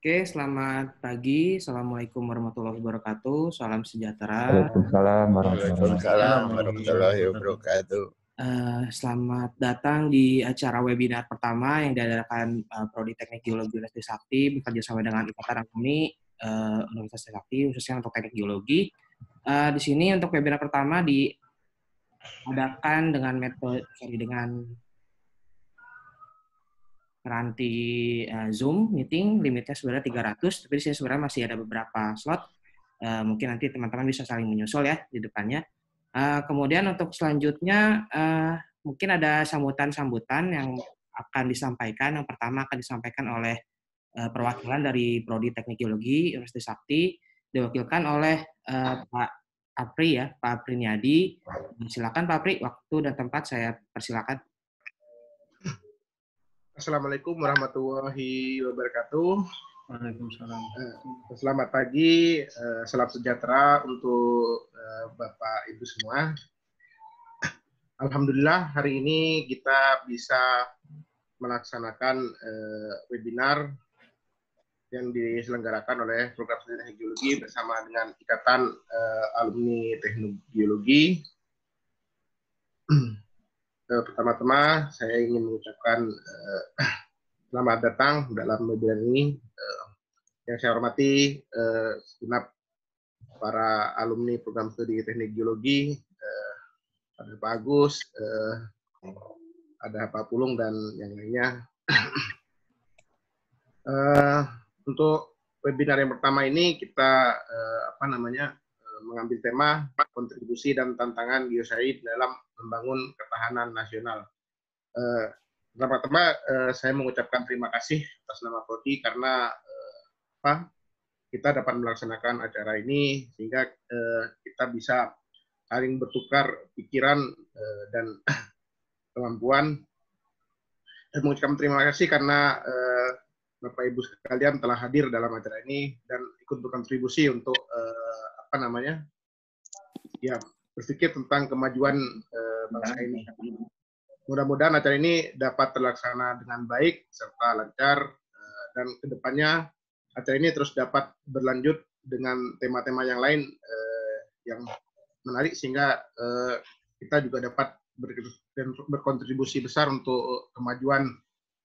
Oke, selamat pagi. Assalamualaikum warahmatullahi wabarakatuh. Salam sejahtera. Waalaikumsalam warahmatullahi wabarakatuh. Eh, selamat datang di acara webinar pertama yang diadakan eh, Prodi Teknik Geologi Universitas Sakti bekerja sama dengan Ikatan Alumni eh, Universitas Sakti khususnya untuk teknik geologi. di sini untuk webinar pertama diadakan dengan metode dengan peranti uh, eh, Zoom meeting limitnya sebenarnya 300 tapi di sini sebenarnya masih ada beberapa slot uh, mungkin nanti teman-teman bisa saling menyusul ya di depannya uh, kemudian untuk selanjutnya uh, mungkin ada sambutan-sambutan yang akan disampaikan yang pertama akan disampaikan oleh uh, perwakilan dari Prodi Teknik Geologi Universitas Sakti diwakilkan oleh uh, Pak Apri ya Pak Apri Niadi silakan Pak Apri waktu dan tempat saya persilakan Assalamualaikum warahmatullahi wabarakatuh. Waalaikumsalam. Eh, selamat pagi, eh, salam sejahtera untuk eh, Bapak Ibu semua. Alhamdulillah hari ini kita bisa melaksanakan webinar yang diselenggarakan oleh Program Studi Teknik Geologi bersama dengan Ikatan Alumni Teknik Geologi Eh, pertama-tama saya ingin mengucapkan eh, selamat datang dalam webinar ini. eh, yang saya hormati eh, segenap para alumni program studi teknik geologi, eh, ada Pak Agus, eh, ada Pak Pulung dan yang lainnya. eh, untuk webinar yang pertama ini kita eh, apa namanya eh, mengambil tema kontribusi dan tantangan geosai dalam membangun ketahanan nasional. Eh, pertama-tama eh, saya mengucapkan terima kasih atas nama Prodi karena eh, apa kita dapat melaksanakan acara ini sehingga eh, kita bisa saling bertukar pikiran eh, dan kemampuan. Saya mengucapkan terima kasih karena eh, Bapak Ibu sekalian telah hadir dalam acara ini dan ikut berkontribusi untuk eh, apa namanya ya berpikir tentang kemajuan eh, bangsa nah, ini. Iya. Mudah-mudahan acara ini dapat terlaksana dengan baik serta lancar eh, dan kedepannya acara ini terus dapat berlanjut dengan tema-tema yang lain eh, yang menarik sehingga eh, kita juga dapat berkontribusi besar untuk kemajuan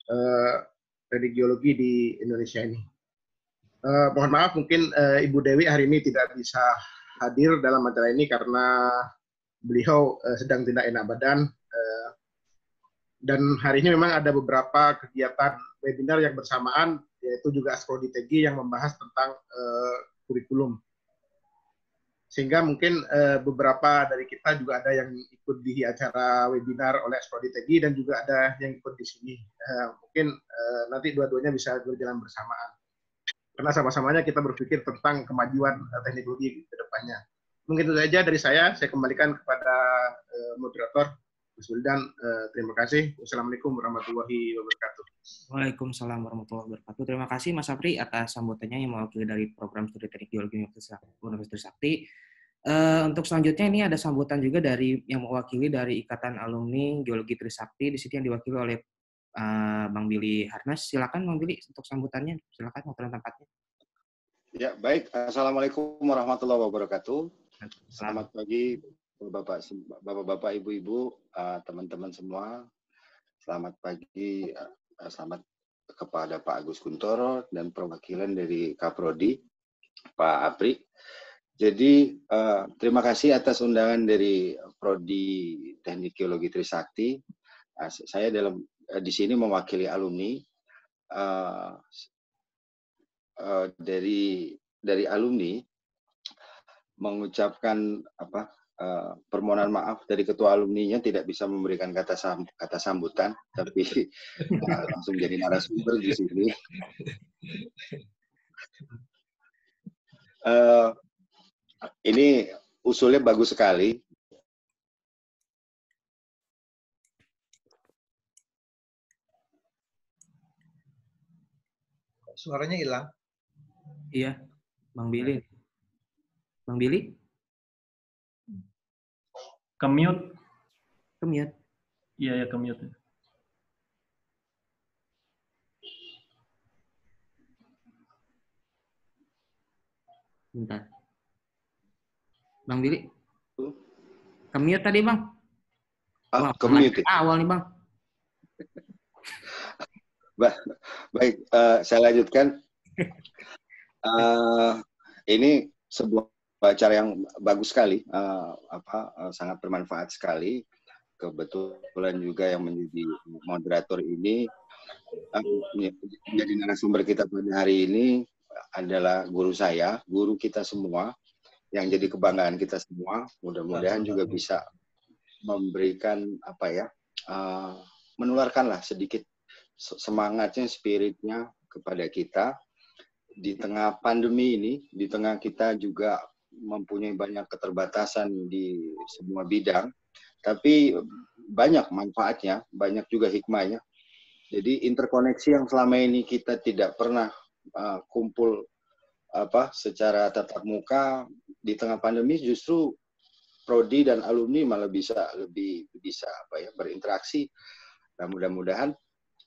eh, religiologi di Indonesia ini. Eh, mohon maaf mungkin eh, Ibu Dewi hari ini tidak bisa hadir dalam acara ini karena beliau uh, sedang tidak enak badan. Uh, dan hari ini memang ada beberapa kegiatan webinar yang bersamaan, yaitu juga Asprodi TG yang membahas tentang uh, kurikulum. Sehingga mungkin uh, beberapa dari kita juga ada yang ikut di acara webinar oleh Asprodi TG dan juga ada yang ikut di sini. Uh, mungkin uh, nanti dua-duanya bisa berjalan bersamaan karena sama-samanya kita berpikir tentang kemajuan eh, teknologi ke depannya. Mungkin itu saja dari saya, saya kembalikan kepada uh, moderator Mas Wildan. Uh, terima kasih. Wassalamualaikum warahmatullahi wabarakatuh. Waalaikumsalam warahmatullahi wabarakatuh. Terima kasih Mas Apri atas sambutannya yang mewakili dari program studi teknik geologi Universitas Sakti. Uh, untuk selanjutnya ini ada sambutan juga dari yang mewakili dari Ikatan Alumni Geologi Trisakti di sini yang diwakili oleh Eh, Bang Billy Harnas. Silakan Bang Billy untuk sambutannya, silakan waktu tempatnya. Ya, baik. Assalamualaikum warahmatullahi wabarakatuh. Selamat pagi Bapak Bapak-bapak, Ibu-ibu, eh, teman-teman semua. Selamat pagi, eh, selamat kepada Pak Agus Kuntoro dan perwakilan dari Kaprodi, Pak Apri. Jadi terima kasih atas undangan dari Prodi Teknik Geologi Trisakti. saya dalam Eh, di sini mewakili alumni eh, eh, dari dari alumni mengucapkan apa permohonan maaf dari ketua alumni alumninya tidak bisa memberikan kata kata sambutan tapi langsung jadi narasumber di sini ini usulnya bagus sekali suaranya hilang. Iya, Bang Billy. Nah. Bang Billy? Kemute. Kemute. Iya, ya kemute. Bentar. Bang Billy? Kemute tadi, Bang? Ah, kemute. Ya? Awal nih, Bang. Baik, uh, saya lanjutkan. Uh, ini sebuah acara yang bagus sekali, uh, apa uh, sangat bermanfaat sekali. Kebetulan juga yang menjadi moderator ini uh, menjadi narasumber kita pada hari ini adalah guru saya, guru kita semua yang jadi kebanggaan kita semua. Mudah-mudahan juga bisa memberikan apa ya, uh, menularkanlah sedikit semangatnya, spiritnya kepada kita di tengah pandemi ini, di tengah kita juga mempunyai banyak keterbatasan di semua bidang, tapi banyak manfaatnya, banyak juga hikmahnya. Jadi interkoneksi yang selama ini kita tidak pernah uh, kumpul apa secara tatap muka di tengah pandemi justru prodi dan alumni malah bisa lebih bisa apa ya berinteraksi. Nah, mudah-mudahan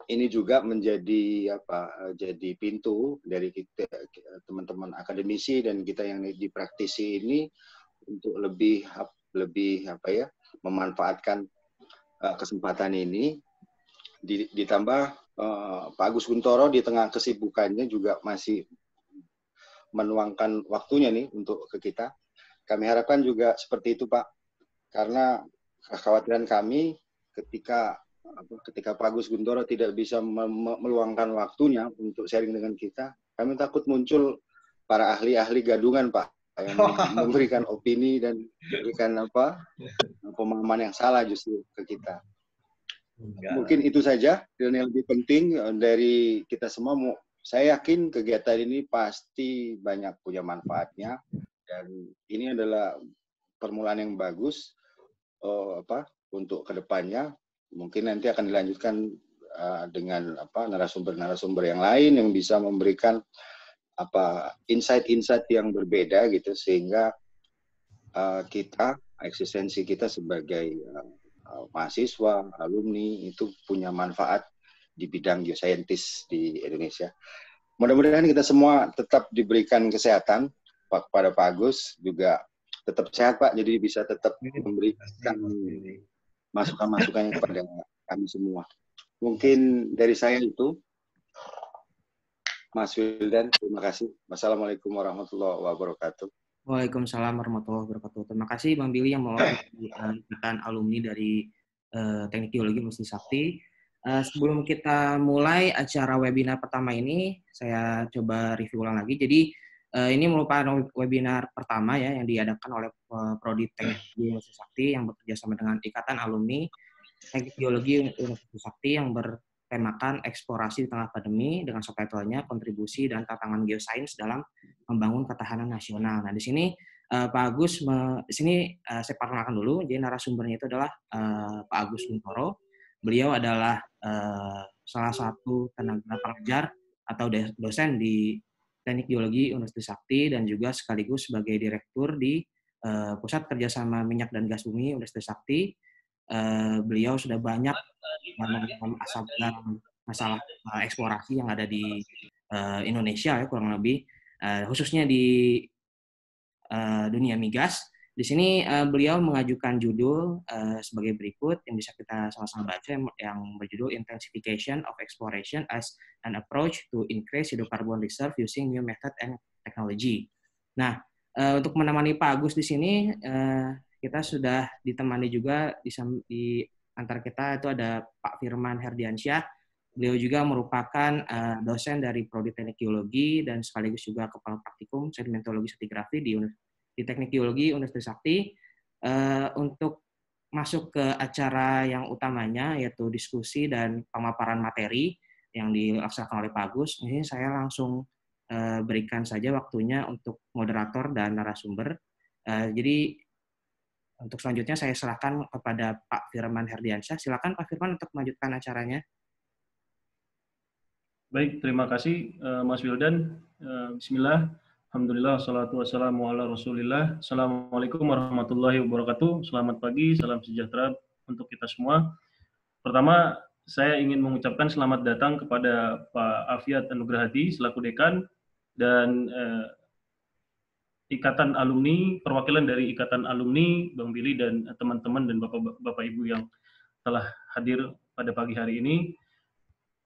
ini juga menjadi apa eh, jadi pintu dari kita teman-teman akademisi dan kita yang dipraktisi ini untuk lebih lebih apa ya memanfaatkan eh, kesempatan ini ditambah eh, Pak Agus Guntoro di tengah kesibukannya juga masih menuangkan waktunya nih untuk ke kita kami harapkan juga seperti itu Pak karena kekhawatiran kami ketika ketika Pak Agus Guntoro tidak bisa meluangkan waktunya untuk sharing dengan kita, kami takut muncul para ahli-ahli gadungan Pak yang memberikan opini dan memberikan apa pemahaman yang salah justru ke kita. Mungkin itu saja dan yang lebih penting eh, dari kita semua saya yakin kegiatan ini pasti banyak punya manfaatnya dan ini adalah permulaan yang bagus Oh, apa untuk kedepannya mungkin nanti akan dilanjutkan eh, dengan apa narasumber-narasumber yang lain yang bisa memberikan apa insight-insight yang berbeda gitu sehingga eh, kita eksistensi kita sebagai eh, mahasiswa alumni itu punya manfaat di bidang geoscientis di Indonesia. Mudah-mudahan kita semua tetap diberikan kesehatan Pak, pada Pak Agus juga tetap sehat Pak jadi bisa tetap memberikan masukan masukan kepada kami semua. Mungkin dari saya itu, Mas Wildan, terima kasih. Wassalamualaikum warahmatullahi wabarakatuh. Waalaikumsalam warahmatullahi wabarakatuh. Terima kasih Bang Billy yang mewakili alumni dari uh, Teknik Geologi Musti Sakti. Uh, sebelum kita mulai acara webinar pertama ini, saya coba review ulang lagi. Jadi Uh, ini merupakan webinar pertama ya yang diadakan oleh uh, Prodi Teknik Geologi Sakti yang bekerja sama dengan Ikatan Alumni Teknik Geologi Universitas Sakti yang bertemakan eksplorasi di tengah pandemi dengan subtitlenya kontribusi dan tantangan geosains dalam membangun ketahanan nasional. Nah, di sini uh, Pak Agus me, di sini uh, saya perkenalkan dulu. Jadi narasumbernya itu adalah uh, Pak Agus Muntoro. Beliau adalah uh, salah satu tenaga pengajar atau dosen di Teknik Geologi Universitas Sakti dan juga sekaligus sebagai direktur di uh, Pusat Kerjasama Minyak dan Gas Bumi Universitas Sakti. Uh, beliau sudah banyak asal masalah uh, eksplorasi yang ada di uh, Indonesia ya kurang lebih uh, khususnya di uh, dunia migas di sini uh, beliau mengajukan judul uh, sebagai berikut yang bisa kita sama-sama baca yang, berjudul Intensification of Exploration as an Approach to Increase Hydrocarbon Reserve Using New Method and Technology. Nah, uh, untuk menemani Pak Agus di sini uh, kita sudah ditemani juga di, di antara kita itu ada Pak Firman Herdiansyah. Beliau juga merupakan uh, dosen dari Prodi Teknik Geologi dan sekaligus juga kepala praktikum sedimentologi stratigrafi di Universitas di Teknik Geologi Universitas Sakti eh, untuk masuk ke acara yang utamanya yaitu diskusi dan pemaparan materi yang dilaksanakan oleh Pak Agus. Ini saya langsung eh, berikan saja waktunya untuk moderator dan narasumber. Eh, jadi untuk selanjutnya saya serahkan kepada Pak Firman Herdiansyah. Silakan Pak Firman untuk melanjutkan acaranya. Baik, terima kasih Mas Wildan. Bismillah. Alhamdulillah, salatu wassalamu ala rasulillah. Assalamualaikum warahmatullahi wabarakatuh. Selamat pagi, salam sejahtera untuk kita semua. Pertama, saya ingin mengucapkan selamat datang kepada Pak Afiat Anugrahati selaku dekan, dan eh, Ikatan Alumni, perwakilan dari Ikatan Alumni, Bang Billy dan eh, teman-teman dan Bapak-Bapak Ibu yang telah hadir pada pagi hari ini.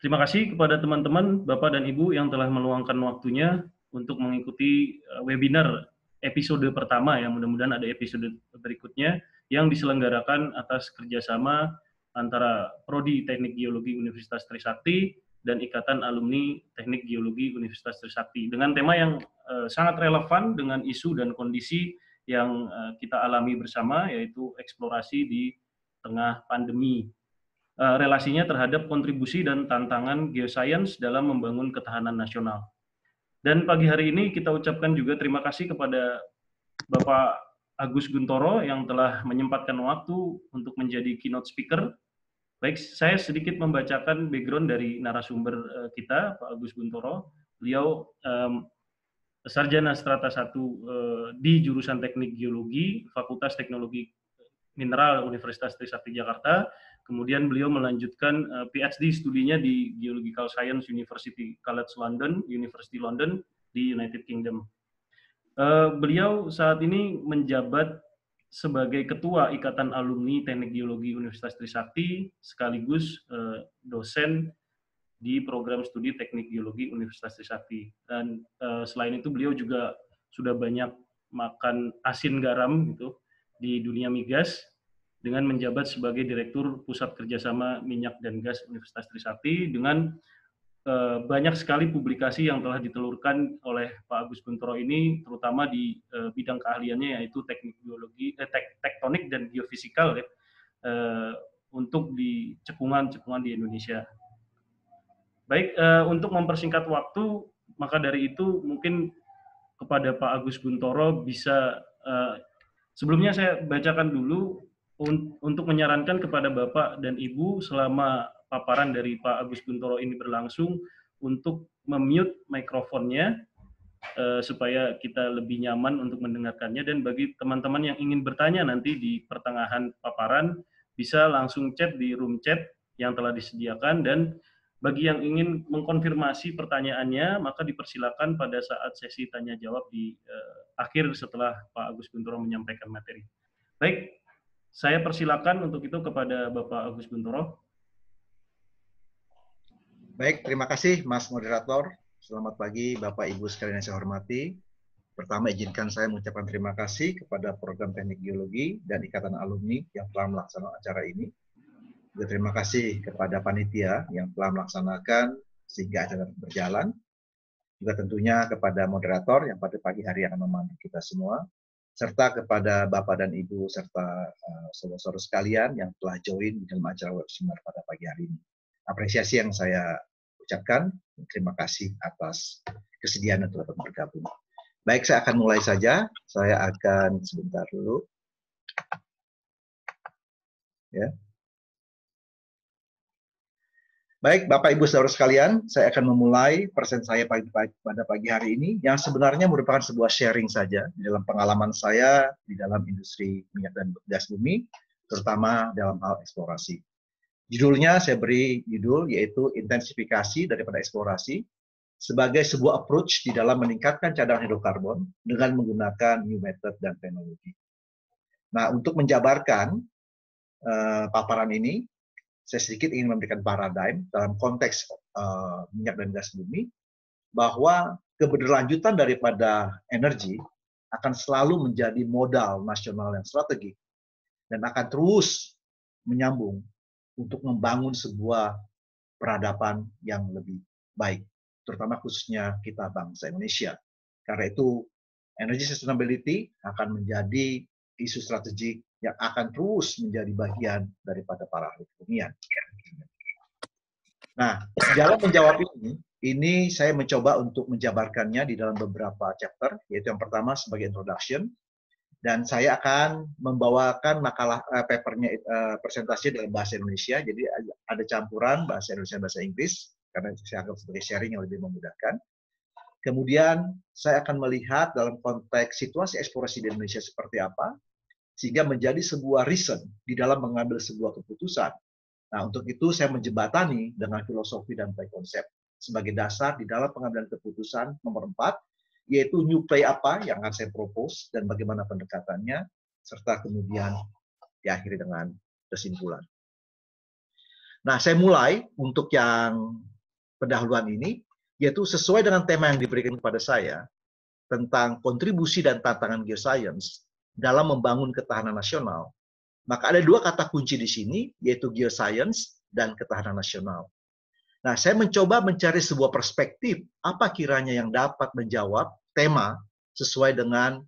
Terima kasih kepada teman-teman, Bapak dan Ibu yang telah meluangkan waktunya untuk mengikuti eh, webinar episode pertama ya mudah-mudahan ada episode berikutnya yang diselenggarakan atas kerjasama antara Prodi Teknik Geologi Universitas Trisakti dan Ikatan Alumni Teknik Geologi Universitas Trisakti dengan tema yang uh, sangat relevan dengan isu dan kondisi yang uh, kita alami bersama yaitu eksplorasi di tengah pandemi uh, relasinya terhadap kontribusi dan tantangan geoscience dalam membangun ketahanan nasional. Dan pagi hari ini kita ucapkan juga terima kasih kepada Bapak Agus Guntoro yang telah menyempatkan waktu untuk menjadi keynote speaker. Baik, saya sedikit membacakan background dari narasumber eh, kita, Pak Agus Guntoro. Beliau um, sarjana strata 1 uh, eh, di jurusan Teknik Geologi, Fakultas Teknologi Mineral Universitas Trisakti Jakarta. Kemudian beliau melanjutkan eh, PhD studinya di Geological Science University College London, University London di United Kingdom. Eh, beliau saat ini menjabat sebagai ketua Ikatan Alumni Teknik Geologi Universitas Trisakti sekaligus eh, dosen di program studi Teknik Geologi Universitas Trisakti. Dan selain itu beliau juga sudah banyak makan asin garam gitu di dunia migas dengan menjabat sebagai Direktur Pusat Kerjasama Minyak dan Gas Universitas Trisakti dengan eh, banyak sekali publikasi yang telah ditelurkan oleh Pak Agus Guntoro ini, terutama di eh, bidang keahliannya yaitu teknik biologi, eh, tek, tektonik dan geofisikal ya, eh, untuk di cekungan-cekungan di Indonesia. Baik, eh, untuk mempersingkat waktu, maka dari itu mungkin kepada Pak Agus Guntoro bisa eh, Sebelumnya saya bacakan dulu un untuk menyarankan kepada Bapak dan Ibu selama paparan dari Pak Agus Guntoro ini berlangsung untuk memute mikrofonnya uh, supaya kita lebih nyaman untuk mendengarkannya dan bagi teman-teman yang ingin bertanya nanti di pertengahan paparan bisa langsung chat di room chat yang telah disediakan dan bagi yang ingin mengkonfirmasi pertanyaannya, maka dipersilakan pada saat sesi tanya jawab di eh, akhir setelah Pak Agus Guntoro menyampaikan materi. Baik, saya persilakan untuk itu kepada Bapak Agus Guntoro. Baik, terima kasih Mas Moderator. Selamat pagi Bapak Ibu sekalian yang saya hormati. Pertama izinkan saya mengucapkan terima kasih kepada program Teknik Geologi dan Ikatan Alumni yang telah melaksanakan acara ini. Ya, terima kasih kepada panitia yang telah melaksanakan sehingga acara berjalan. Juga tentunya kepada moderator yang pada pagi hari akan memandu kita semua. Serta kepada Bapak dan Ibu serta seluruh saudara uh, sekalian yang telah join di dalam acara webinar pada pagi hari ini. Apresiasi yang saya ucapkan, terima kasih atas kesediaan untuk telah bergabung. Baik, saya akan mulai saja. Saya akan sebentar dulu. Ya. Baik, Bapak Ibu Saudara sekalian, saya akan memulai persen saya pagi, pada pagi hari ini yang sebenarnya merupakan sebuah sharing saja di dalam pengalaman saya di dalam industri minyak dan gas bumi, terutama dalam hal eksplorasi. Judulnya saya beri judul yaitu intensifikasi daripada eksplorasi sebagai sebuah approach di dalam meningkatkan cadangan hidrokarbon dengan menggunakan new method dan teknologi. Nah, untuk menjabarkan uh, paparan ini, saya sedikit ingin memberikan paradigm dalam konteks uh, minyak dan gas bumi bahwa keberlanjutan daripada energi akan selalu menjadi modal nasional yang strategi dan akan terus menyambung untuk membangun sebuah peradaban yang lebih baik, terutama khususnya kita bangsa Indonesia. Karena itu, energy sustainability akan menjadi isu strategik yang akan terus menjadi bagian daripada para ahli kekinian. Nah, jalan menjawab ini, ini saya mencoba untuk menjabarkannya di dalam beberapa chapter, yaitu yang pertama sebagai introduction, dan saya akan membawakan makalah eh, papernya eh, presentasi dalam bahasa Indonesia, jadi ada campuran bahasa Indonesia bahasa Inggris, karena saya anggap sebagai sharing yang lebih memudahkan. Kemudian saya akan melihat dalam konteks situasi eksplorasi di Indonesia seperti apa, sehingga menjadi sebuah reason di dalam mengambil sebuah keputusan. Nah, untuk itu saya menjebatani dengan filosofi dan play konsep sebagai dasar di dalam pengambilan keputusan nomor empat, yaitu new play apa yang akan saya propose dan bagaimana pendekatannya, serta kemudian diakhiri dengan kesimpulan. Nah, saya mulai untuk yang pendahuluan ini, yaitu sesuai dengan tema yang diberikan kepada saya tentang kontribusi dan tantangan geoscience, dalam membangun ketahanan nasional. Maka ada dua kata kunci di sini, yaitu geoscience dan ketahanan nasional. Nah, saya mencoba mencari sebuah perspektif apa kiranya yang dapat menjawab tema sesuai dengan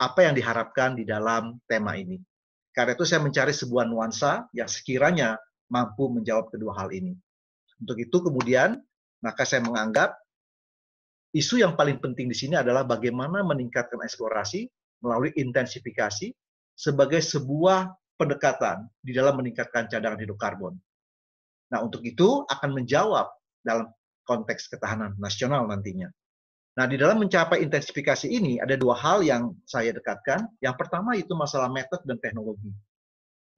apa yang diharapkan di dalam tema ini. Karena itu saya mencari sebuah nuansa yang sekiranya mampu menjawab kedua hal ini. Untuk itu kemudian maka saya menganggap isu yang paling penting di sini adalah bagaimana meningkatkan eksplorasi melalui intensifikasi sebagai sebuah pendekatan di dalam meningkatkan cadangan hidrokarbon. Nah, untuk itu akan menjawab dalam konteks ketahanan nasional nantinya. Nah, di dalam mencapai intensifikasi ini ada dua hal yang saya dekatkan. Yang pertama itu masalah metode dan teknologi.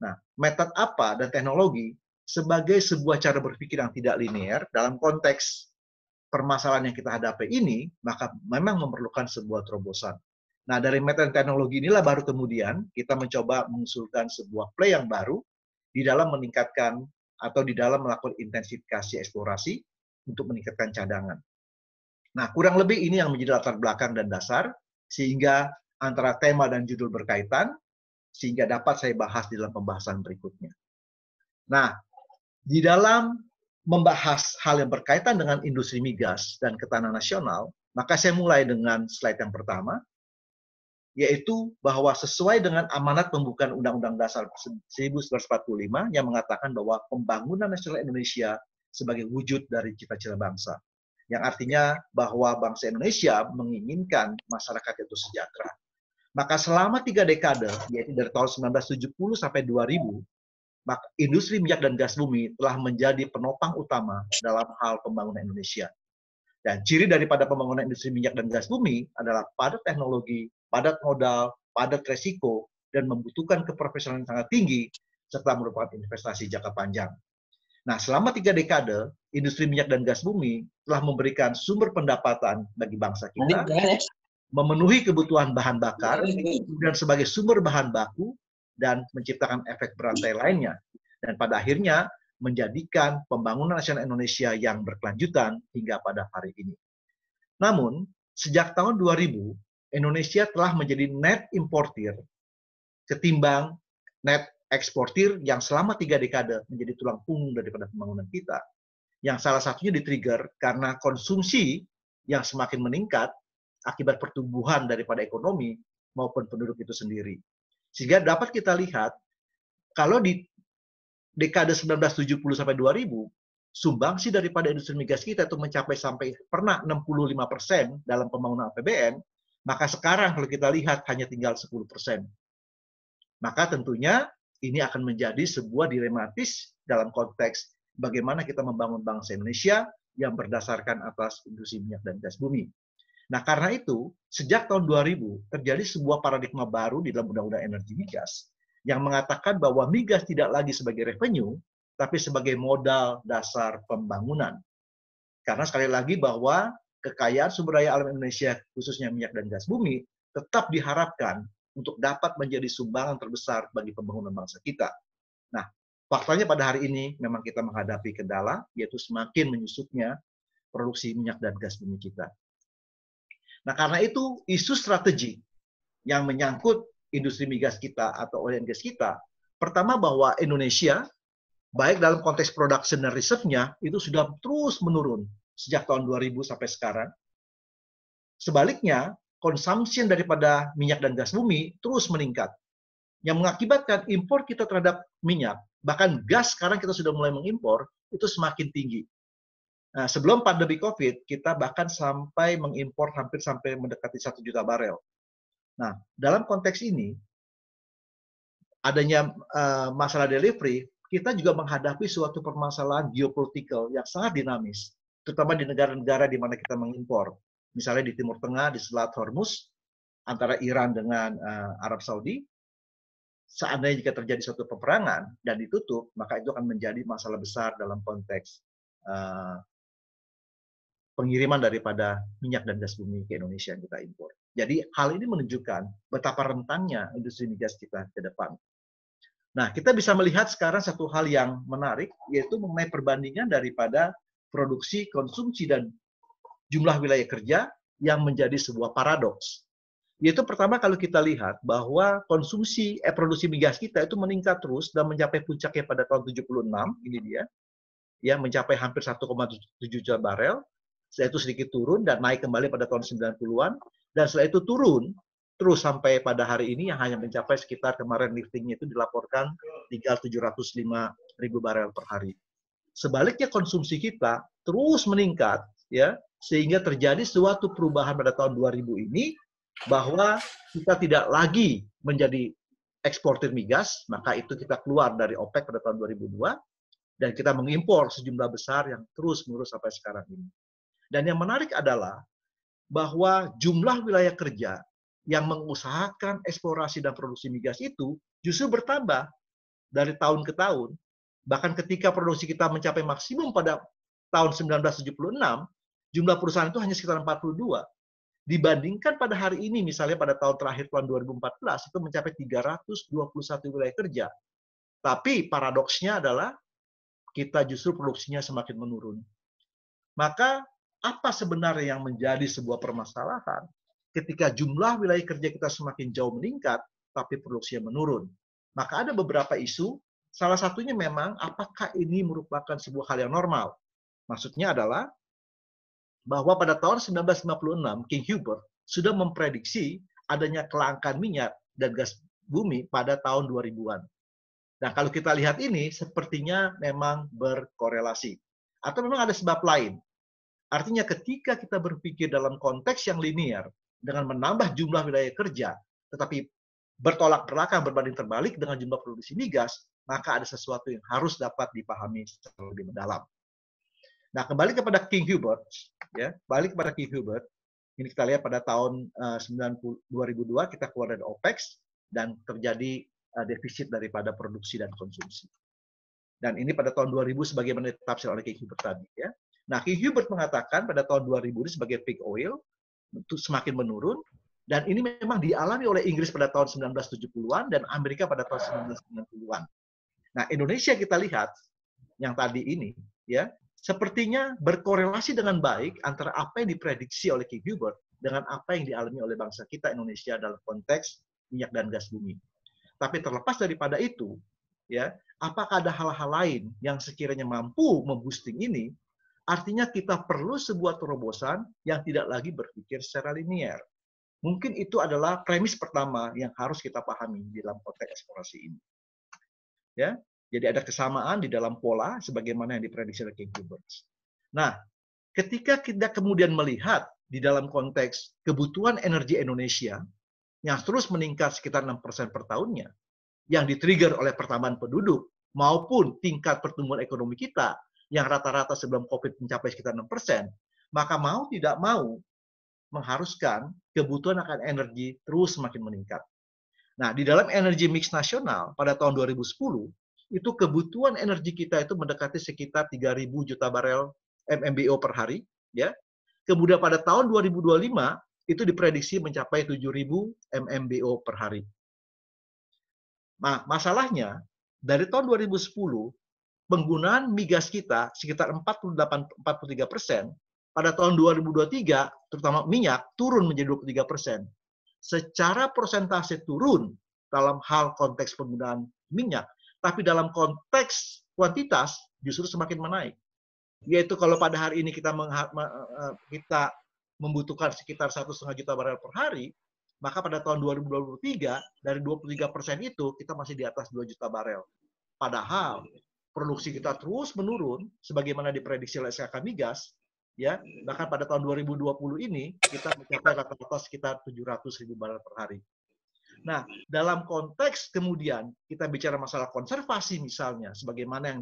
Nah, metode apa dan teknologi sebagai sebuah cara berpikir yang tidak linier dalam konteks permasalahan yang kita hadapi ini, maka memang memerlukan sebuah terobosan. Nah, dari metode teknologi inilah baru kemudian kita mencoba mengusulkan sebuah play yang baru di dalam meningkatkan atau di dalam melakukan intensifikasi eksplorasi untuk meningkatkan cadangan. Nah, kurang lebih ini yang menjadi latar belakang dan dasar sehingga antara tema dan judul berkaitan sehingga dapat saya bahas di dalam pembahasan berikutnya. Nah, di dalam membahas hal yang berkaitan dengan industri migas dan ketahanan nasional, maka saya mulai dengan slide yang pertama, yaitu bahwa sesuai dengan amanat pembukaan Undang-Undang Dasar 1945 yang mengatakan bahwa pembangunan nasional Indonesia sebagai wujud dari cita-cita bangsa. Yang artinya bahwa bangsa Indonesia menginginkan masyarakat itu sejahtera. Maka selama tiga dekade, yaitu dari tahun 1970 sampai 2000, maka industri minyak dan gas bumi telah menjadi penopang utama dalam hal pembangunan Indonesia. Dan ciri daripada pembangunan industri minyak dan gas bumi adalah pada teknologi padat modal, padat resiko, dan membutuhkan keprofesionalan yang sangat tinggi, serta merupakan investasi jangka panjang. Nah, selama tiga dekade, industri minyak dan gas bumi telah memberikan sumber pendapatan bagi bangsa kita, memenuhi kebutuhan bahan bakar, dan sebagai sumber bahan baku, dan menciptakan efek berantai lainnya. Dan pada akhirnya, menjadikan pembangunan nasional Indonesia yang berkelanjutan hingga pada hari ini. Namun, sejak tahun 2000, Indonesia telah menjadi net importer ketimbang net eksportir yang selama tiga dekade menjadi tulang punggung daripada pembangunan kita. Yang salah satunya ditrigger karena konsumsi yang semakin meningkat akibat pertumbuhan daripada ekonomi maupun penduduk itu sendiri. Sehingga dapat kita lihat kalau di dekade 1970 sampai 2000 sumbangsi daripada industri migas kita itu mencapai sampai pernah 65% dalam pembangunan APBN maka sekarang kalau kita lihat hanya tinggal 10%. Maka tentunya ini akan menjadi sebuah dilematis dalam konteks bagaimana kita membangun bangsa Indonesia yang berdasarkan atas industri minyak dan gas bumi. Nah, karena itu, sejak tahun 2000 terjadi sebuah paradigma baru di dalam Undang-Undang Energi Migas yang mengatakan bahwa migas tidak lagi sebagai revenue, tapi sebagai modal dasar pembangunan. Karena sekali lagi bahwa kekayaan sumber daya alam Indonesia, khususnya minyak dan gas bumi, tetap diharapkan untuk dapat menjadi sumbangan terbesar bagi pembangunan bangsa kita. Nah, faktanya pada hari ini memang kita menghadapi kendala, yaitu semakin menyusutnya produksi minyak dan gas bumi kita. Nah, karena itu isu strategi yang menyangkut industri migas kita atau oil and gas kita, pertama bahwa Indonesia, baik dalam konteks production dan reserve-nya, itu sudah terus menurun sejak tahun 2000 sampai sekarang. Sebaliknya, konsumsi daripada minyak dan gas bumi terus meningkat. Yang mengakibatkan impor kita terhadap minyak, bahkan gas sekarang kita sudah mulai mengimpor, itu semakin tinggi. Nah, sebelum pandemi COVID, kita bahkan sampai mengimpor hampir sampai mendekati 1 juta barel. Nah, dalam konteks ini, adanya eh, masalah delivery, kita juga menghadapi suatu permasalahan geopolitikal yang sangat dinamis terutama di negara-negara di mana kita mengimpor. Misalnya di Timur Tengah, di Selat Hormuz, antara Iran dengan uh, Arab Saudi, seandainya jika terjadi suatu peperangan dan ditutup, maka itu akan menjadi masalah besar dalam konteks uh, pengiriman daripada minyak dan gas bumi ke Indonesia yang kita impor. Jadi hal ini menunjukkan betapa rentangnya industri migas kita ke depan. Nah, kita bisa melihat sekarang satu hal yang menarik, yaitu mengenai perbandingan daripada produksi, konsumsi, dan jumlah wilayah kerja yang menjadi sebuah paradoks. Yaitu pertama kalau kita lihat bahwa konsumsi eh, produksi migas kita itu meningkat terus dan mencapai puncaknya pada tahun 76, ini dia, ya mencapai hampir 1,7 juta barel, setelah itu sedikit turun dan naik kembali pada tahun 90-an, dan setelah itu turun terus sampai pada hari ini yang hanya mencapai sekitar kemarin liftingnya itu dilaporkan tinggal 705 ribu barel per hari. Sebaliknya konsumsi kita terus meningkat ya sehingga terjadi suatu perubahan pada tahun 2000 ini bahwa kita tidak lagi menjadi eksportir migas, maka itu kita keluar dari OPEC pada tahun 2002 dan kita mengimpor sejumlah besar yang terus menerus sampai sekarang ini. Dan yang menarik adalah bahwa jumlah wilayah kerja yang mengusahakan eksplorasi dan produksi migas itu justru bertambah dari tahun ke tahun Bahkan ketika produksi kita mencapai maksimum pada tahun 1976, jumlah perusahaan itu hanya sekitar 42. Dibandingkan pada hari ini, misalnya pada tahun terakhir tahun 2014, itu mencapai 321 wilayah kerja. Tapi paradoksnya adalah kita justru produksinya semakin menurun. Maka apa sebenarnya yang menjadi sebuah permasalahan ketika jumlah wilayah kerja kita semakin jauh meningkat, tapi produksinya menurun. Maka ada beberapa isu Salah satunya memang apakah ini merupakan sebuah hal yang normal. Maksudnya adalah bahwa pada tahun 1956 King Huber sudah memprediksi adanya kelangkaan minyak dan gas bumi pada tahun 2000-an. Nah, kalau kita lihat ini sepertinya memang berkorelasi. Atau memang ada sebab lain. Artinya ketika kita berpikir dalam konteks yang linier dengan menambah jumlah wilayah kerja, tetapi bertolak belakang berbanding terbalik dengan jumlah produksi migas, maka ada sesuatu yang harus dapat dipahami secara lebih mendalam. Nah, kembali kepada King Hubert, ya, balik kepada King Hubert. Ini kita lihat pada tahun uh, eh, 2002 kita keluar dari OPEX dan terjadi uh, defisit daripada produksi dan konsumsi. Dan ini pada tahun 2000 sebagaimana ditafsir oleh King Hubert tadi, ya. Nah, King Hubert mengatakan pada tahun 2000 ini sebagai peak oil itu semakin menurun dan ini memang dialami oleh Inggris pada tahun 1970-an dan Amerika pada tahun 1990-an. Nah, Indonesia kita lihat yang tadi ini ya, sepertinya berkorelasi dengan baik antara apa yang diprediksi oleh King Hubert dengan apa yang dialami oleh bangsa kita Indonesia dalam konteks minyak dan gas bumi. Tapi terlepas daripada itu, ya, apakah ada hal-hal lain yang sekiranya mampu memboosting ini? Artinya kita perlu sebuah terobosan yang tidak lagi berpikir secara linier. Mungkin itu adalah premis pertama yang harus kita pahami dalam konteks eksplorasi ini ya. Jadi ada kesamaan di dalam pola sebagaimana yang diprediksi oleh King Kubernetes. Nah, ketika kita kemudian melihat di dalam konteks kebutuhan energi Indonesia yang terus meningkat sekitar 6% per tahunnya, yang ditrigger oleh pertambahan penduduk maupun tingkat pertumbuhan ekonomi kita yang rata-rata sebelum COVID mencapai sekitar 6%, maka mau tidak mau mengharuskan kebutuhan akan energi terus semakin meningkat. Nah, di dalam energi mix nasional pada tahun 2010, itu kebutuhan energi kita itu mendekati sekitar 3.000 juta barel MMBO per hari, ya. Kemudian pada tahun 2025 itu diprediksi mencapai 7.000 MMBO per hari. Nah, masalahnya dari tahun 2010 penggunaan migas kita sekitar 48 43 persen pada tahun 2023 terutama minyak turun menjadi 23 persen secara persentase turun dalam hal konteks penggunaan minyak, tapi dalam konteks kuantitas justru semakin menaik. Yaitu kalau pada hari ini kita e, e, kita membutuhkan sekitar satu setengah juta barel per hari, maka pada tahun 2023 dari 23 persen itu kita masih di atas 2 juta barel. Padahal produksi kita terus menurun, sebagaimana diprediksi oleh SKK Migas, ya bahkan pada tahun 2020 ini kita mencapai rata-rata sekitar 700 ribu barrel per hari. Nah, dalam konteks kemudian kita bicara masalah konservasi misalnya, sebagaimana yang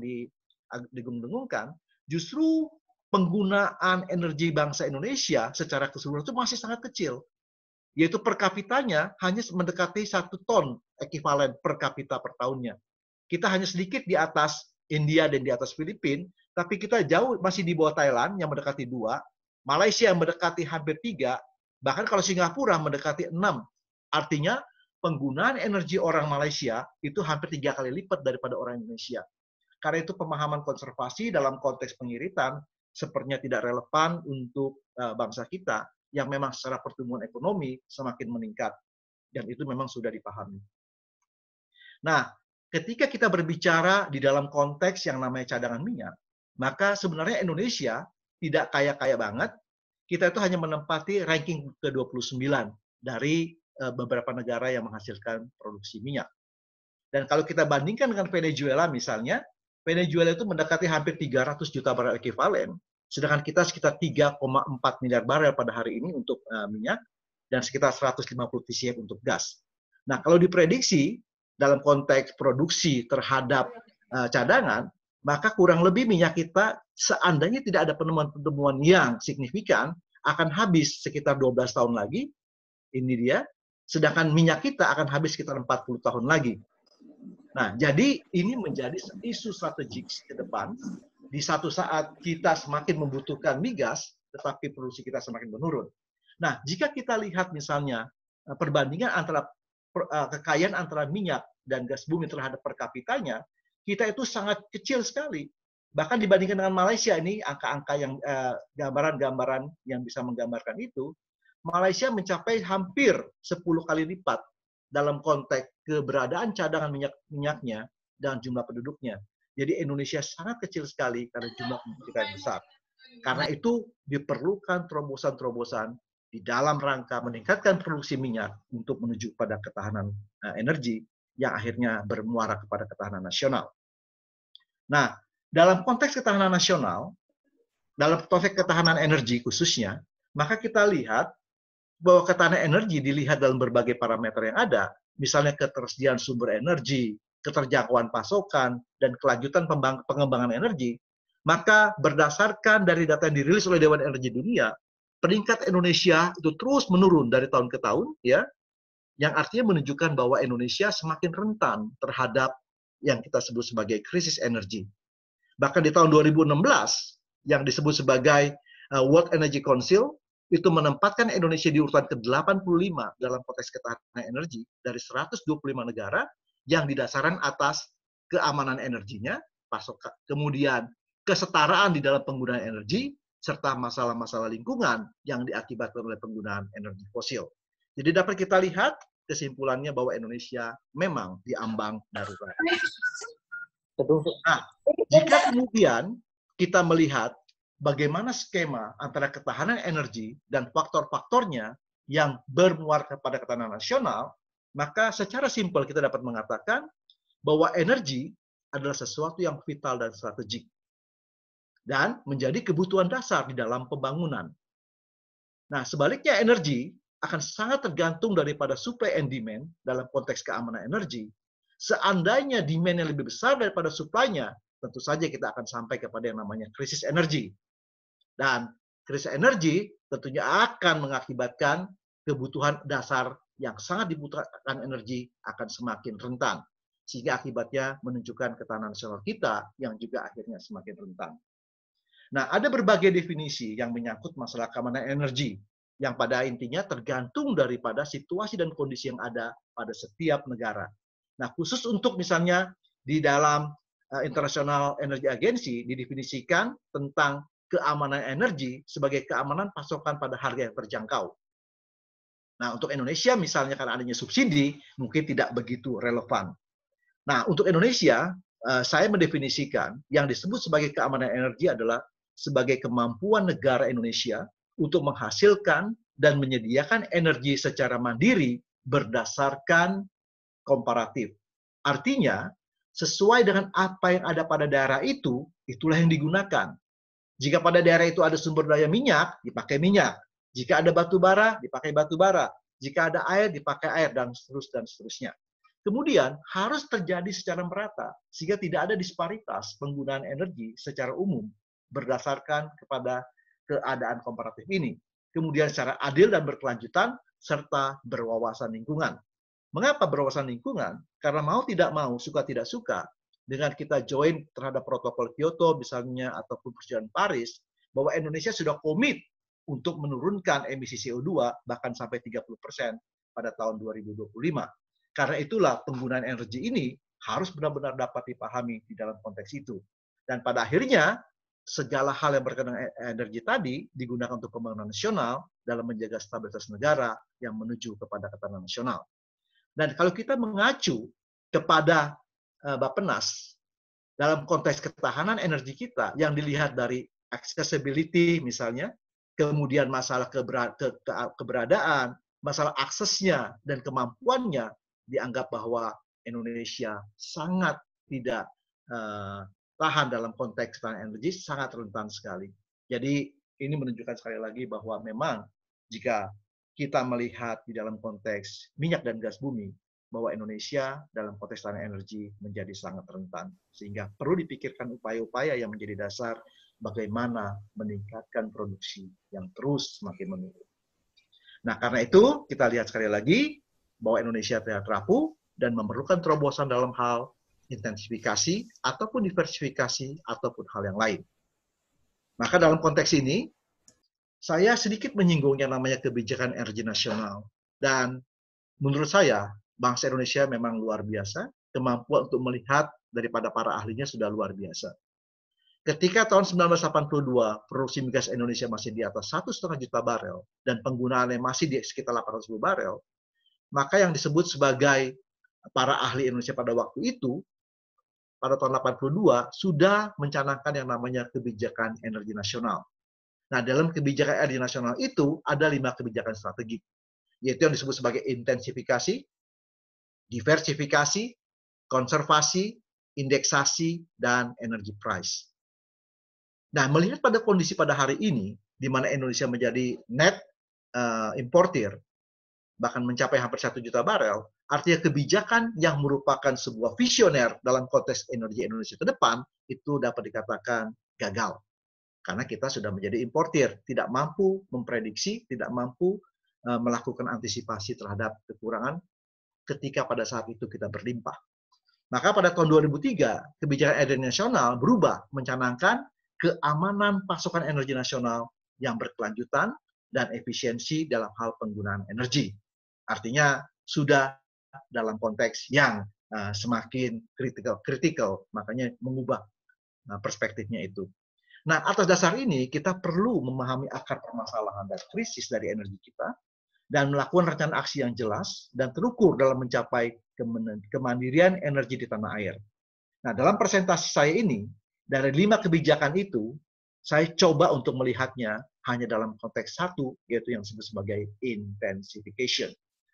digung-dengungkan, justru penggunaan energi bangsa Indonesia secara keseluruhan itu masih sangat kecil. Yaitu per kapitanya hanya mendekati satu ton ekivalen per kapita per tahunnya. Kita hanya sedikit di atas India dan di atas Filipina, tapi kita jauh masih di bawah Thailand yang mendekati dua, Malaysia yang mendekati hampir tiga, bahkan kalau Singapura mendekati enam. Artinya penggunaan energi orang Malaysia itu hampir tiga kali lipat daripada orang Indonesia. Karena itu pemahaman konservasi dalam konteks pengiritan sepertinya tidak relevan untuk eh, bangsa kita yang memang secara pertumbuhan ekonomi semakin meningkat dan itu memang sudah dipahami. Nah, ketika kita berbicara di dalam konteks yang namanya cadangan minyak, maka sebenarnya Indonesia tidak kaya-kaya banget. Kita itu hanya menempati ranking ke-29 dari eh, beberapa negara yang menghasilkan produksi minyak. Dan kalau kita bandingkan dengan Venezuela misalnya, Venezuela itu mendekati hampir 300 juta barel ekivalen, sedangkan kita sekitar 3,4 miliar barel pada hari ini untuk eh, minyak dan sekitar 150 TCF untuk gas. Nah, kalau diprediksi dalam konteks produksi terhadap eh, cadangan, maka kurang lebih minyak kita seandainya tidak ada penemuan-penemuan yang signifikan akan habis sekitar 12 tahun lagi. Ini dia. Sedangkan minyak kita akan habis sekitar 40 tahun lagi. Nah, jadi ini menjadi isu strategik ke depan. Di satu saat kita semakin membutuhkan migas, tetapi produksi kita semakin menurun. Nah, jika kita lihat misalnya eh, perbandingan antara eh, kekayaan antara minyak dan gas bumi terhadap per kapitanya, kita itu sangat kecil sekali. Bahkan dibandingkan dengan Malaysia ini angka-angka yang eh, gambaran-gambaran eh, yang bisa menggambarkan itu, Malaysia mencapai hampir 10 kali lipat dalam konteks keberadaan cadangan minyak minyaknya dan jumlah penduduknya. Jadi Indonesia sangat kecil sekali karena jumlah penduduknya besar. Karena itu diperlukan terobosan-terobosan di dalam rangka meningkatkan produksi minyak untuk menuju pada ketahanan eh, energi yang akhirnya bermuara kepada ketahanan nasional. Nah, dalam konteks ketahanan nasional, dalam konteks ketahanan energi khususnya, maka kita lihat bahwa ketahanan energi dilihat dalam berbagai parameter yang ada, misalnya ketersediaan sumber energi, keterjangkauan pasokan, dan kelanjutan pengembangan energi, maka berdasarkan dari data yang dirilis oleh Dewan Energi Dunia, peringkat Indonesia itu terus menurun dari tahun ke tahun, ya, yang artinya menunjukkan bahwa Indonesia semakin rentan terhadap yang kita sebut sebagai krisis energi. Bahkan di tahun 2016 yang disebut sebagai eh, World Energy Council itu menempatkan Indonesia di urutan ke-85 dalam konteks ketahanan energi dari 125 negara yang didasarkan atas keamanan energinya, pasokan kemudian kesetaraan di dalam penggunaan energi serta masalah-masalah lingkungan yang diakibatkan oleh penggunaan energi fosil. Jadi dapat kita lihat kesimpulannya bahwa Indonesia memang diambang darurat. Nah, jika kemudian kita melihat bagaimana skema antara ketahanan energi dan faktor-faktornya yang bermuara kepada ketahanan nasional, maka secara simpel kita dapat mengatakan bahwa energi adalah sesuatu yang vital dan strategik dan menjadi kebutuhan dasar di dalam pembangunan. Nah, sebaliknya energi akan sangat tergantung daripada supply and demand dalam konteks keamanan energi. Seandainya demand yang lebih besar daripada supply-nya, tentu saja kita akan sampai kepada yang namanya krisis energi. Dan krisis energi tentunya akan mengakibatkan kebutuhan dasar yang sangat dibutuhkan energi akan semakin rentan. Sehingga akibatnya menunjukkan ketahanan nasional kita yang juga akhirnya semakin rentan. Nah, ada berbagai definisi yang menyangkut masalah keamanan energi yang pada intinya tergantung daripada situasi dan kondisi yang ada pada setiap negara. Nah, khusus untuk misalnya di dalam eh, International Energy Agency didefinisikan tentang keamanan energi sebagai keamanan pasokan pada harga yang terjangkau. Nah, untuk Indonesia misalnya karena adanya subsidi mungkin tidak begitu relevan. Nah, untuk Indonesia eh, saya mendefinisikan yang disebut sebagai keamanan energi adalah sebagai kemampuan negara Indonesia untuk menghasilkan dan menyediakan energi secara mandiri berdasarkan komparatif. Artinya, sesuai dengan apa yang ada pada daerah itu, itulah yang digunakan. Jika pada daerah itu ada sumber daya minyak, dipakai minyak. Jika ada batu bara, dipakai batu bara. Jika ada air, dipakai air, dan seterus dan seterusnya. Kemudian harus terjadi secara merata, sehingga tidak ada disparitas penggunaan energi secara umum berdasarkan kepada keadaan komparatif ini, kemudian secara adil dan berkelanjutan, serta berwawasan lingkungan. Mengapa berwawasan lingkungan? Karena mau tidak mau, suka tidak suka, dengan kita join terhadap protokol Kyoto misalnya ataupun persetujuan Paris, bahwa Indonesia sudah komit untuk menurunkan emisi CO2 bahkan sampai 30 pada tahun 2025. Karena itulah penggunaan energi ini harus benar-benar dapat dipahami di dalam konteks itu. Dan pada akhirnya segala hal yang berkaitan e-, energi tadi digunakan untuk pembangunan nasional dalam menjaga stabilitas negara yang menuju kepada ketahanan nasional. Dan kalau kita mengacu kepada e, Bappenas dalam konteks ketahanan energi kita yang dilihat dari accessibility misalnya, kemudian masalah keberadaan, masalah aksesnya dan kemampuannya dianggap bahwa Indonesia sangat tidak e, Tahan dalam konteks tanah energi sangat rentan sekali. Jadi ini menunjukkan sekali lagi bahwa memang jika kita melihat di dalam konteks minyak dan gas bumi, bahwa Indonesia dalam konteks tanah energi menjadi sangat rentan. Sehingga perlu dipikirkan upaya-upaya yang menjadi dasar bagaimana meningkatkan produksi yang terus semakin menurun. Nah, karena itu kita lihat sekali lagi bahwa Indonesia tidak rapuh dan memerlukan terobosan dalam hal intensifikasi ataupun diversifikasi ataupun hal yang lain. Maka dalam konteks ini, saya sedikit menyinggung yang namanya kebijakan energi nasional. Dan menurut saya, bangsa Indonesia memang luar biasa. Kemampuan untuk melihat daripada para ahlinya sudah luar biasa. Ketika tahun 1982 produksi migas Indonesia masih di atas satu juta barel dan penggunaannya masih di sekitar 800 barel, maka yang disebut sebagai para ahli Indonesia pada waktu itu pada tahun 82 sudah mencanangkan yang namanya kebijakan energi nasional. Nah, dalam kebijakan energi nasional itu ada lima kebijakan strategi, yaitu yang disebut sebagai intensifikasi, diversifikasi, konservasi, indeksasi, dan energi price. Nah, melihat pada kondisi pada hari ini, di mana Indonesia menjadi net uh, eh, importer, bahkan mencapai hampir satu juta barel, artinya kebijakan yang merupakan sebuah visioner dalam konteks energi Indonesia ke depan itu dapat dikatakan gagal. Karena kita sudah menjadi importir, tidak mampu memprediksi, tidak mampu eh, melakukan antisipasi terhadap kekurangan ketika pada saat itu kita berlimpah. Maka pada tahun 2003, kebijakan energi nasional berubah mencanangkan keamanan pasokan energi nasional yang berkelanjutan dan efisiensi dalam hal penggunaan energi. Artinya sudah dalam konteks yang uh, semakin kritikal, kritikal, makanya mengubah uh, perspektifnya itu. Nah, atas dasar ini kita perlu memahami akar permasalahan dan krisis dari energi kita dan melakukan rencana aksi yang jelas dan terukur dalam mencapai kemandirian energi di tanah air. Nah, dalam presentasi saya ini, dari lima kebijakan itu, saya coba untuk melihatnya hanya dalam konteks satu, yaitu yang disebut sebagai intensification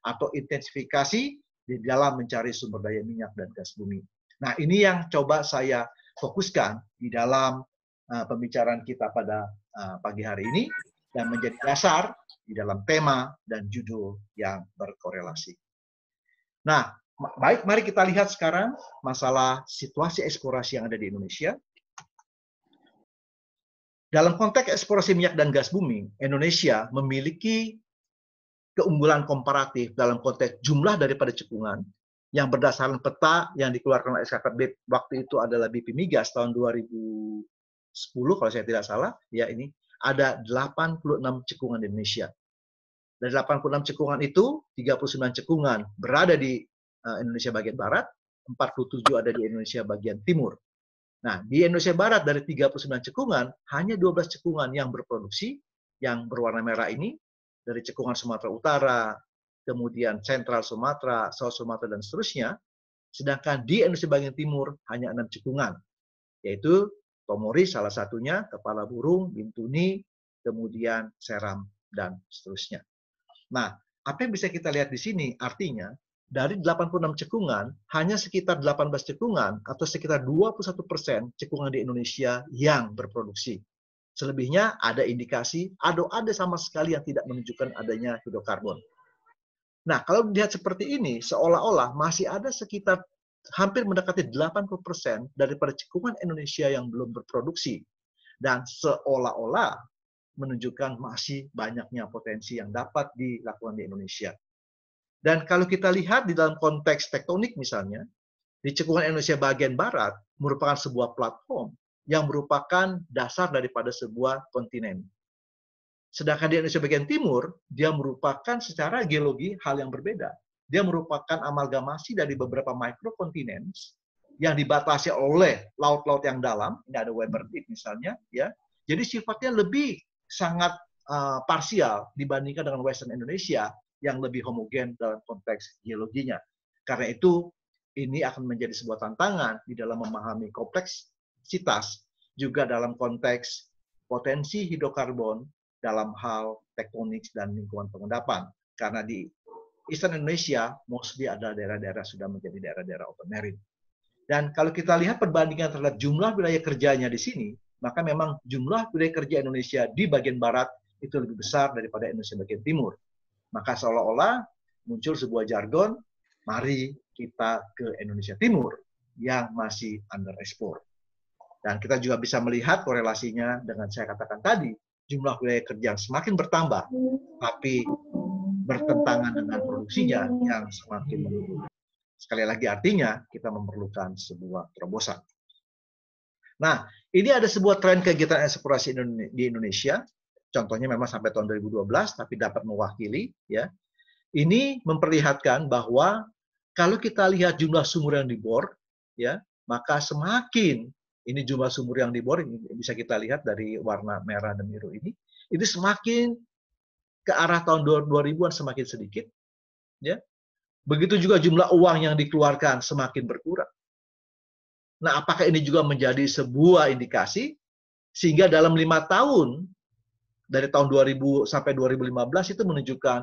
atau intensifikasi di dalam mencari sumber daya minyak dan gas bumi. Nah, ini yang coba saya fokuskan di dalam uh, pembicaraan kita pada uh, pagi hari ini dan menjadi dasar di dalam tema dan judul yang berkorelasi. Nah, baik mari kita lihat sekarang masalah situasi eksplorasi yang ada di Indonesia. Dalam konteks eksplorasi minyak dan gas bumi, Indonesia memiliki keunggulan komparatif dalam konteks jumlah daripada cekungan yang berdasarkan peta yang dikeluarkan oleh SKKB waktu itu adalah BP Migas tahun 2010 kalau saya tidak salah ya ini ada 86 cekungan di Indonesia. Dari 86 cekungan itu 39 cekungan berada di eh, Indonesia bagian barat, 47 ada di Indonesia bagian timur. Nah, di Indonesia barat dari 39 cekungan hanya 12 cekungan yang berproduksi yang berwarna merah ini dari cekungan Sumatera Utara, kemudian sentral Sumatera, South Sumatera, dan seterusnya. Sedangkan di Indonesia bagian timur hanya enam cekungan, yaitu Tomori salah satunya, kepala burung, bintuni, kemudian seram, dan seterusnya. Nah, apa yang bisa kita lihat di sini artinya dari 86 cekungan, hanya sekitar 18 cekungan atau sekitar 21 persen cekungan di Indonesia yang berproduksi. Selebihnya ada indikasi ada-ada sama sekali yang tidak menunjukkan adanya hidrokarbon. Nah, kalau dilihat seperti ini, seolah-olah masih ada sekitar hampir mendekati 80% daripada cekungan Indonesia yang belum berproduksi. Dan seolah-olah menunjukkan masih banyaknya potensi yang dapat dilakukan di Indonesia. Dan kalau kita lihat di dalam konteks tektonik misalnya, di cekungan Indonesia bagian barat merupakan sebuah platform yang merupakan dasar daripada sebuah kontinen. Sedangkan di Indonesia bagian timur, dia merupakan secara geologi hal yang berbeda. Dia merupakan amalgamasi dari beberapa mikrokontinen yang dibatasi oleh laut-laut yang dalam, ini ada Weber Deep misalnya, ya. Jadi sifatnya lebih sangat uh, parsial dibandingkan dengan Western Indonesia yang lebih homogen dalam konteks geologinya. Karena itu, ini akan menjadi sebuah tantangan di dalam memahami kompleks kompleksitas juga dalam konteks potensi hidrokarbon dalam hal tektonik dan lingkungan pengendapan. Karena di Eastern Indonesia, mostly adalah daerah-daerah sudah menjadi daerah-daerah open marine. Dan kalau kita lihat perbandingan terhadap jumlah wilayah kerjanya di sini, maka memang jumlah wilayah kerja Indonesia di bagian barat itu lebih besar daripada Indonesia bagian timur. Maka seolah-olah muncul sebuah jargon, mari kita ke Indonesia Timur yang masih under underexplored. Dan kita juga bisa melihat korelasinya dengan saya katakan tadi, jumlah wilayah kerja yang semakin bertambah, tapi bertentangan dengan produksinya yang semakin menurun. Sekali lagi artinya, kita memerlukan sebuah terobosan. Nah, ini ada sebuah tren kegiatan eksplorasi di Indonesia. Contohnya memang sampai tahun 2012, tapi dapat mewakili. ya. Ini memperlihatkan bahwa kalau kita lihat jumlah sumur yang dibor, ya, maka semakin ini jumlah sumur yang diboring bisa kita lihat dari warna merah dan biru ini itu semakin ke arah tahun 2000-an semakin sedikit ya begitu juga jumlah uang yang dikeluarkan semakin berkurang nah apakah ini juga menjadi sebuah indikasi sehingga dalam lima tahun dari tahun 2000 sampai 2015 itu menunjukkan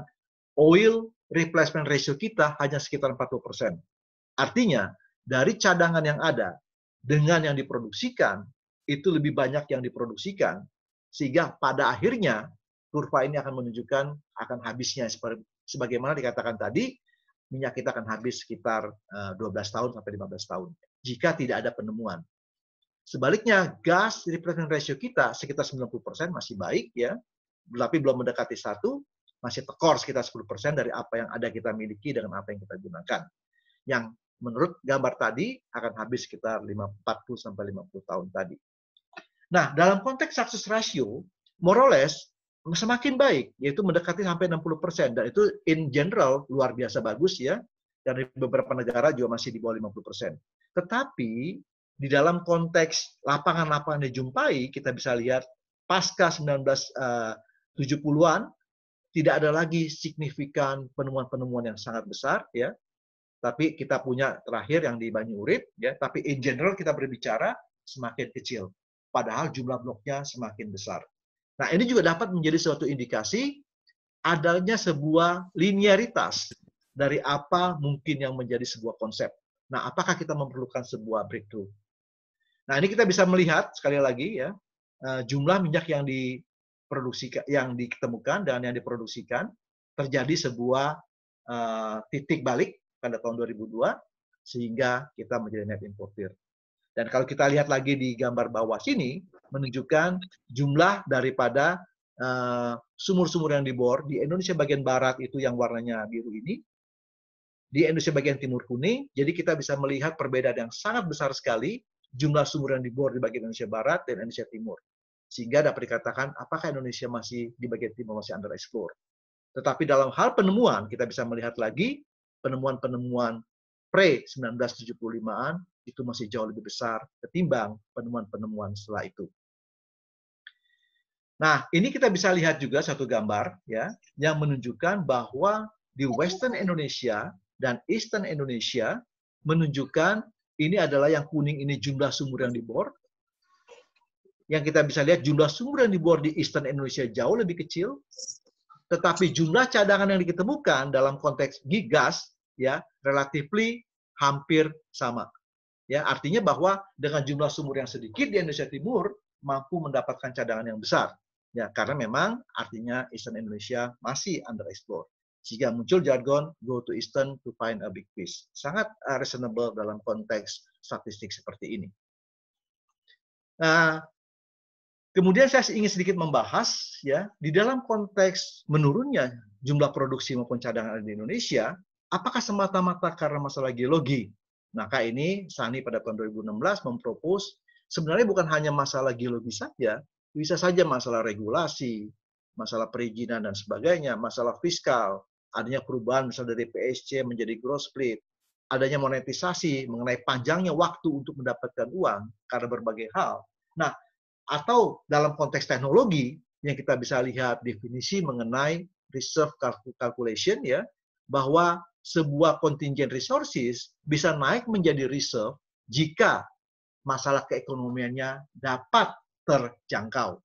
oil replacement ratio kita hanya sekitar 40 Artinya, dari cadangan yang ada, dengan yang diproduksikan itu lebih banyak yang diproduksikan sehingga pada akhirnya kurva ini akan menunjukkan akan habisnya sebagaimana dikatakan tadi minyak kita akan habis sekitar 12 eh, tahun sampai 15 tahun jika tidak ada penemuan. Sebaliknya gas replacement ratio kita sekitar 90% masih baik ya, tapi belum mendekati satu, masih tekor sekitar 10% dari apa yang ada kita miliki dengan apa yang kita gunakan. Yang menurut gambar tadi akan habis sekitar 40 sampai 50 tahun tadi. Nah, dalam konteks sukses rasio, more or less semakin baik, yaitu mendekati sampai 60%, dan itu in general luar biasa bagus ya, di beberapa negara juga masih di bawah 50%. Tetapi di dalam konteks lapangan-lapangan yang dijumpai, kita bisa lihat pasca 1970-an eh, tidak ada lagi signifikan penemuan-penemuan yang sangat besar ya tapi kita punya terakhir yang di Banyu Urip, ya, tapi in general kita berbicara semakin kecil, padahal jumlah bloknya semakin besar. Nah, ini juga dapat menjadi suatu indikasi adanya sebuah linearitas dari apa mungkin yang menjadi sebuah konsep. Nah, apakah kita memerlukan sebuah breakthrough? Nah, ini kita bisa melihat sekali lagi ya, eh, jumlah minyak yang diproduksi yang ditemukan dan yang diproduksikan terjadi sebuah uh, titik balik pada tahun 2002 sehingga kita menjadi net importer. Dan kalau kita lihat lagi di gambar bawah sini menunjukkan jumlah daripada eh, sumur-sumur yang dibor di Indonesia bagian barat itu yang warnanya biru ini di Indonesia bagian timur kuning. Jadi kita bisa melihat perbedaan yang sangat besar sekali jumlah sumur yang dibor di bagian Indonesia barat dan Indonesia timur. Sehingga dapat dikatakan apakah Indonesia masih di bagian timur masih underexplored. Tetapi dalam hal penemuan kita bisa melihat lagi penemuan-penemuan pre 1975-an itu masih jauh lebih besar ketimbang penemuan-penemuan setelah itu. Nah, ini kita bisa lihat juga satu gambar ya yang menunjukkan bahwa di Western Indonesia dan Eastern Indonesia menunjukkan ini adalah yang kuning ini jumlah sumur yang dibor. Yang kita bisa lihat jumlah sumur yang dibor di Eastern Indonesia jauh lebih kecil, tetapi jumlah cadangan yang diketemukan dalam konteks gigas ya relatively hampir sama. Ya, artinya bahwa dengan jumlah sumur yang sedikit di Indonesia Timur mampu mendapatkan cadangan yang besar. Ya, karena memang artinya Eastern Indonesia masih under explore. Sehingga muncul jargon go to Eastern to find a big fish. Sangat uh, reasonable dalam konteks statistik seperti ini. Nah, kemudian saya ingin sedikit membahas ya di dalam konteks menurunnya jumlah produksi maupun cadangan di Indonesia Apakah semata-mata karena masalah geologi? Maka nah, ini Sani pada tahun 2016 mempropos sebenarnya bukan hanya masalah geologi saja, bisa saja masalah regulasi, masalah perizinan dan sebagainya, masalah fiskal, adanya perubahan misalnya dari PSC menjadi growth split, adanya monetisasi mengenai panjangnya waktu untuk mendapatkan uang karena berbagai hal. Nah, atau dalam konteks teknologi yang kita bisa lihat definisi mengenai reserve calculation ya bahwa sebuah kontingen resources bisa naik menjadi reserve jika masalah keekonomiannya dapat terjangkau.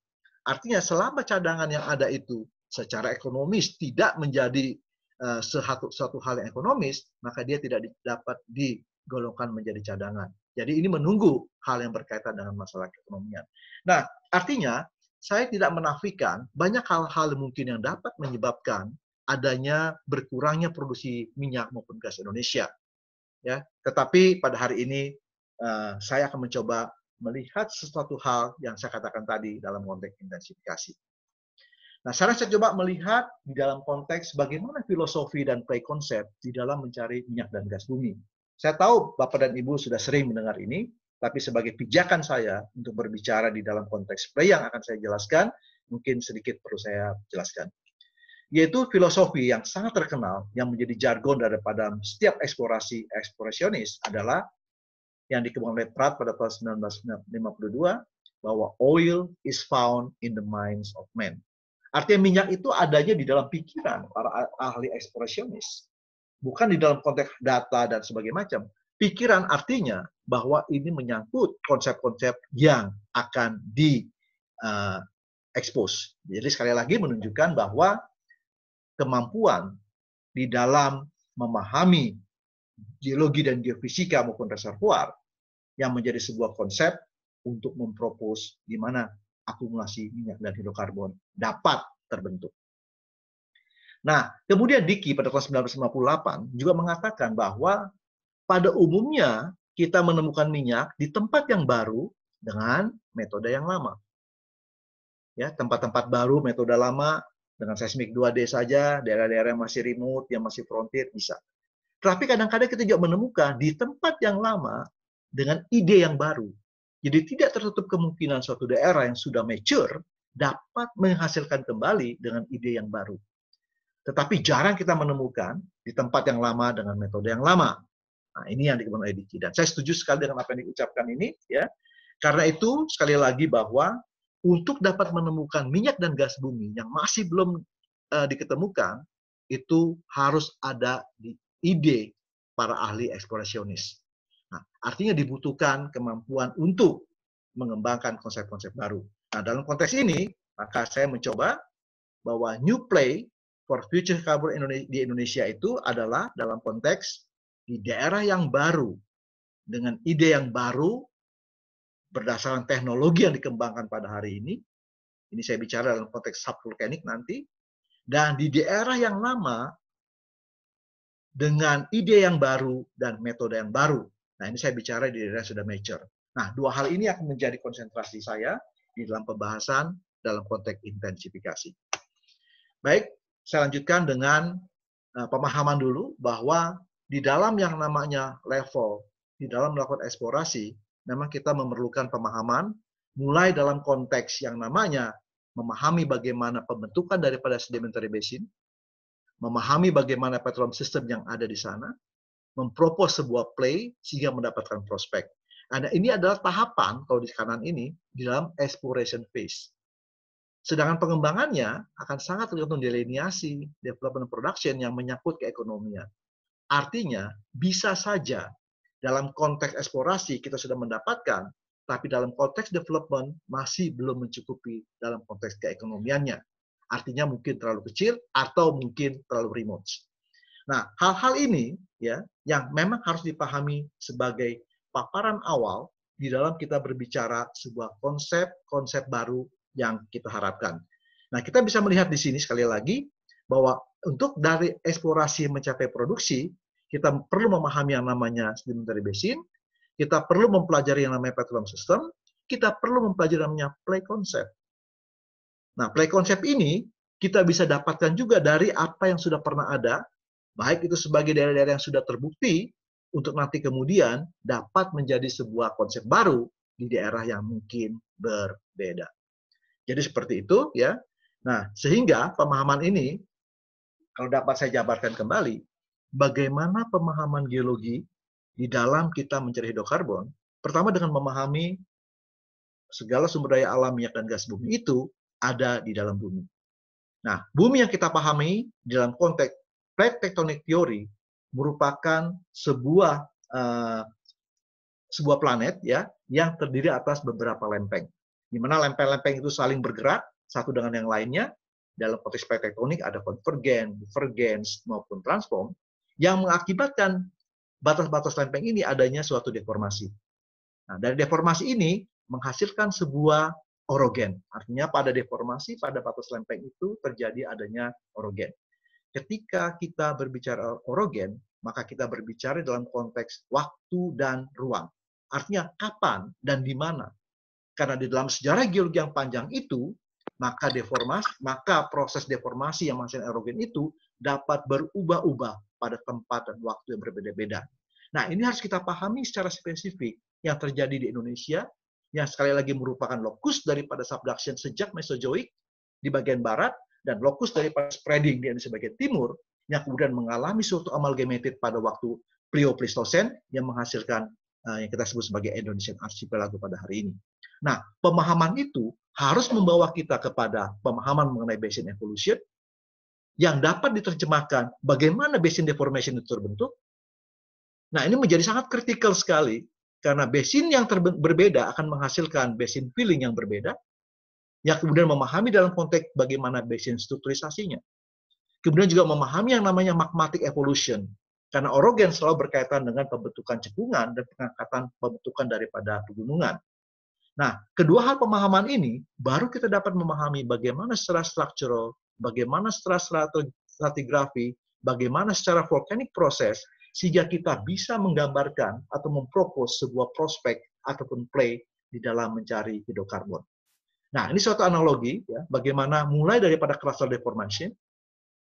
Artinya selama cadangan yang ada itu secara ekonomis tidak menjadi eh, suatu satu, hal yang ekonomis, maka dia tidak dapat digolongkan menjadi cadangan. Jadi ini menunggu hal yang berkaitan dengan masalah keekonomian. Nah, artinya saya tidak menafikan banyak hal-hal mungkin yang dapat menyebabkan adanya berkurangnya produksi minyak maupun gas Indonesia. Ya, tetapi pada hari ini uh, saya akan mencoba melihat sesuatu hal yang saya katakan tadi dalam konteks intensifikasi. Nah, sekarang saya coba melihat di dalam konteks bagaimana filosofi dan play konsep di dalam mencari minyak dan gas bumi. Saya tahu Bapak dan Ibu sudah sering mendengar ini, tapi sebagai pijakan saya untuk berbicara di dalam konteks play yang akan saya jelaskan, mungkin sedikit perlu saya jelaskan yaitu filosofi yang sangat terkenal yang menjadi jargon daripada setiap eksplorasi eksplorasionis adalah yang dikembangkan oleh Pratt pada tahun 1952 bahwa oil is found in the minds of men. Artinya minyak itu adanya di dalam pikiran para ahli eksplorasionis, bukan di dalam konteks data dan sebagainya macam. Pikiran artinya bahwa ini menyangkut konsep-konsep yang akan di uh, expose. Jadi sekali lagi menunjukkan bahwa kemampuan di dalam memahami geologi dan geofisika maupun reservoir yang menjadi sebuah konsep untuk mempropos di mana akumulasi minyak dan hidrokarbon dapat terbentuk. Nah, kemudian Diki pada tahun 1958 juga mengatakan bahwa pada umumnya kita menemukan minyak di tempat yang baru dengan metode yang lama. Ya, tempat-tempat baru, metode lama dengan seismik 2D saja, daerah-daerah yang masih remote, yang masih frontier, bisa. Tapi kadang-kadang kita juga menemukan di tempat yang lama dengan ide yang baru. Jadi tidak tertutup kemungkinan suatu daerah yang sudah mature dapat menghasilkan kembali dengan ide yang baru. Tetapi jarang kita menemukan di tempat yang lama dengan metode yang lama. Nah, ini yang dikembangkan oleh Diki. Dan saya setuju sekali dengan apa yang diucapkan ini. ya. Karena itu, sekali lagi bahwa untuk dapat menemukan minyak dan gas bumi yang masih belum uh, diketemukan, itu harus ada di ide para ahli eksplorasionis. Nah, artinya dibutuhkan kemampuan untuk mengembangkan konsep-konsep baru. Nah, dalam konteks ini, maka saya mencoba bahwa new play for future carbon di Indonesia itu adalah dalam konteks di daerah yang baru dengan ide yang baru berdasarkan teknologi yang dikembangkan pada hari ini, ini saya bicara dalam konteks subvulkanik nanti, dan di daerah yang lama dengan ide yang baru dan metode yang baru. Nah ini saya bicara di daerah sudah mature. Nah dua hal ini akan menjadi konsentrasi saya di dalam pembahasan dalam konteks intensifikasi. Baik, saya lanjutkan dengan eh, pemahaman dulu bahwa di dalam yang namanya level, di dalam melakukan eksplorasi, memang kita memerlukan pemahaman mulai dalam konteks yang namanya memahami bagaimana pembentukan daripada sedimentary basin, memahami bagaimana petroleum system yang ada di sana, mempropos sebuah play sehingga mendapatkan prospek. Nah, ini adalah tahapan kalau di kanan ini di dalam exploration phase. Sedangkan pengembangannya akan sangat tergantung delineasi development production yang menyangkut keekonomian. Artinya, bisa saja dalam konteks eksplorasi kita sudah mendapatkan, tapi dalam konteks development masih belum mencukupi dalam konteks keekonomiannya. Artinya mungkin terlalu kecil atau mungkin terlalu remote. Nah, hal-hal ini ya yang memang harus dipahami sebagai paparan awal di dalam kita berbicara sebuah konsep-konsep baru yang kita harapkan. Nah, kita bisa melihat di sini sekali lagi bahwa untuk dari eksplorasi mencapai produksi, kita perlu memahami yang namanya sedimentary basin, kita perlu mempelajari yang namanya petroleum system, kita perlu mempelajari yang namanya play concept. Nah, play concept ini kita bisa dapatkan juga dari apa yang sudah pernah ada, baik itu sebagai daerah-daerah yang sudah terbukti, untuk nanti kemudian dapat menjadi sebuah konsep baru di daerah yang mungkin berbeda. Jadi seperti itu ya. Nah, sehingga pemahaman ini kalau dapat saya jabarkan kembali, bagaimana pemahaman geologi di dalam kita mencari hidrokarbon, pertama dengan memahami segala sumber daya alam minyak dan gas bumi itu ada di dalam bumi. Nah, bumi yang kita pahami dalam konteks plate tectonic theory merupakan sebuah uh, sebuah planet ya yang terdiri atas beberapa lempeng. Di mana lempeng-lempeng itu saling bergerak satu dengan yang lainnya dalam konteks plate tektonik ada konvergen, divergen maupun transform yang mengakibatkan batas-batas lempeng ini adanya suatu deformasi. Nah, dari deformasi ini menghasilkan sebuah orogen. Artinya pada deformasi pada batas lempeng itu terjadi adanya orogen. Ketika kita berbicara orogen, maka kita berbicara dalam konteks waktu dan ruang. Artinya kapan dan di mana. Karena di dalam sejarah geologi yang panjang itu, maka deformasi, maka proses deformasi yang menghasilkan erogen itu dapat berubah-ubah pada tempat dan waktu yang berbeda-beda. Nah, ini harus kita pahami secara spesifik yang terjadi di Indonesia, yang sekali lagi merupakan lokus daripada subduction sejak Mesozoik di bagian barat, dan lokus daripada spreading di Indonesia bagian timur, yang kemudian mengalami suatu amalgamated pada waktu Pleiopleistosen yang menghasilkan eh, yang kita sebut sebagai Indonesian Archipelago pada hari ini. Nah, pemahaman itu harus membawa kita kepada pemahaman mengenai Basin Evolution, yang dapat diterjemahkan bagaimana basin deformation itu terbentuk. Nah, ini menjadi sangat kritikal sekali karena basin yang berbeda akan menghasilkan basin filling yang berbeda yang kemudian memahami dalam konteks bagaimana basin strukturisasinya. Kemudian juga memahami yang namanya magmatic evolution. Karena orogen selalu berkaitan dengan pembentukan cekungan dan pengangkatan pembentukan daripada pegunungan. Nah, kedua hal pemahaman ini baru kita dapat memahami bagaimana secara struktural bagaimana secara stratigrafi, bagaimana secara volcanic proses, sehingga kita bisa menggambarkan atau mempropos sebuah prospek ataupun play di dalam mencari hidrokarbon. Nah, ini suatu analogi, ya, bagaimana mulai daripada crustal deformation,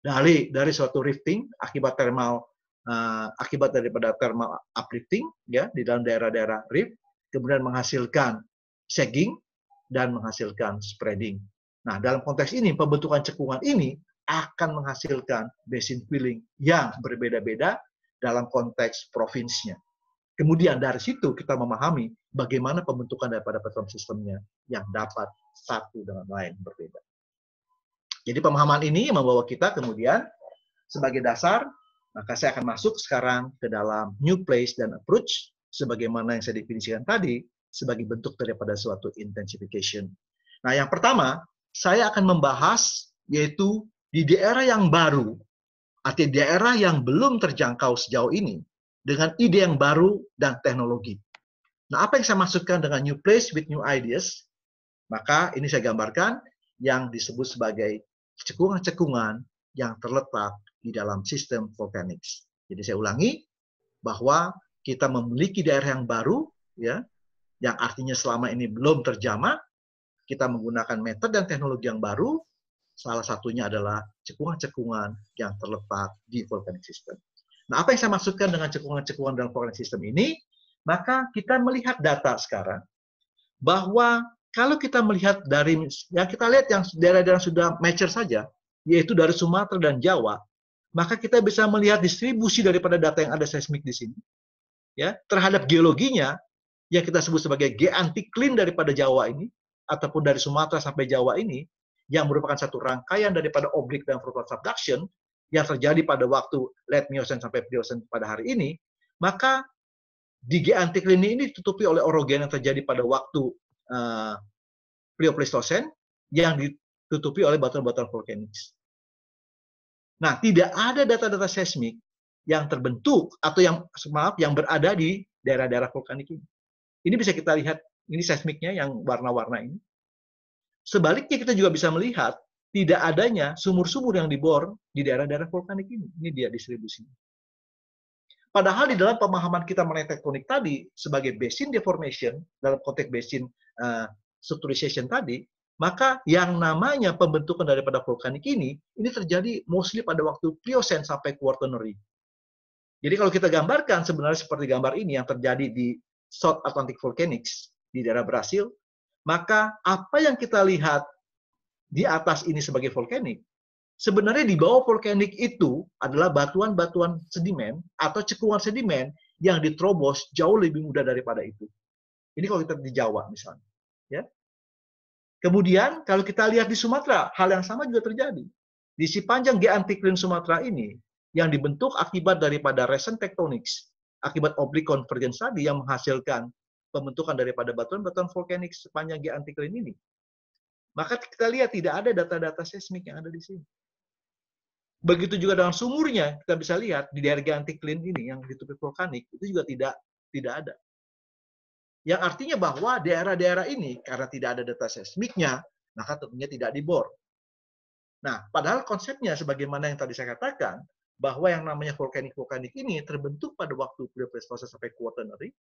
dari dari suatu rifting akibat thermal uh, akibat daripada thermal uplifting ya di dalam daerah-daerah rift kemudian menghasilkan sagging dan menghasilkan spreading Nah, dalam konteks ini, pembentukan cekungan ini akan menghasilkan basin filling yang berbeda-beda dalam konteks provinsinya. Kemudian dari situ kita memahami bagaimana pembentukan daripada petroleum sistemnya yang dapat satu dengan lain berbeda. Jadi pemahaman ini membawa kita kemudian sebagai dasar, maka saya akan masuk sekarang ke dalam new place dan approach sebagaimana yang saya definisikan tadi sebagai bentuk daripada suatu intensification. Nah, yang pertama saya akan membahas yaitu di daerah yang baru, artinya daerah yang belum terjangkau sejauh ini, dengan ide yang baru dan teknologi. Nah, apa yang saya maksudkan dengan new place with new ideas? Maka ini saya gambarkan yang disebut sebagai cekungan-cekungan yang terletak di dalam sistem vulkanik. Jadi saya ulangi bahwa kita memiliki daerah yang baru, ya, yang artinya selama ini belum terjamah, kita menggunakan metode dan teknologi yang baru, salah satunya adalah cekungan-cekungan yang terletak di volcanic system. Nah, apa yang saya maksudkan dengan cekungan-cekungan dalam volcanic system ini? Maka kita melihat data sekarang bahwa kalau kita melihat dari yang kita lihat yang daerah-daerah sudah mature saja, yaitu dari Sumatera dan Jawa, maka kita bisa melihat distribusi daripada data yang ada seismik di sini, ya terhadap geologinya yang kita sebut sebagai geantiklin daripada Jawa ini, ataupun dari Sumatera sampai Jawa ini yang merupakan satu rangkaian daripada oblik dan frontal subduction yang terjadi pada waktu late Miocene sampai Pliocene pada hari ini, maka gigi antiklini ini ditutupi oleh orogen yang terjadi pada waktu uh, yang ditutupi oleh batuan-batuan vulkanik. Nah, tidak ada data-data seismik yang terbentuk atau yang maaf yang berada di daerah-daerah vulkanik ini. Ini bisa kita lihat ini seismiknya yang warna-warna ini. Sebaliknya kita juga bisa melihat tidak adanya sumur-sumur yang dibor di daerah-daerah vulkanik ini. Ini dia distribusinya. Padahal di dalam pemahaman kita mengenai tektonik tadi sebagai basin deformation dalam konteks basin uh, eh, structurization tadi, maka yang namanya pembentukan daripada vulkanik ini ini terjadi mostly pada waktu Pliocene sampai Quaternary. Jadi kalau kita gambarkan sebenarnya seperti gambar ini yang terjadi di South Atlantic Volcanics, di daerah Brasil, maka apa yang kita lihat di atas ini sebagai vulkanik, sebenarnya di bawah vulkanik itu adalah batuan-batuan sedimen atau cekungan sedimen yang diterobos jauh lebih mudah daripada itu. Ini kalau kita di Jawa misalnya. Ya. Kemudian kalau kita lihat di Sumatera, hal yang sama juga terjadi. Di sepanjang geantiklin Sumatera ini, yang dibentuk akibat daripada recent tectonics, akibat oblique convergence tadi yang menghasilkan pembentukan daripada batuan-batuan vulkanik sepanjang geantiklin ini, maka kita lihat tidak ada data-data seismik yang ada di sini. Begitu juga dengan sumurnya, kita bisa lihat di daerah geantiklin ini yang ditutupi vulkanik itu juga tidak tidak ada. Yang artinya bahwa daerah-daerah ini karena tidak ada data seismiknya, maka tentunya tidak dibor. Nah, padahal konsepnya sebagaimana yang tadi saya katakan, bahwa yang namanya vulkanik-vulkanik ini terbentuk pada waktu proses sampai quaternary,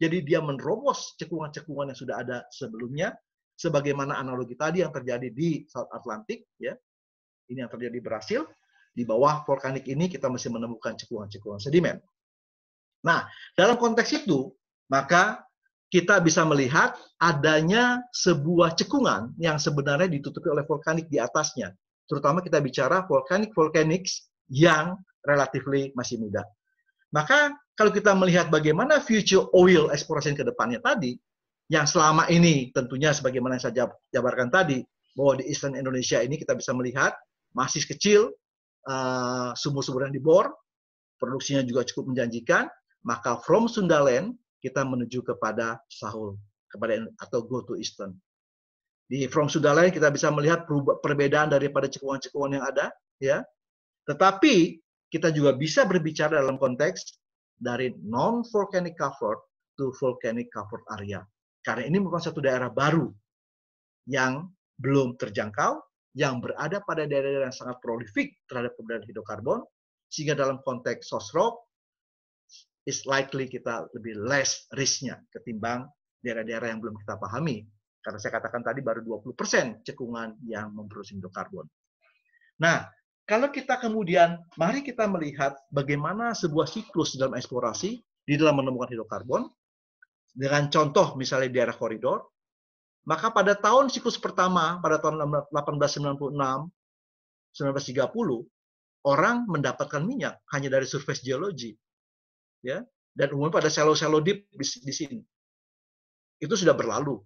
jadi dia menerobos cekungan-cekungan yang sudah ada sebelumnya, sebagaimana analogi tadi yang terjadi di South Atlantic, ya. Ini yang terjadi di Brasil. Di bawah vulkanik ini kita masih menemukan cekungan-cekungan sedimen. Nah, dalam konteks itu, maka kita bisa melihat adanya sebuah cekungan yang sebenarnya ditutupi oleh vulkanik di atasnya. Terutama kita bicara vulkanik-vulkanik yang relatif masih muda. Maka kalau kita melihat bagaimana future oil exploration ke depannya tadi, yang selama ini tentunya sebagaimana yang saya jabarkan tadi, bahwa di Eastern Indonesia ini kita bisa melihat masih kecil, uh, eh, sumur-sumur yang dibor, produksinya juga cukup menjanjikan, maka from Sundaland kita menuju kepada Sahul, kepada atau go to Eastern. Di from Sundaland kita bisa melihat perbedaan daripada cekuan-cekuan yang ada, ya. Tetapi kita juga bisa berbicara dalam konteks dari non-volcanic covered to volcanic covered area. Karena ini merupakan satu daerah baru yang belum terjangkau, yang berada pada daerah daerah yang sangat prolifik terhadap pemberdayaan hidrokarbon, sehingga dalam konteks source rock, is likely kita lebih less risk-nya ketimbang daerah-daerah yang belum kita pahami. Karena saya katakan tadi baru 20% cekungan yang memproduksi hidrokarbon. Nah, kalau kita kemudian, mari kita melihat bagaimana sebuah siklus dalam eksplorasi di dalam menemukan hidrokarbon, dengan contoh misalnya di daerah koridor, maka pada tahun siklus pertama, pada tahun 1896, 1930, orang mendapatkan minyak hanya dari surface geology ya Dan umumnya pada selo-selo deep di, di sini. Itu sudah berlalu.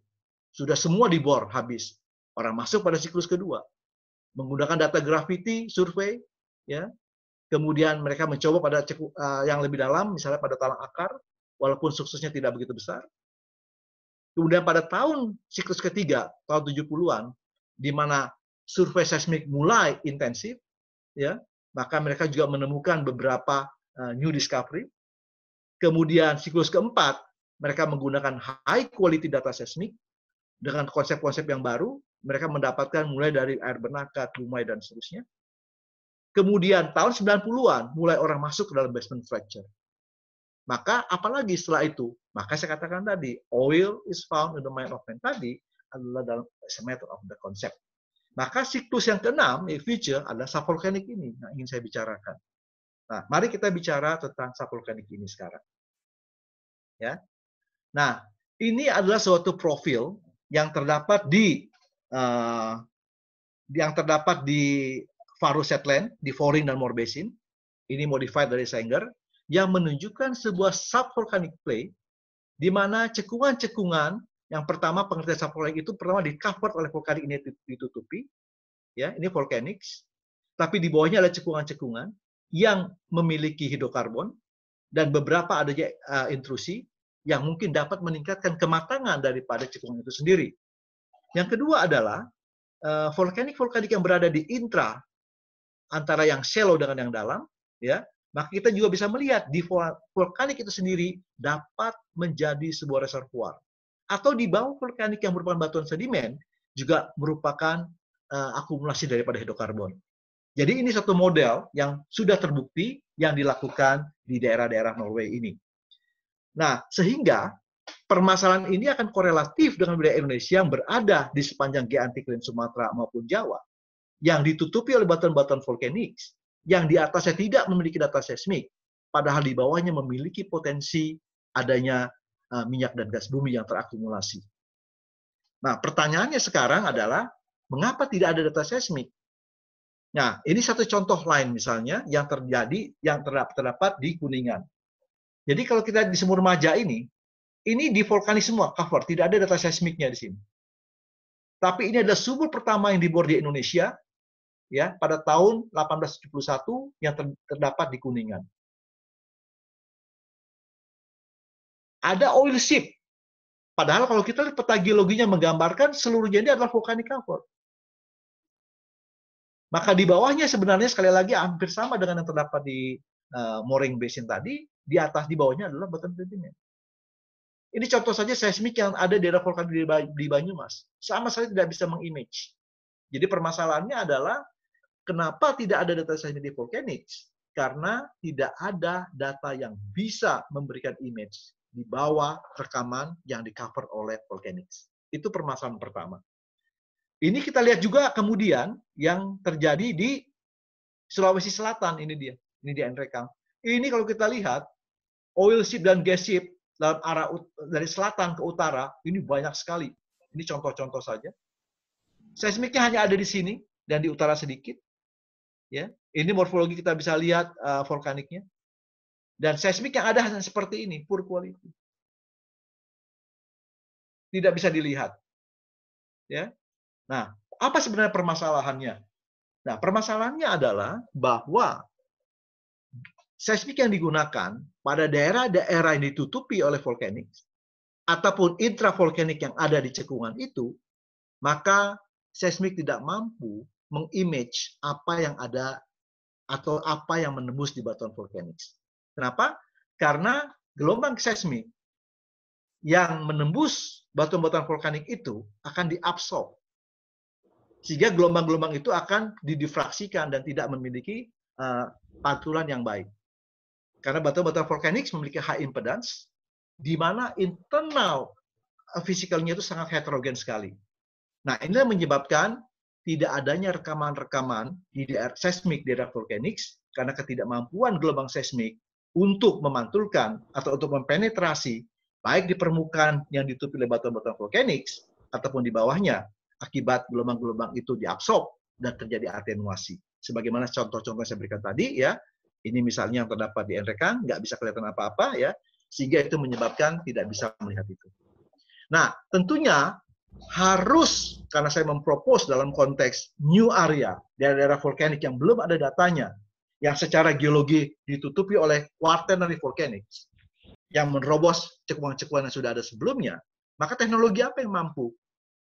Sudah semua dibor habis. Orang masuk pada siklus kedua menggunakan data gravity survei ya kemudian mereka mencoba pada ceku, uh, yang lebih dalam misalnya pada talang akar walaupun suksesnya tidak begitu besar kemudian pada tahun siklus ketiga tahun 70-an di mana survei seismik mulai intensif ya maka mereka juga menemukan beberapa uh, new discovery kemudian siklus keempat mereka menggunakan high quality data seismik dengan konsep-konsep yang baru mereka mendapatkan mulai dari air bernakat, rumai, dan seterusnya. Kemudian tahun 90-an mulai orang masuk ke dalam basement fracture. Maka apalagi setelah itu? Maka saya katakan tadi, oil is found in the mind of man tadi adalah dalam as of the concept. Maka siklus yang keenam, future, adalah subvolcanic ini yang ingin saya bicarakan. Nah, mari kita bicara tentang subvolcanic ini sekarang. Ya. Nah, ini adalah suatu profil yang terdapat di uh, yang terdapat di Faroe Setland, di Foring dan More Basin, ini modified dari Sanger, yang menunjukkan sebuah subvolcanic play di mana cekungan-cekungan yang pertama pengertian subvolcanic itu pertama di cover oleh vulkanik ini ditutupi, ya ini volcanics, tapi di bawahnya ada cekungan-cekungan yang memiliki hidrokarbon dan beberapa adanya uh, intrusi yang mungkin dapat meningkatkan kematangan daripada cekungan itu sendiri. Yang kedua adalah eh, vulkanik-vulkanik yang berada di intra antara yang shallow dengan yang dalam, ya, maka kita juga bisa melihat di vulkanik itu sendiri dapat menjadi sebuah reservoir. Atau di bawah vulkanik yang merupakan batuan sedimen juga merupakan uh, akumulasi daripada hidrokarbon. Jadi ini satu model yang sudah terbukti yang dilakukan di daerah-daerah Norway ini. Nah, sehingga permasalahan ini akan korelatif dengan wilayah Indonesia yang berada di sepanjang Geantiklen Sumatera maupun Jawa, yang ditutupi oleh batuan-batuan vulkanik, yang di atasnya tidak memiliki data seismik, padahal di bawahnya memiliki potensi adanya eh, minyak dan gas bumi yang terakumulasi. Nah, pertanyaannya sekarang adalah, mengapa tidak ada data seismik? Nah, ini satu contoh lain misalnya yang terjadi, yang terdapat, terdapat di Kuningan. Jadi kalau kita di Semur Maja ini, ini di vulkanis semua, cover. Tidak ada data seismiknya di sini. Tapi ini adalah subur pertama yang dibor di Indonesia ya pada tahun 1871 yang terdapat di Kuningan. Ada oil ship. Padahal kalau kita lihat peta geologinya menggambarkan seluruhnya ini adalah vulkanik cover. Maka di bawahnya sebenarnya sekali lagi hampir sama dengan yang terdapat di uh, Moring Basin tadi, di atas di bawahnya adalah bottom sediment. Ini contoh saja seismik yang ada di daerah vulkan di Banyumas. Sama sekali tidak bisa mengimage. Jadi permasalahannya adalah kenapa tidak ada data seismik di Volcanics? Karena tidak ada data yang bisa memberikan image di bawah rekaman yang di cover oleh Volcanics. Itu permasalahan pertama. Ini kita lihat juga kemudian yang terjadi di Sulawesi Selatan ini dia, ini dia Enrekang. Ini kalau kita lihat oil ship dan gas ship dalam arah dari selatan ke utara ini banyak sekali. Ini contoh-contoh saja. Seismiknya hanya ada di sini dan di utara sedikit. Ya, ini morfologi kita bisa lihat uh, eh, vulkaniknya. Dan seismik yang ada hanya seperti ini, poor quality. Tidak bisa dilihat. Ya. Nah, apa sebenarnya permasalahannya? Nah, permasalahannya adalah bahwa seismik yang digunakan pada daerah-daerah yang ditutupi oleh vulkanik ataupun intravolkanik yang ada di cekungan itu, maka seismik tidak mampu mengimage apa yang ada atau apa yang menembus di batuan vulkanik. Kenapa? Karena gelombang seismik yang menembus batuan-batuan vulkanik itu akan diabsorb. Sehingga gelombang-gelombang itu akan didifraksikan dan tidak memiliki uh, pantulan yang baik. Karena batu batu vulkanik memiliki high impedance, di mana internal eh, fisikalnya itu sangat heterogen sekali. Nah, ini menyebabkan tidak adanya rekaman-rekaman di daerah seismik di daerah vulkanik karena ketidakmampuan gelombang seismik untuk memantulkan atau untuk mempenetrasi baik di permukaan yang ditutupi oleh batu-batu vulkanik ataupun di bawahnya akibat gelombang-gelombang itu diabsorb dan terjadi atenuasi. Sebagaimana contoh-contoh yang saya berikan tadi ya, ini misalnya yang terdapat di NRK, nggak bisa kelihatan apa-apa ya, sehingga itu menyebabkan tidak bisa melihat itu. Nah, tentunya harus karena saya mempropos dalam konteks new area daerah-daerah vulkanik yang belum ada datanya, yang secara geologi ditutupi oleh quaternary volcanics, yang menerobos cekuan-cekuan yang sudah ada sebelumnya, maka teknologi apa yang mampu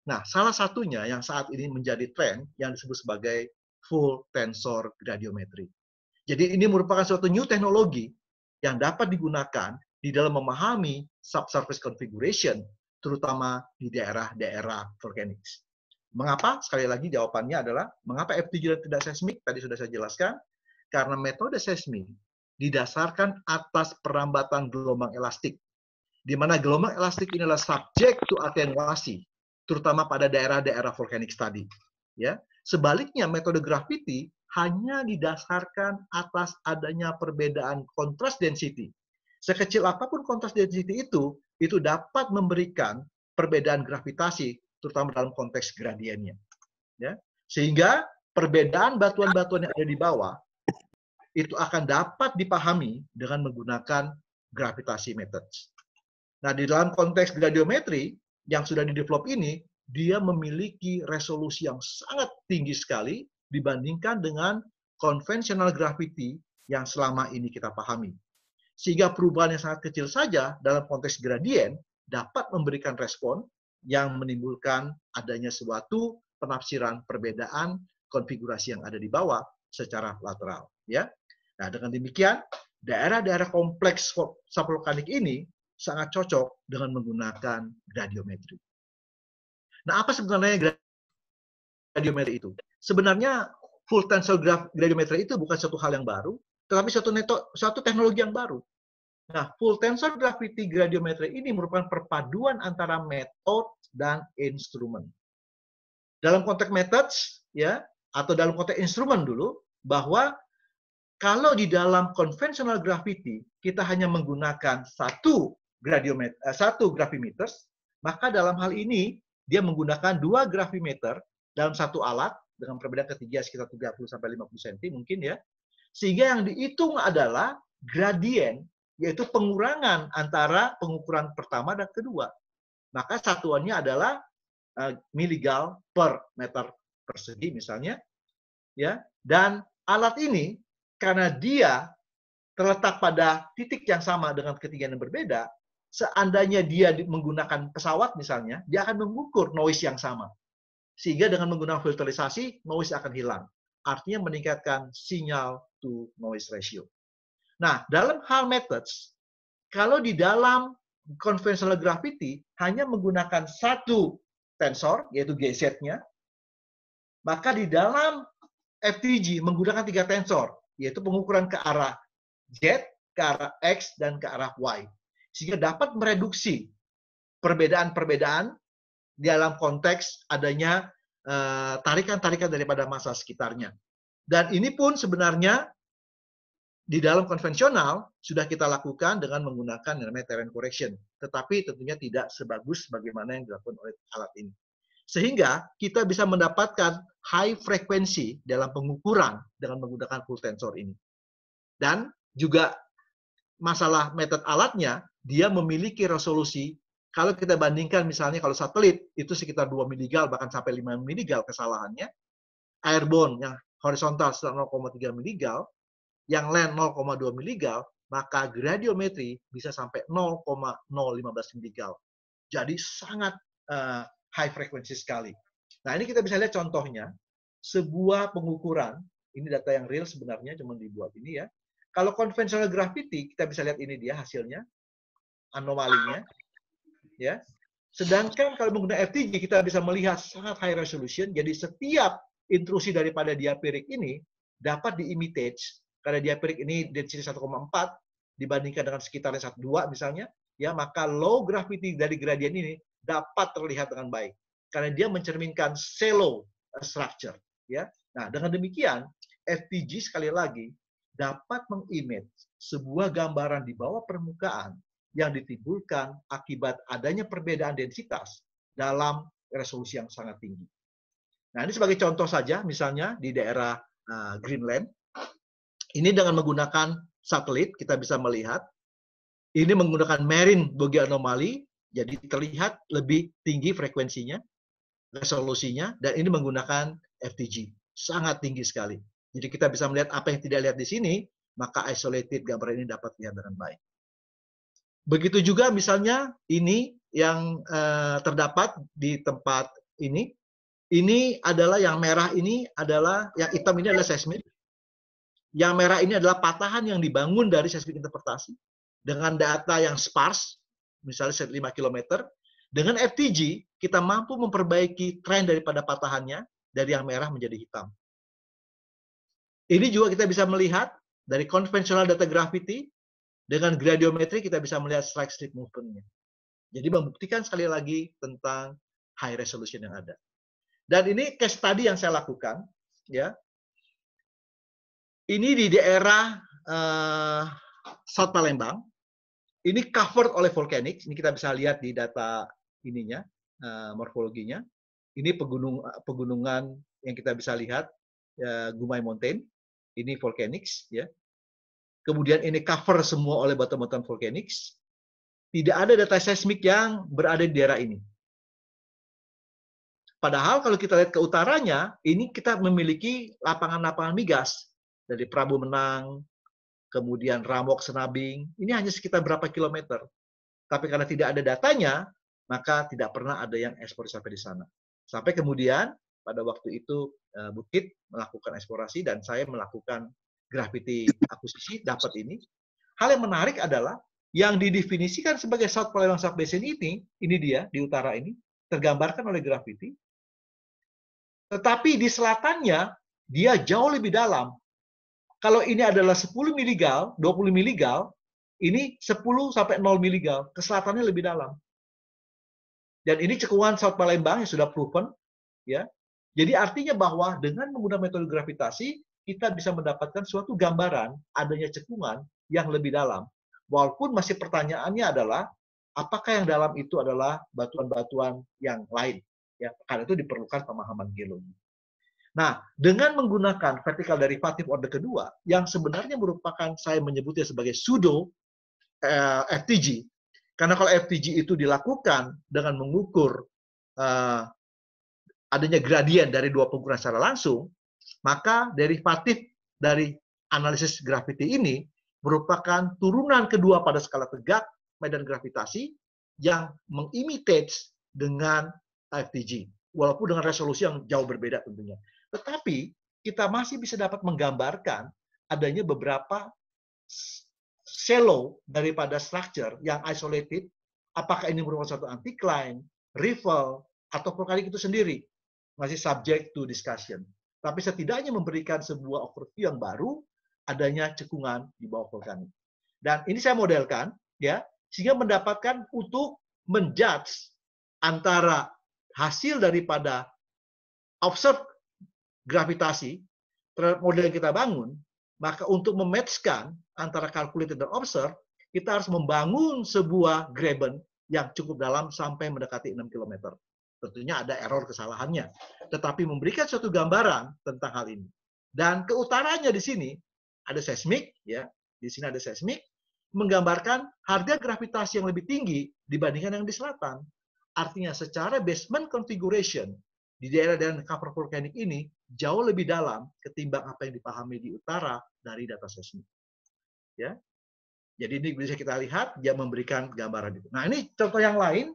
Nah, salah satunya yang saat ini menjadi tren yang disebut sebagai full tensor gradiometri. Jadi ini merupakan suatu new teknologi yang dapat digunakan di dalam memahami subsurface configuration, terutama di daerah-daerah vulkanik. Mengapa? Sekali lagi jawabannya adalah mengapa f FTG tidak seismik? Tadi sudah saya jelaskan. Karena metode seismik didasarkan atas perambatan gelombang elastik. Di mana gelombang elastik inilah adalah subjek to attenuasi, terutama pada daerah-daerah vulkanik tadi. Ya. Sebaliknya metode grafiti hanya didasarkan atas adanya perbedaan kontras density. Sekecil apapun kontras density itu, itu dapat memberikan perbedaan gravitasi, terutama dalam konteks gradiennya. Ya. Sehingga perbedaan batuan-batuan yang ada di bawah itu akan dapat dipahami dengan menggunakan gravitasi methods. Nah, di dalam konteks gradiometri yang sudah didevelop ini, dia memiliki resolusi yang sangat tinggi sekali dibandingkan dengan konvensional gravity yang selama ini kita pahami. Sehingga perubahan yang sangat kecil saja dalam konteks gradien dapat memberikan respon yang menimbulkan adanya suatu penafsiran perbedaan konfigurasi yang ada di bawah secara lateral. Ya, Nah, dengan demikian, daerah-daerah kompleks subvolkanik ini sangat cocok dengan menggunakan gradiometri. Nah, apa sebenarnya gradiometri itu? sebenarnya full tensor graph gradiometry itu bukan satu hal yang baru, tetapi satu neto, satu teknologi yang baru. Nah, full tensor gravity gradiometry ini merupakan perpaduan antara metode dan instrumen. Dalam konteks methods ya atau dalam konteks instrumen dulu bahwa kalau di dalam konvensional gravity kita hanya menggunakan satu gradiometer eh, satu gravimeter, maka dalam hal ini dia menggunakan dua gravimeter dalam satu alat dengan perbedaan ketinggian sekitar 30 sampai 50 cm mungkin ya. Sehingga yang dihitung adalah gradien yaitu pengurangan antara pengukuran pertama dan kedua. Maka satuannya adalah uh, miligal per meter persegi misalnya ya. Dan alat ini karena dia terletak pada titik yang sama dengan ketinggian yang berbeda, seandainya dia menggunakan pesawat misalnya, dia akan mengukur noise yang sama. Sehingga dengan menggunakan filterisasi, noise akan hilang. Artinya meningkatkan sinyal to noise ratio. Nah, dalam HAL methods, kalau di dalam conventional gravity hanya menggunakan satu tensor, yaitu GZ-nya, maka di dalam FTG menggunakan tiga tensor, yaitu pengukuran ke arah Z, ke arah X, dan ke arah Y. Sehingga dapat mereduksi perbedaan-perbedaan di dalam konteks adanya eh, tarikan-tarikan daripada masa sekitarnya. Dan ini pun sebenarnya di dalam konvensional sudah kita lakukan dengan menggunakan yang namanya terrain correction, tetapi tentunya tidak sebagus bagaimana yang dilakukan oleh alat ini. Sehingga kita bisa mendapatkan high frequency dalam pengukuran dengan menggunakan full tensor ini. Dan juga masalah metode alatnya, dia memiliki resolusi kalau kita bandingkan misalnya kalau satelit itu sekitar 2 miligal bahkan sampai 5 miligal kesalahannya. Airborne yang horizontal sekitar 0,3 miligal, yang land 0,2 miligal, maka gradiometri bisa sampai 0,015 miligal. Jadi sangat uh, high frequency sekali. Nah, ini kita bisa lihat contohnya sebuah pengukuran, ini data yang real sebenarnya cuma dibuat ini ya. Kalau konvensional gravity kita bisa lihat ini dia hasilnya, anomalinya ya. Sedangkan kalau menggunakan FTG kita bisa melihat sangat high resolution. Jadi setiap intrusi daripada diapirik ini dapat diimitage karena diapirik ini density 1,4 dibandingkan dengan sekitarnya 1,2 misalnya, ya maka low gravity dari gradien ini dapat terlihat dengan baik karena dia mencerminkan shallow eh, structure, ya. Nah, dengan demikian FTG sekali lagi dapat mengimage sebuah gambaran di bawah permukaan yang ditimbulkan akibat adanya perbedaan densitas dalam resolusi yang sangat tinggi. Nah, ini sebagai contoh saja, misalnya di daerah eh, Greenland, ini dengan menggunakan satelit kita bisa melihat, ini menggunakan marine bogey anomali, jadi terlihat lebih tinggi frekuensinya, resolusinya, dan ini menggunakan FTG, sangat tinggi sekali. Jadi kita bisa melihat apa yang tidak lihat di sini, maka isolated gambar ini dapat dilihat dengan baik. Begitu juga misalnya ini yang eh, terdapat di tempat ini. Ini adalah yang merah ini adalah yang hitam ini adalah seismik. Yang merah ini adalah patahan yang dibangun dari seismik interpretasi dengan data yang sparse, misalnya 5 km. Dengan FTG kita mampu memperbaiki tren daripada patahannya dari yang merah menjadi hitam. Ini juga kita bisa melihat dari konvensional data gravity dengan gradiometri kita bisa melihat strike slip movement-nya. Jadi membuktikan sekali lagi tentang high resolution yang ada. Dan ini case tadi yang saya lakukan, ya. Ini di daerah uh, South Palembang. Ini covered oleh volcanic. Ini kita bisa lihat di data ininya, uh, morfologinya. Ini pegunung pegunungan yang kita bisa lihat uh, Gumai Mountain. Ini volcanics, ya kemudian ini cover semua oleh batuan-batuan vulkanik, tidak ada data seismik yang berada di daerah ini. Padahal kalau kita lihat ke utaranya, ini kita memiliki lapangan-lapangan migas dari Prabu Menang, kemudian Ramok Senabing. Ini hanya sekitar berapa kilometer. Tapi karena tidak ada datanya, maka tidak pernah ada yang ekspor sampai di sana. Sampai kemudian pada waktu itu eh, Bukit melakukan eksplorasi dan saya melakukan Gravity akuisisi dapat ini. Hal yang menarik adalah yang didefinisikan sebagai South Palembang South Basin ini, ini dia di utara ini tergambarkan oleh Gravity. Tetapi di selatannya dia jauh lebih dalam. Kalau ini adalah 10 miligal, 20 miligal, ini 10 sampai 0 miligal, ke selatannya lebih dalam. Dan ini cekungan South Palembang yang sudah proven, ya. Jadi artinya bahwa dengan menggunakan metode gravitasi, kita bisa mendapatkan suatu gambaran adanya cekungan yang lebih dalam. Walaupun masih pertanyaannya adalah apakah yang dalam itu adalah batuan-batuan yang lain. Ya, karena itu diperlukan pemahaman geologi. Nah, dengan menggunakan vertikal derivatif orde kedua yang sebenarnya merupakan saya menyebutnya sebagai pseudo eh, FTG. Karena kalau FTG itu dilakukan dengan mengukur eh, adanya gradien dari dua pengukuran secara langsung, maka derivatif dari analisis grafiti ini merupakan turunan kedua pada skala tegak medan gravitasi yang mengimitate dengan FTG. Walaupun dengan resolusi yang jauh berbeda tentunya. Tetapi kita masih bisa dapat menggambarkan adanya beberapa shallow daripada structure yang isolated, apakah ini merupakan suatu anticline, rival, atau vulkanik itu sendiri. Masih subject to discussion tapi setidaknya memberikan sebuah overview yang baru adanya cekungan di bawah vulkanik. Dan ini saya modelkan ya, sehingga mendapatkan untuk menjudge antara hasil daripada observe gravitasi terhadap model yang kita bangun, maka untuk mematchkan antara calculated dan observe, kita harus membangun sebuah graben yang cukup dalam sampai mendekati 6 km. Tentunya ada error kesalahannya. Tetapi memberikan suatu gambaran tentang hal ini. Dan utaranya di sini ada seismik, ya. Di sini ada seismik, menggambarkan harga gravitasi yang lebih tinggi dibandingkan yang di selatan. Artinya secara basement configuration di daerah dan cover vulkanik ini jauh lebih dalam ketimbang apa yang dipahami di utara dari data seismik. Ya. Jadi ini bisa kita lihat dia memberikan gambaran itu. Nah, ini contoh yang lain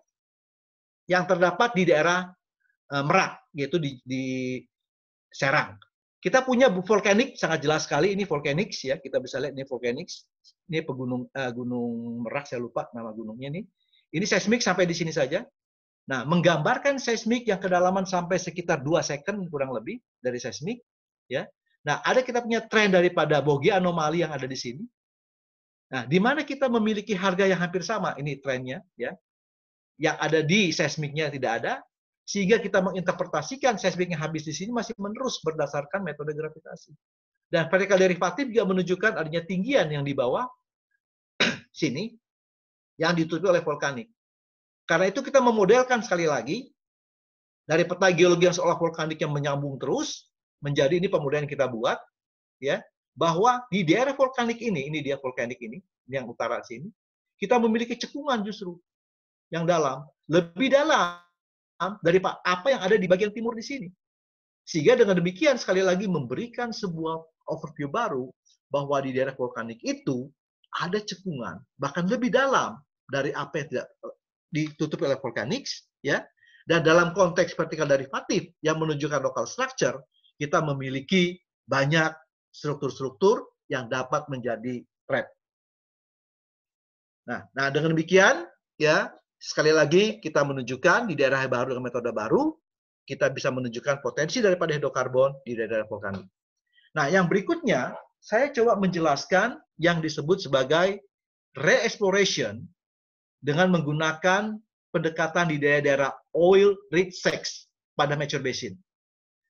yang terdapat di daerah e, Merak, yaitu di, di Serang. Kita punya vulkanik sangat jelas sekali ini vulkanik ya kita bisa lihat ini vulkanik ini pegunung uh, gunung Merak saya lupa nama gunungnya ini ini seismik sampai di sini saja nah menggambarkan seismik yang kedalaman sampai sekitar 2 second kurang lebih dari seismik ya nah ada kita punya tren daripada bogi anomali yang ada di sini nah di mana kita memiliki harga yang hampir sama ini trennya ya yang ada di seismiknya tidak ada, sehingga kita menginterpretasikan seismik habis di sini masih menerus berdasarkan metode gravitasi. Dan vertikal derivatif juga menunjukkan adanya tinggian yang di bawah sini yang ditutupi oleh vulkanik. Karena itu kita memodelkan sekali lagi dari peta geologi yang seolah vulkanik yang menyambung terus menjadi ini pemodelan kita buat ya bahwa di daerah vulkanik ini, ini dia vulkanik ini, ini yang utara sini, kita memiliki cekungan justru yang dalam, lebih dalam dari apa yang ada di bagian timur di sini. Sehingga dengan demikian sekali lagi memberikan sebuah overview baru bahwa di daerah vulkanik itu ada cekungan bahkan lebih dalam dari apa yang tidak eh, ditutupi oleh vulkanik ya. Dan dalam konteks vertikal derivatif yang menunjukkan local structure, kita memiliki banyak struktur-struktur yang dapat menjadi trap Nah, nah dengan demikian ya Sekali lagi, kita menunjukkan di daerah baru dengan metode baru, kita bisa menunjukkan potensi daripada hidrokarbon di daerah vulkanik. Nah, yang berikutnya, saya coba menjelaskan yang disebut sebagai re-exploration dengan menggunakan pendekatan di daerah-daerah oil rich sex pada mature basin.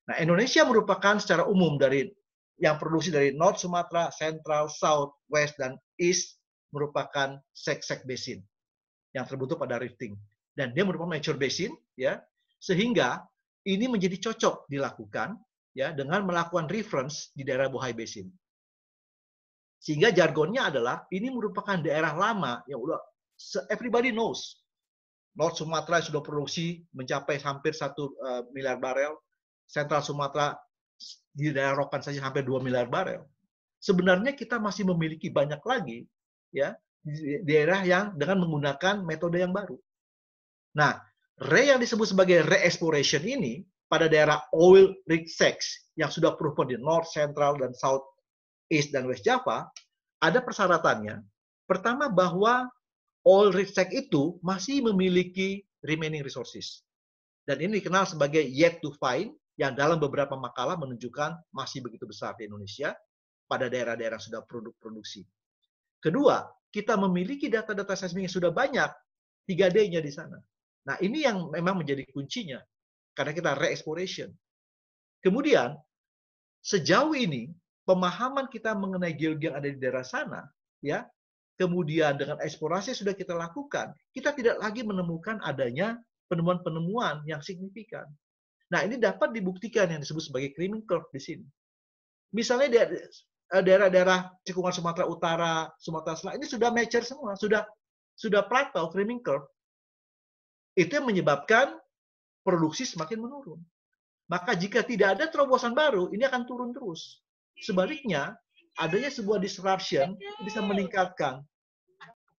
Nah, Indonesia merupakan secara umum dari yang produksi dari North Sumatra, Central, South, West, dan East merupakan sek-sek basin yang terbentuk pada rifting. Dan dia merupakan mature basin, ya, sehingga ini menjadi cocok dilakukan ya dengan melakukan reference di daerah Bohai Basin. Sehingga jargonnya adalah ini merupakan daerah lama yang udah everybody knows. North Sumatra sudah produksi mencapai hampir satu eh, miliar barel, Central Sumatra di daerah Rokan saja hampir 2 miliar barel. Sebenarnya kita masih memiliki banyak lagi ya daerah yang dengan menggunakan metode yang baru. Nah, re yang disebut sebagai re-exploration ini pada daerah oil rich sex yang sudah proven di North, Central, dan South East dan West Java, ada persyaratannya. Pertama bahwa oil rich sex itu masih memiliki remaining resources. Dan ini dikenal sebagai yet to find yang dalam beberapa makalah menunjukkan masih begitu besar di Indonesia pada daerah-daerah sudah produk produksi. Kedua, kita memiliki data-data seismik yang sudah banyak, 3D-nya di sana. Nah, ini yang memang menjadi kuncinya. Karena kita re-exploration. Kemudian, sejauh ini, pemahaman kita mengenai geologi yang ada di daerah sana, ya, kemudian dengan eksplorasi yang sudah kita lakukan, kita tidak lagi menemukan adanya penemuan-penemuan yang signifikan. Nah, ini dapat dibuktikan yang disebut sebagai creaming curve di sini. Misalnya di Eh, daerah-daerah cekungan Sumatera Utara, Sumatera Selatan ini sudah mature semua, sudah sudah plateau creaming curve. Itu yang menyebabkan produksi semakin menurun. Maka jika tidak ada terobosan baru, ini akan turun terus. Sebaliknya, adanya sebuah disruption bisa meningkatkan.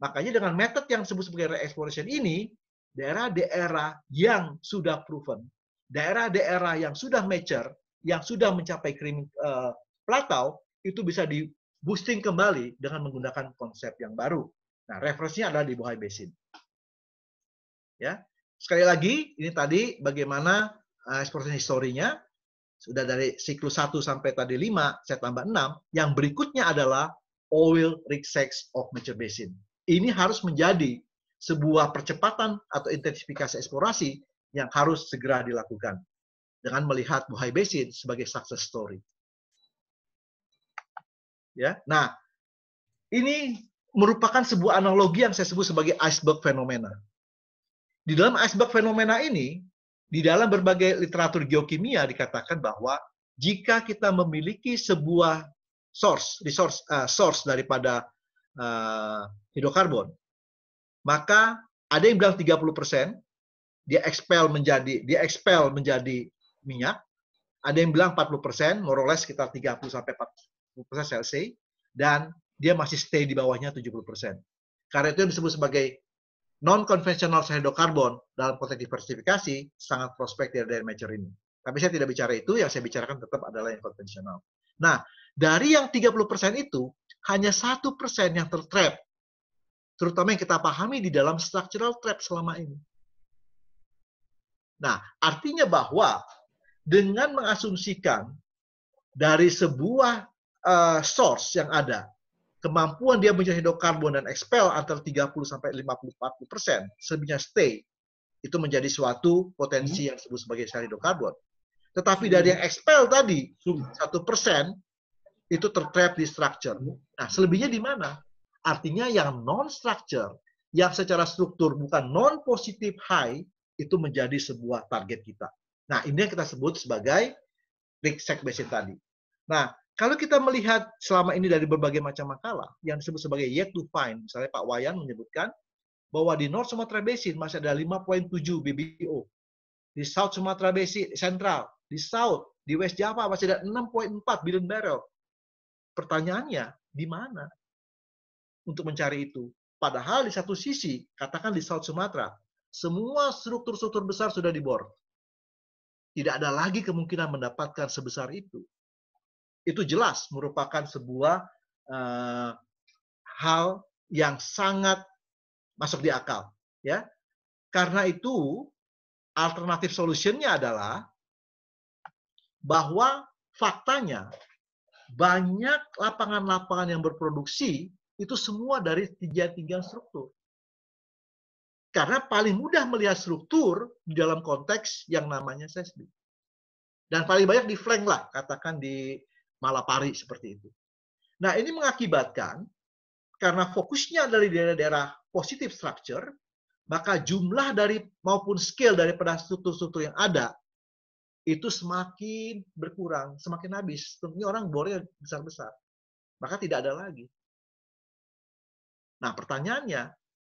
Makanya dengan metode yang disebut sebagai re-exploration ini, daerah-daerah yang sudah proven, daerah-daerah yang sudah mature, yang sudah mencapai krim, uh, eh, plateau, itu bisa di boosting kembali dengan menggunakan konsep yang baru. Nah, referensinya adalah di Bohai Basin. Ya. Sekali lagi, ini tadi bagaimana eksplorasi eh, historinya sudah dari siklus 1 sampai tadi 5, saya tambah 6. Yang berikutnya adalah oil rig sex of mature basin. Ini harus menjadi sebuah percepatan atau intensifikasi eksplorasi yang harus segera dilakukan dengan melihat Bohai Basin sebagai success story ya. Nah, ini merupakan sebuah analogi yang saya sebut sebagai iceberg fenomena. Di dalam iceberg fenomena ini, di dalam berbagai literatur geokimia dikatakan bahwa jika kita memiliki sebuah source, resource, uh, source daripada uh, hidrokarbon, maka ada yang bilang 30%, dia expel menjadi dia expel menjadi minyak, ada yang bilang 40%, more or less sekitar 30 sampai persen Celsius dan dia masih stay di bawahnya 70 persen. Karena itu yang disebut sebagai non-konvensional hidrokarbon dalam konteks diversifikasi sangat prospek dari daya major ini. Tapi saya tidak bicara itu, yang saya bicarakan tetap adalah yang konvensional. Nah, dari yang 30% itu, hanya satu persen yang tertrap. Terutama yang kita pahami di dalam structural trap selama ini. Nah, artinya bahwa dengan mengasumsikan dari sebuah uh, source yang ada, kemampuan dia menjadi hidrokarbon dan expel antara 30 sampai 50 40 persen, selebihnya stay, itu menjadi suatu potensi hmm. yang disebut sebagai sel hidrokarbon. Tetapi hmm. dari yang expel tadi hmm. satu persen itu tertrap di structure. Nah, selebihnya di mana? Artinya yang non structure, yang secara struktur bukan non positive high itu menjadi sebuah target kita. Nah, ini yang kita sebut sebagai Rigsec basin tadi. Nah, kalau kita melihat selama ini dari berbagai macam makalah yang disebut sebagai yet to find, misalnya Pak Wayan menyebutkan bahwa di North Sumatra Basin masih ada 5.7 BBO. Di South Sumatra Basin, Central, di South, di West Java masih ada 6.4 billion barrel. Pertanyaannya, di mana untuk mencari itu? Padahal di satu sisi, katakan di South Sumatra, semua struktur-struktur besar sudah dibor. Tidak ada lagi kemungkinan mendapatkan sebesar itu itu jelas merupakan sebuah uh, hal yang sangat masuk di akal ya karena itu alternatif solusinya adalah bahwa faktanya banyak lapangan-lapangan yang berproduksi itu semua dari tiga-tiga struktur. Karena paling mudah melihat struktur di dalam konteks yang namanya SESBI. Dan paling banyak di flank lah, katakan di malapari seperti itu. Nah, ini mengakibatkan karena fokusnya dari daerah-daerah positif structure, maka jumlah dari maupun scale daripada struktur-struktur yang ada itu semakin berkurang, semakin habis. Tentunya orang bornya besar-besar. Maka tidak ada lagi. Nah, pertanyaannya,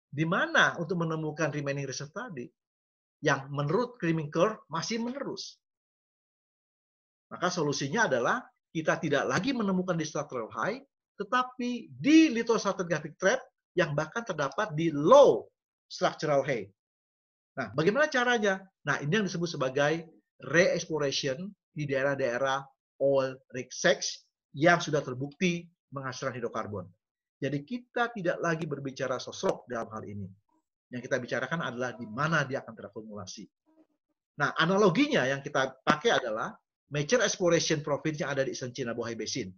di mana untuk menemukan remaining reserve tadi yang menurut creaming masih menerus? Maka solusinya adalah kita tidak lagi menemukan di structural high, tetapi di lithostratigraphic trap yang bahkan terdapat di low structural high. Nah, bagaimana caranya? Nah, ini yang disebut sebagai re-exploration di daerah-daerah oil rig sex yang sudah terbukti menghasilkan hidrokarbon. Jadi kita tidak lagi berbicara sosok dalam hal ini. Yang kita bicarakan adalah di mana dia akan terakumulasi. Nah, analoginya yang kita pakai adalah Major Exploration Province yang ada di Senchi Nabohai Basin.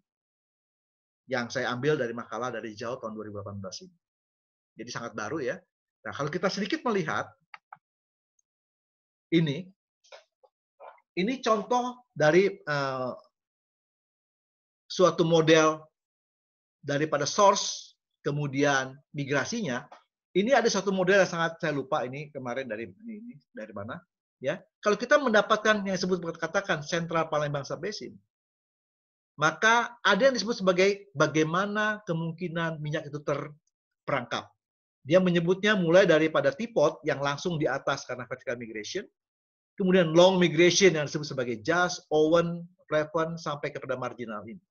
Yang saya ambil dari makalah dari Jauh tahun 2018 ini. Jadi sangat baru ya. Nah, kalau kita sedikit melihat ini ini contoh dari uh, suatu model daripada source kemudian migrasinya. Ini ada satu model yang sangat saya lupa ini kemarin dari ini, dari mana? ya kalau kita mendapatkan yang disebut katakan sentral Palembang sabesin, maka ada yang disebut sebagai bagaimana kemungkinan minyak itu terperangkap. Dia menyebutnya mulai daripada tipot yang langsung di atas karena vertical migration, kemudian long migration yang disebut sebagai just, Owen, Raven, sampai kepada marginal ini.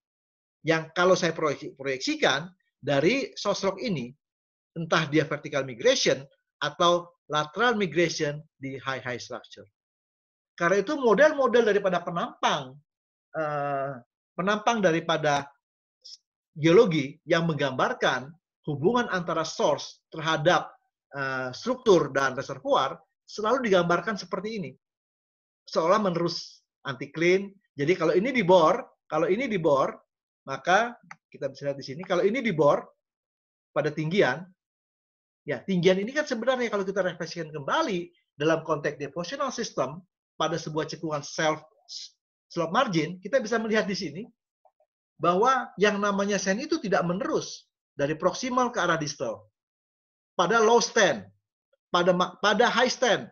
Yang kalau saya proyeksikan dari source ini, entah dia vertical migration atau lateral migration di high-high structure. Karena itu model-model daripada penampang, eh, penampang daripada geologi yang menggambarkan hubungan antara source terhadap eh, struktur dan reservoir selalu digambarkan seperti ini. Seolah menerus antiklin. Jadi kalau ini dibor, kalau ini dibor, maka kita bisa lihat di sini, kalau ini dibor pada tinggian, Ya, tinggian ini kan sebenarnya kalau kita refleksikan kembali dalam konteks devotional system pada sebuah cekungan self slope margin, kita bisa melihat di sini bahwa yang namanya sen itu tidak menerus dari proximal ke arah distal. Pada low stand, pada pada high stand.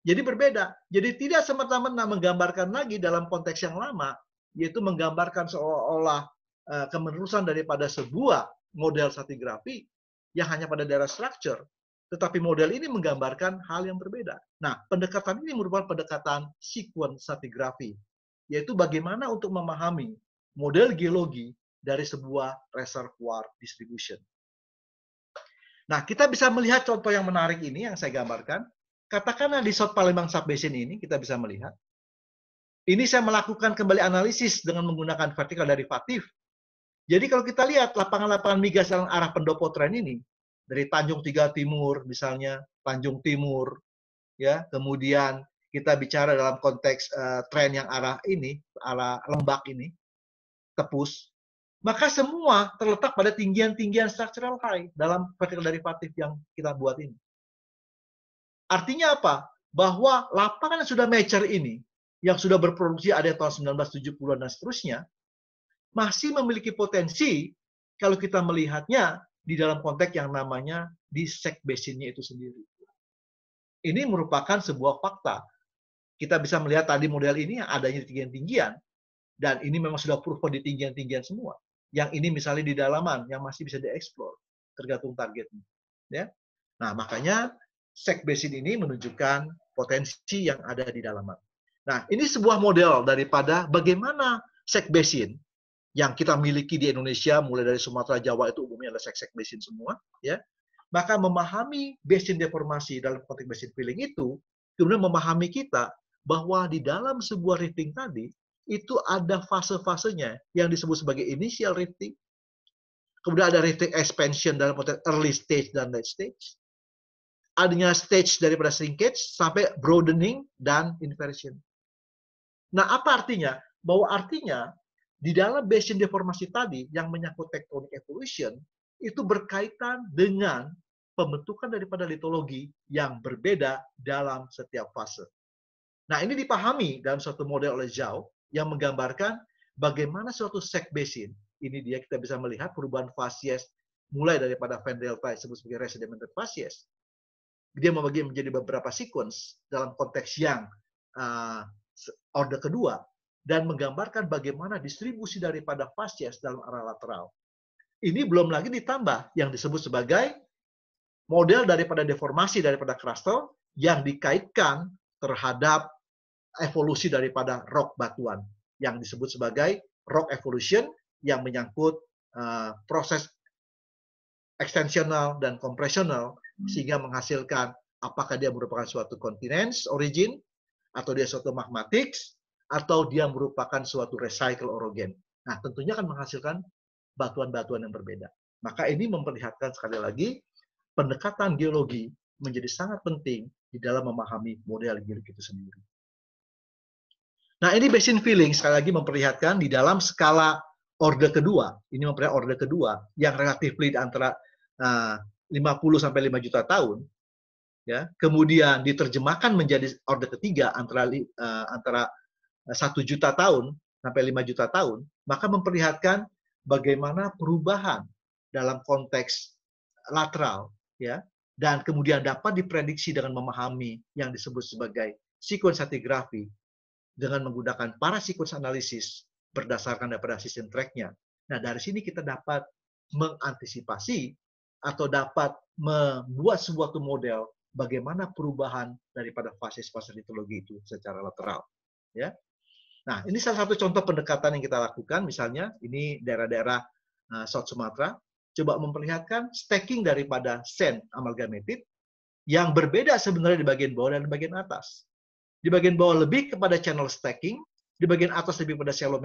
Jadi berbeda. Jadi tidak semata-mata menggambarkan lagi dalam konteks yang lama, yaitu menggambarkan seolah-olah eh, kemenerusan daripada sebuah model satigrafi, yang hanya pada daerah structure, tetapi model ini menggambarkan hal yang berbeda. Nah, pendekatan ini merupakan pendekatan sequence stratigrafi, yaitu bagaimana untuk memahami model geologi dari sebuah reservoir distribution. Nah, kita bisa melihat contoh yang menarik ini yang saya gambarkan. Katakanlah di South Palembang Subbasin ini, kita bisa melihat. Ini saya melakukan kembali analisis dengan menggunakan vertikal derivatif jadi kalau kita lihat lapangan-lapangan migas yang arah pendopo tren ini, dari Tanjung Tiga Timur misalnya, Tanjung Timur, ya, kemudian kita bicara dalam konteks uh, tren yang arah ini, arah lembak ini, tepus, maka semua terletak pada tinggian-tinggian structural high dalam vertical derivatif yang kita buat ini. Artinya apa? Bahwa lapangan yang sudah mature ini, yang sudah berproduksi ada tahun 1970-an dan seterusnya, masih memiliki potensi kalau kita melihatnya di dalam konteks yang namanya di sek basinnya itu sendiri. Ini merupakan sebuah fakta. Kita bisa melihat tadi model ini yang adanya di tinggian-tinggian, dan ini memang sudah proven di tinggian-tinggian semua. Yang ini misalnya di dalaman, yang masih bisa dieksplor, tergantung targetnya. Ya. Nah, makanya sek basin ini menunjukkan potensi yang ada di dalaman. Nah, ini sebuah model daripada bagaimana sek basin yang kita miliki di Indonesia mulai dari Sumatera Jawa itu umumnya adalah seksek sek basin semua ya maka memahami basin deformasi dalam konteks basin filling itu kemudian memahami kita bahwa di dalam sebuah rifting tadi itu ada fase-fasenya yang disebut sebagai initial rifting kemudian ada rifting expansion dalam konteks early stage dan late stage adanya stage daripada shrinkage sampai broadening dan inversion nah apa artinya bahwa artinya di dalam basin deformasi tadi yang menyangkut tektonik evolution itu berkaitan dengan pembentukan daripada litologi yang berbeda dalam setiap fase. Nah, ini dipahami dalam suatu model oleh Zhao yang menggambarkan bagaimana suatu sek basin, ini dia kita bisa melihat perubahan fasies mulai daripada Van Delta disebut sebagai resedimented fasies. Dia membagi menjadi beberapa sequence dalam konteks yang uh, order kedua dan menggambarkan bagaimana distribusi daripada fasies dalam arah lateral. Ini belum lagi ditambah yang disebut sebagai model daripada deformasi daripada crustal yang dikaitkan terhadap evolusi daripada rock batuan yang disebut sebagai rock evolution yang menyangkut uh, proses ekstensional dan kompresional hmm. sehingga menghasilkan apakah dia merupakan suatu continents origin atau dia suatu magmatics atau dia merupakan suatu recycle orogen. Nah, tentunya akan menghasilkan batuan-batuan yang berbeda. Maka ini memperlihatkan sekali lagi pendekatan geologi menjadi sangat penting di dalam memahami model geologi itu sendiri. Nah, ini basin filling sekali lagi memperlihatkan di dalam skala orde kedua. Ini memperlihatkan orde kedua yang relatif di antara 50 eh, sampai 5 juta tahun ya. Kemudian diterjemahkan menjadi orde ketiga antara eh, antara satu juta tahun sampai lima juta tahun, maka memperlihatkan bagaimana perubahan dalam konteks lateral ya dan kemudian dapat diprediksi dengan memahami yang disebut sebagai sequence stratigraphy dengan menggunakan para sequence analisis berdasarkan daripada sistem tracknya. Nah, dari sini kita dapat mengantisipasi atau dapat membuat sebuah model bagaimana perubahan daripada fase-fase litologi itu secara lateral. Ya, Nah, ini salah satu contoh pendekatan yang kita lakukan, misalnya ini daerah-daerah eh, South Sumatera, coba memperlihatkan staking daripada sen amalgamated yang berbeda sebenarnya di bagian bawah dan di bagian atas. Di bagian bawah lebih kepada channel staking, di bagian atas lebih pada shallow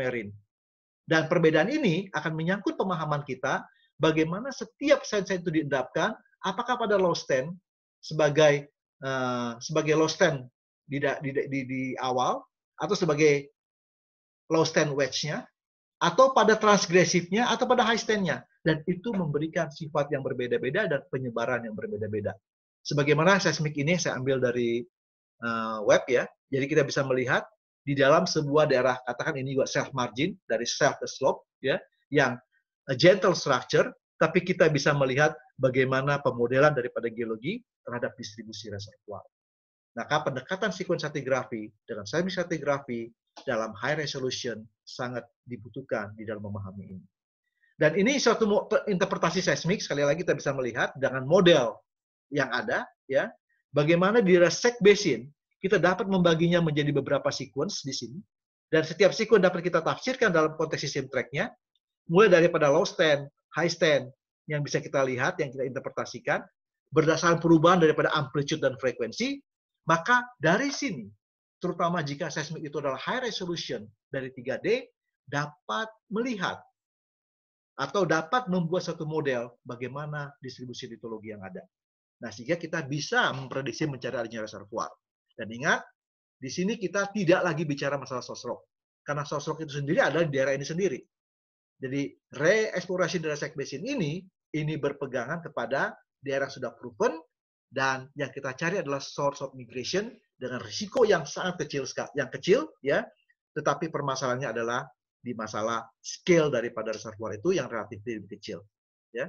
Dan perbedaan ini akan menyangkut pemahaman kita bagaimana setiap sen-sen itu diendapkan, apakah pada low stand sebagai uh, sebagai low stand di, di, di, di awal atau sebagai low stand wedge-nya, atau pada transgresifnya, atau pada high stand-nya. Dan itu memberikan sifat yang berbeda-beda dan penyebaran yang berbeda-beda. Sebagaimana seismik ini saya ambil dari uh, web ya, jadi kita bisa melihat di dalam sebuah daerah, katakan ini juga self margin, dari self slope, ya, yang a gentle structure, tapi kita bisa melihat bagaimana pemodelan daripada geologi terhadap distribusi reservoir. Maka pendekatan sekuensiatigrafi dengan seismistratigrafi dalam high resolution sangat dibutuhkan di dalam memahami ini. Dan ini suatu interpretasi seismik sekali lagi kita bisa melihat dengan model yang ada ya bagaimana di resek basin kita dapat membaginya menjadi beberapa sequence di sini dan setiap sequence dapat kita tafsirkan dalam konteks sistem tracknya mulai daripada low stand, high stand yang bisa kita lihat yang kita interpretasikan berdasarkan perubahan daripada amplitude dan frekuensi maka dari sini terutama jika seismik itu adalah high resolution dari 3D, dapat melihat atau dapat membuat satu model bagaimana distribusi litologi yang ada. Nah, sehingga kita bisa memprediksi mencari adanya reservoir. Dan ingat, di sini kita tidak lagi bicara masalah sosrok. Karena sosrok itu sendiri ada di daerah ini sendiri. Jadi, reeksplorasi daerah basin ini, ini berpegangan kepada daerah sudah proven, dan yang kita cari adalah source of migration dengan risiko yang sangat kecil yang kecil ya tetapi permasalahannya adalah di masalah scale daripada reservoir itu yang relatif lebih kecil ya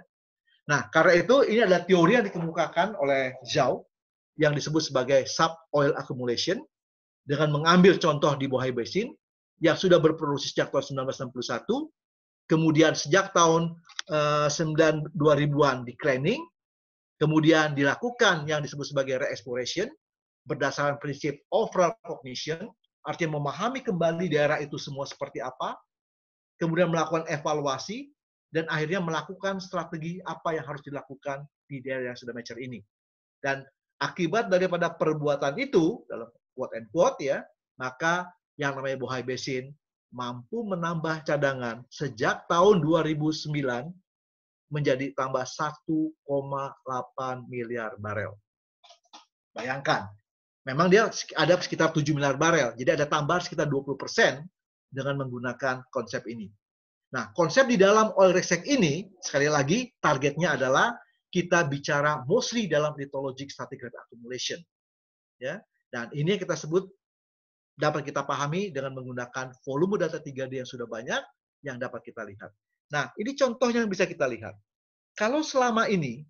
nah karena itu ini adalah teori yang dikemukakan oleh Zhao yang disebut sebagai sub oil accumulation dengan mengambil contoh di Bohai Basin yang sudah berproduksi sejak tahun 1961 kemudian sejak tahun uh, eh, 2000-an di cleaning Kemudian dilakukan yang disebut sebagai re-exploration berdasarkan prinsip overall cognition, artinya memahami kembali daerah itu semua seperti apa, kemudian melakukan evaluasi, dan akhirnya melakukan strategi apa yang harus dilakukan di daerah yang sudah mature ini. Dan akibat daripada perbuatan itu, dalam quote and quote ya, maka yang namanya Bohai Basin mampu menambah cadangan sejak tahun 2009 menjadi tambah 1,8 miliar barel. Bayangkan, memang dia ada sekitar 7 miliar barel, jadi ada tambah sekitar 20 persen dengan menggunakan konsep ini. Nah, konsep di dalam oil resek ini, sekali lagi, targetnya adalah kita bicara mostly dalam litologic static rate accumulation. Ya, dan ini yang kita sebut dapat kita pahami dengan menggunakan volume data 3D yang sudah banyak yang dapat kita lihat. Nah, ini contoh yang bisa kita lihat. Kalau selama ini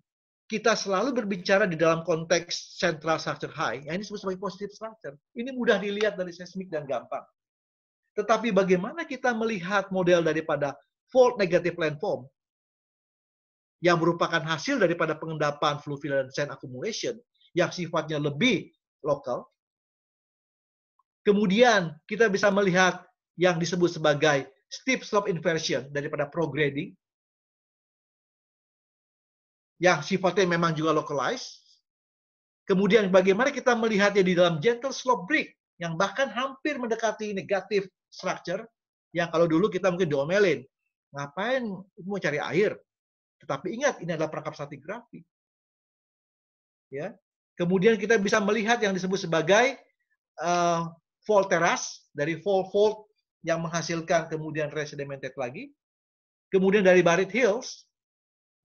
kita selalu berbicara di dalam konteks central structure high, yang ini disebut sebagai positive structure, ini mudah dilihat dari seismik dan gampang. Tetapi bagaimana kita melihat model daripada fault negative landform yang merupakan hasil daripada pengendapan fluvial dan sand accumulation yang sifatnya lebih lokal. Kemudian kita bisa melihat yang disebut sebagai steep slope inversion daripada prograding yang sifatnya memang juga localized. Kemudian bagaimana kita melihatnya di dalam gentle slope break yang bahkan hampir mendekati negatif structure yang kalau dulu kita mungkin diomelin. Ngapain mau cari air? Tetapi ingat ini adalah perangkap stratigrafi. Ya. Kemudian kita bisa melihat yang disebut sebagai uh, fault teras dari fault fault yang menghasilkan kemudian resedimented lagi. Kemudian dari Barit Hills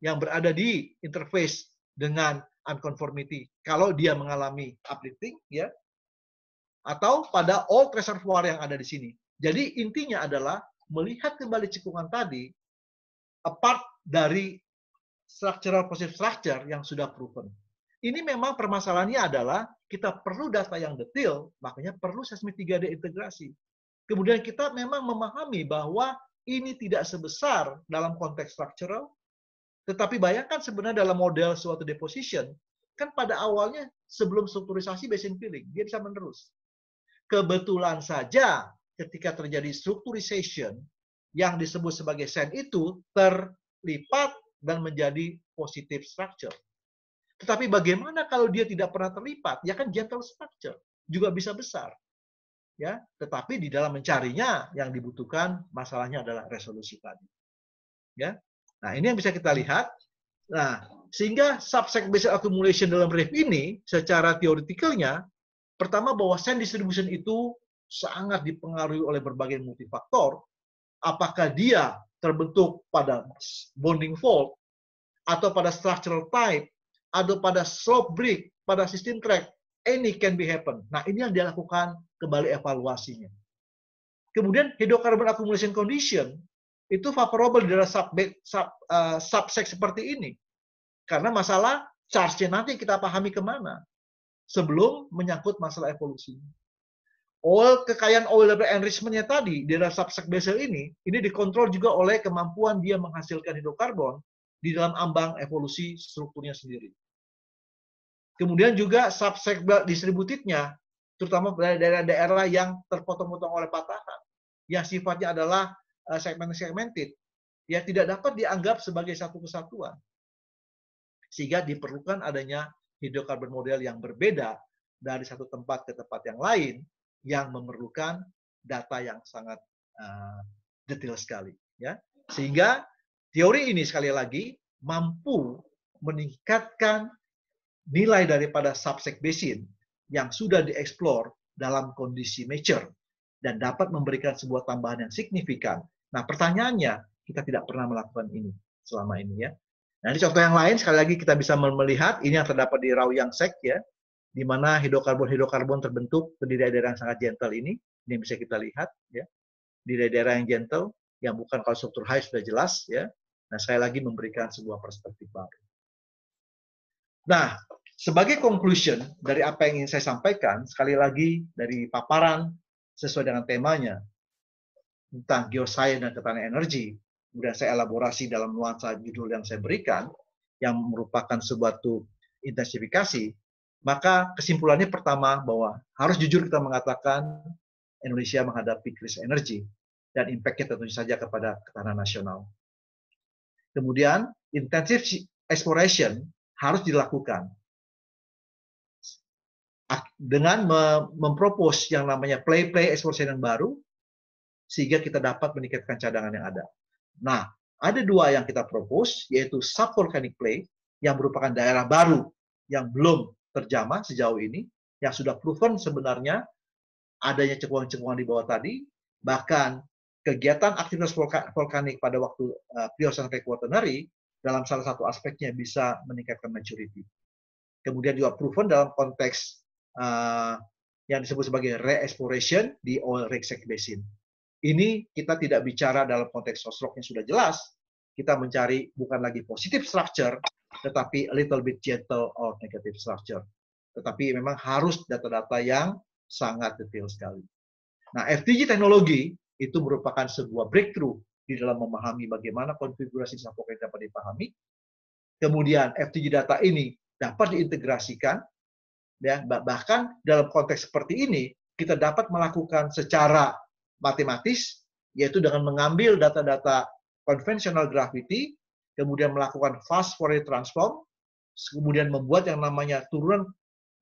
yang berada di interface dengan unconformity kalau dia mengalami uplifting ya atau pada old reservoir yang ada di sini. Jadi intinya adalah melihat kembali cekungan tadi apart dari structural positive structure yang sudah proven. Ini memang permasalahannya adalah kita perlu data yang detail, makanya perlu seismik 3D integrasi. Kemudian kita memang memahami bahwa ini tidak sebesar dalam konteks structural, tetapi bayangkan sebenarnya dalam model suatu deposition, kan pada awalnya sebelum strukturisasi basin filling, dia bisa menerus. Kebetulan saja ketika terjadi strukturisasi yang disebut sebagai sand itu terlipat dan menjadi positive structure. Tetapi bagaimana kalau dia tidak pernah terlipat? Ya kan gentle structure juga bisa besar ya tetapi di dalam mencarinya yang dibutuhkan masalahnya adalah resolusi tadi ya nah ini yang bisa kita lihat nah sehingga subsect basis accumulation dalam ref ini secara teoritikalnya pertama bahwa sand distribution itu sangat dipengaruhi oleh berbagai multifaktor apakah dia terbentuk pada bonding fault atau pada structural type atau pada slope break pada sistem track Any can be happen. Nah, ini yang dia lakukan kembali evaluasinya. Kemudian hydrocarbon accumulation condition itu favorable di dalam sub, sub, uh, eh, subsek seperti ini. Karena masalah charge-nya nanti kita pahami kemana. Sebelum menyangkut masalah evolusi. Oil, kekayaan oil level enrichment-nya tadi di dalam subsek basal ini, ini dikontrol juga oleh kemampuan dia menghasilkan hidrokarbon di dalam ambang evolusi strukturnya sendiri. Kemudian juga subsektor distributifnya, terutama dari daerah-daerah yang terpotong-potong oleh patahan, yang sifatnya adalah eh, segmen-segmented, ya tidak dapat dianggap sebagai satu kesatuan. Sehingga diperlukan adanya hidrokarbon model yang berbeda dari satu tempat ke tempat yang lain yang memerlukan data yang sangat uh, detail sekali. Ya. Sehingga teori ini sekali lagi mampu meningkatkan nilai daripada subsek basin yang sudah dieksplor dalam kondisi mature dan dapat memberikan sebuah tambahan yang signifikan. Nah, pertanyaannya, kita tidak pernah melakukan ini selama ini ya. Nah, ini contoh yang lain sekali lagi kita bisa melihat ini yang terdapat di sek ya, di mana hidrokarbon-hidrokarbon terbentuk di daerah-daerah yang sangat gentle ini. Ini bisa kita lihat ya. Di daerah-daerah yang gentle yang bukan kalau struktur high sudah jelas ya. Nah, sekali lagi memberikan sebuah perspektif baru. Nah, sebagai conclusion dari apa yang ingin saya sampaikan, sekali lagi dari paparan sesuai dengan temanya tentang geosain dan ketahanan energi, kemudian saya elaborasi dalam nuansa judul yang saya berikan, yang merupakan sebuah intensifikasi, maka kesimpulannya pertama bahwa harus jujur kita mengatakan Indonesia menghadapi krisis energi dan impact-nya tentu saja kepada ketahanan nasional. Kemudian, intensif exploration harus dilakukan dengan mempropos yang namanya play play exposure yang baru sehingga kita dapat meningkatkan cadangan yang ada. Nah, ada dua yang kita propose yaitu subvolcanic play yang merupakan daerah baru yang belum terjamah sejauh ini yang sudah proven sebenarnya adanya cekungan-cekungan di bawah tadi bahkan kegiatan aktivitas vulkanik pada waktu uh, eh, Pliocene Quaternary dalam salah satu aspeknya bisa meningkatkan maturity. Kemudian juga proven dalam konteks Eh, yang disebut sebagai re-exploration di oil rig sec basin. Ini kita tidak bicara dalam konteks sosrok yang sudah jelas, kita mencari bukan lagi positive structure, tetapi a little bit gentle or negative structure. Tetapi memang harus data-data yang sangat detail sekali. Nah, FTG teknologi itu merupakan sebuah breakthrough di dalam memahami bagaimana konfigurasi sampel yang dapat dipahami. Kemudian FTG data ini dapat diintegrasikan ya bahkan dalam konteks seperti ini kita dapat melakukan secara matematis yaitu dengan mengambil data-data konvensional gravity kemudian melakukan fast Fourier transform kemudian membuat yang namanya turunan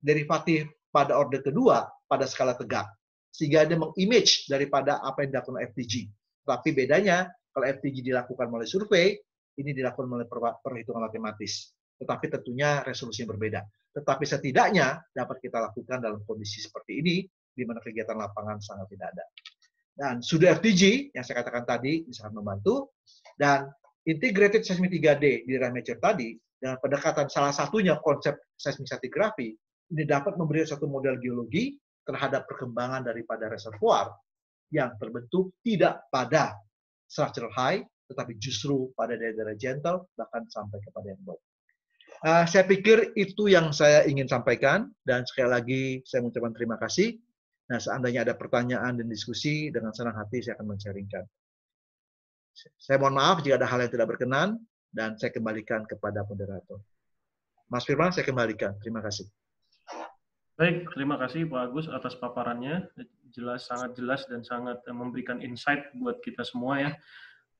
derivatif pada orde kedua pada skala tegak sehingga ada mengimage daripada apa yang dilakukan FTG tapi bedanya kalau FTG dilakukan melalui survei ini dilakukan melalui perhitungan matematis tetapi tentunya resolusinya berbeda tetapi setidaknya dapat kita lakukan dalam kondisi seperti ini, di mana kegiatan lapangan sangat tidak ada. Dan sudah FTG yang saya katakan tadi sangat membantu, dan integrated seismic 3D di daerah major tadi, dengan pendekatan salah satunya konsep seismic stratigraphy, ini dapat memberi satu model geologi terhadap perkembangan daripada reservoir yang terbentuk tidak pada structural high, tetapi justru pada daerah-daerah gentle, bahkan sampai kepada yang low. Uh, saya pikir itu yang saya ingin sampaikan dan sekali lagi saya mengucapkan terima kasih. Nah, seandainya ada pertanyaan dan diskusi dengan senang hati saya akan mensharingkan. Saya mohon maaf jika ada hal yang tidak berkenan dan saya kembalikan kepada moderator. Mas Firman, saya kembalikan. Terima kasih. Baik, terima kasih Pak Agus atas paparannya. Jelas, sangat jelas dan sangat eh, memberikan insight buat kita semua ya.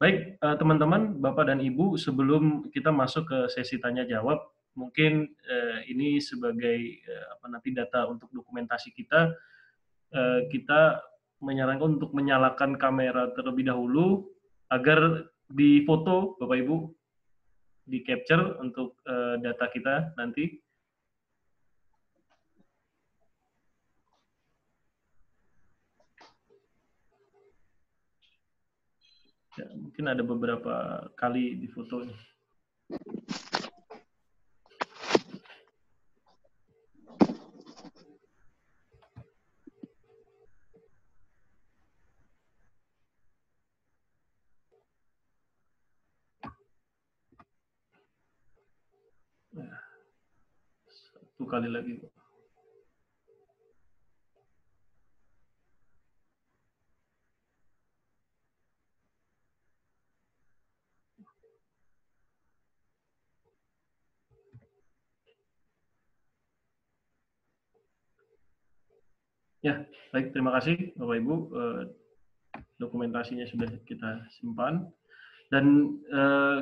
Baik, eh, teman-teman, Bapak dan Ibu, sebelum kita masuk ke sesi tanya jawab, mungkin eh, ini sebagai eh, apa nanti data untuk dokumentasi kita, kita menyarankan untuk menyalakan kamera terlebih dahulu agar di foto, Bapak Ibu, di capture untuk data kita nanti. Ya, mungkin ada beberapa kali di foto ini. Nah, satu kali lagi, Pak. Ya, baik. Terima kasih Bapak Ibu. Eh, dokumentasinya sudah kita simpan. Dan eh,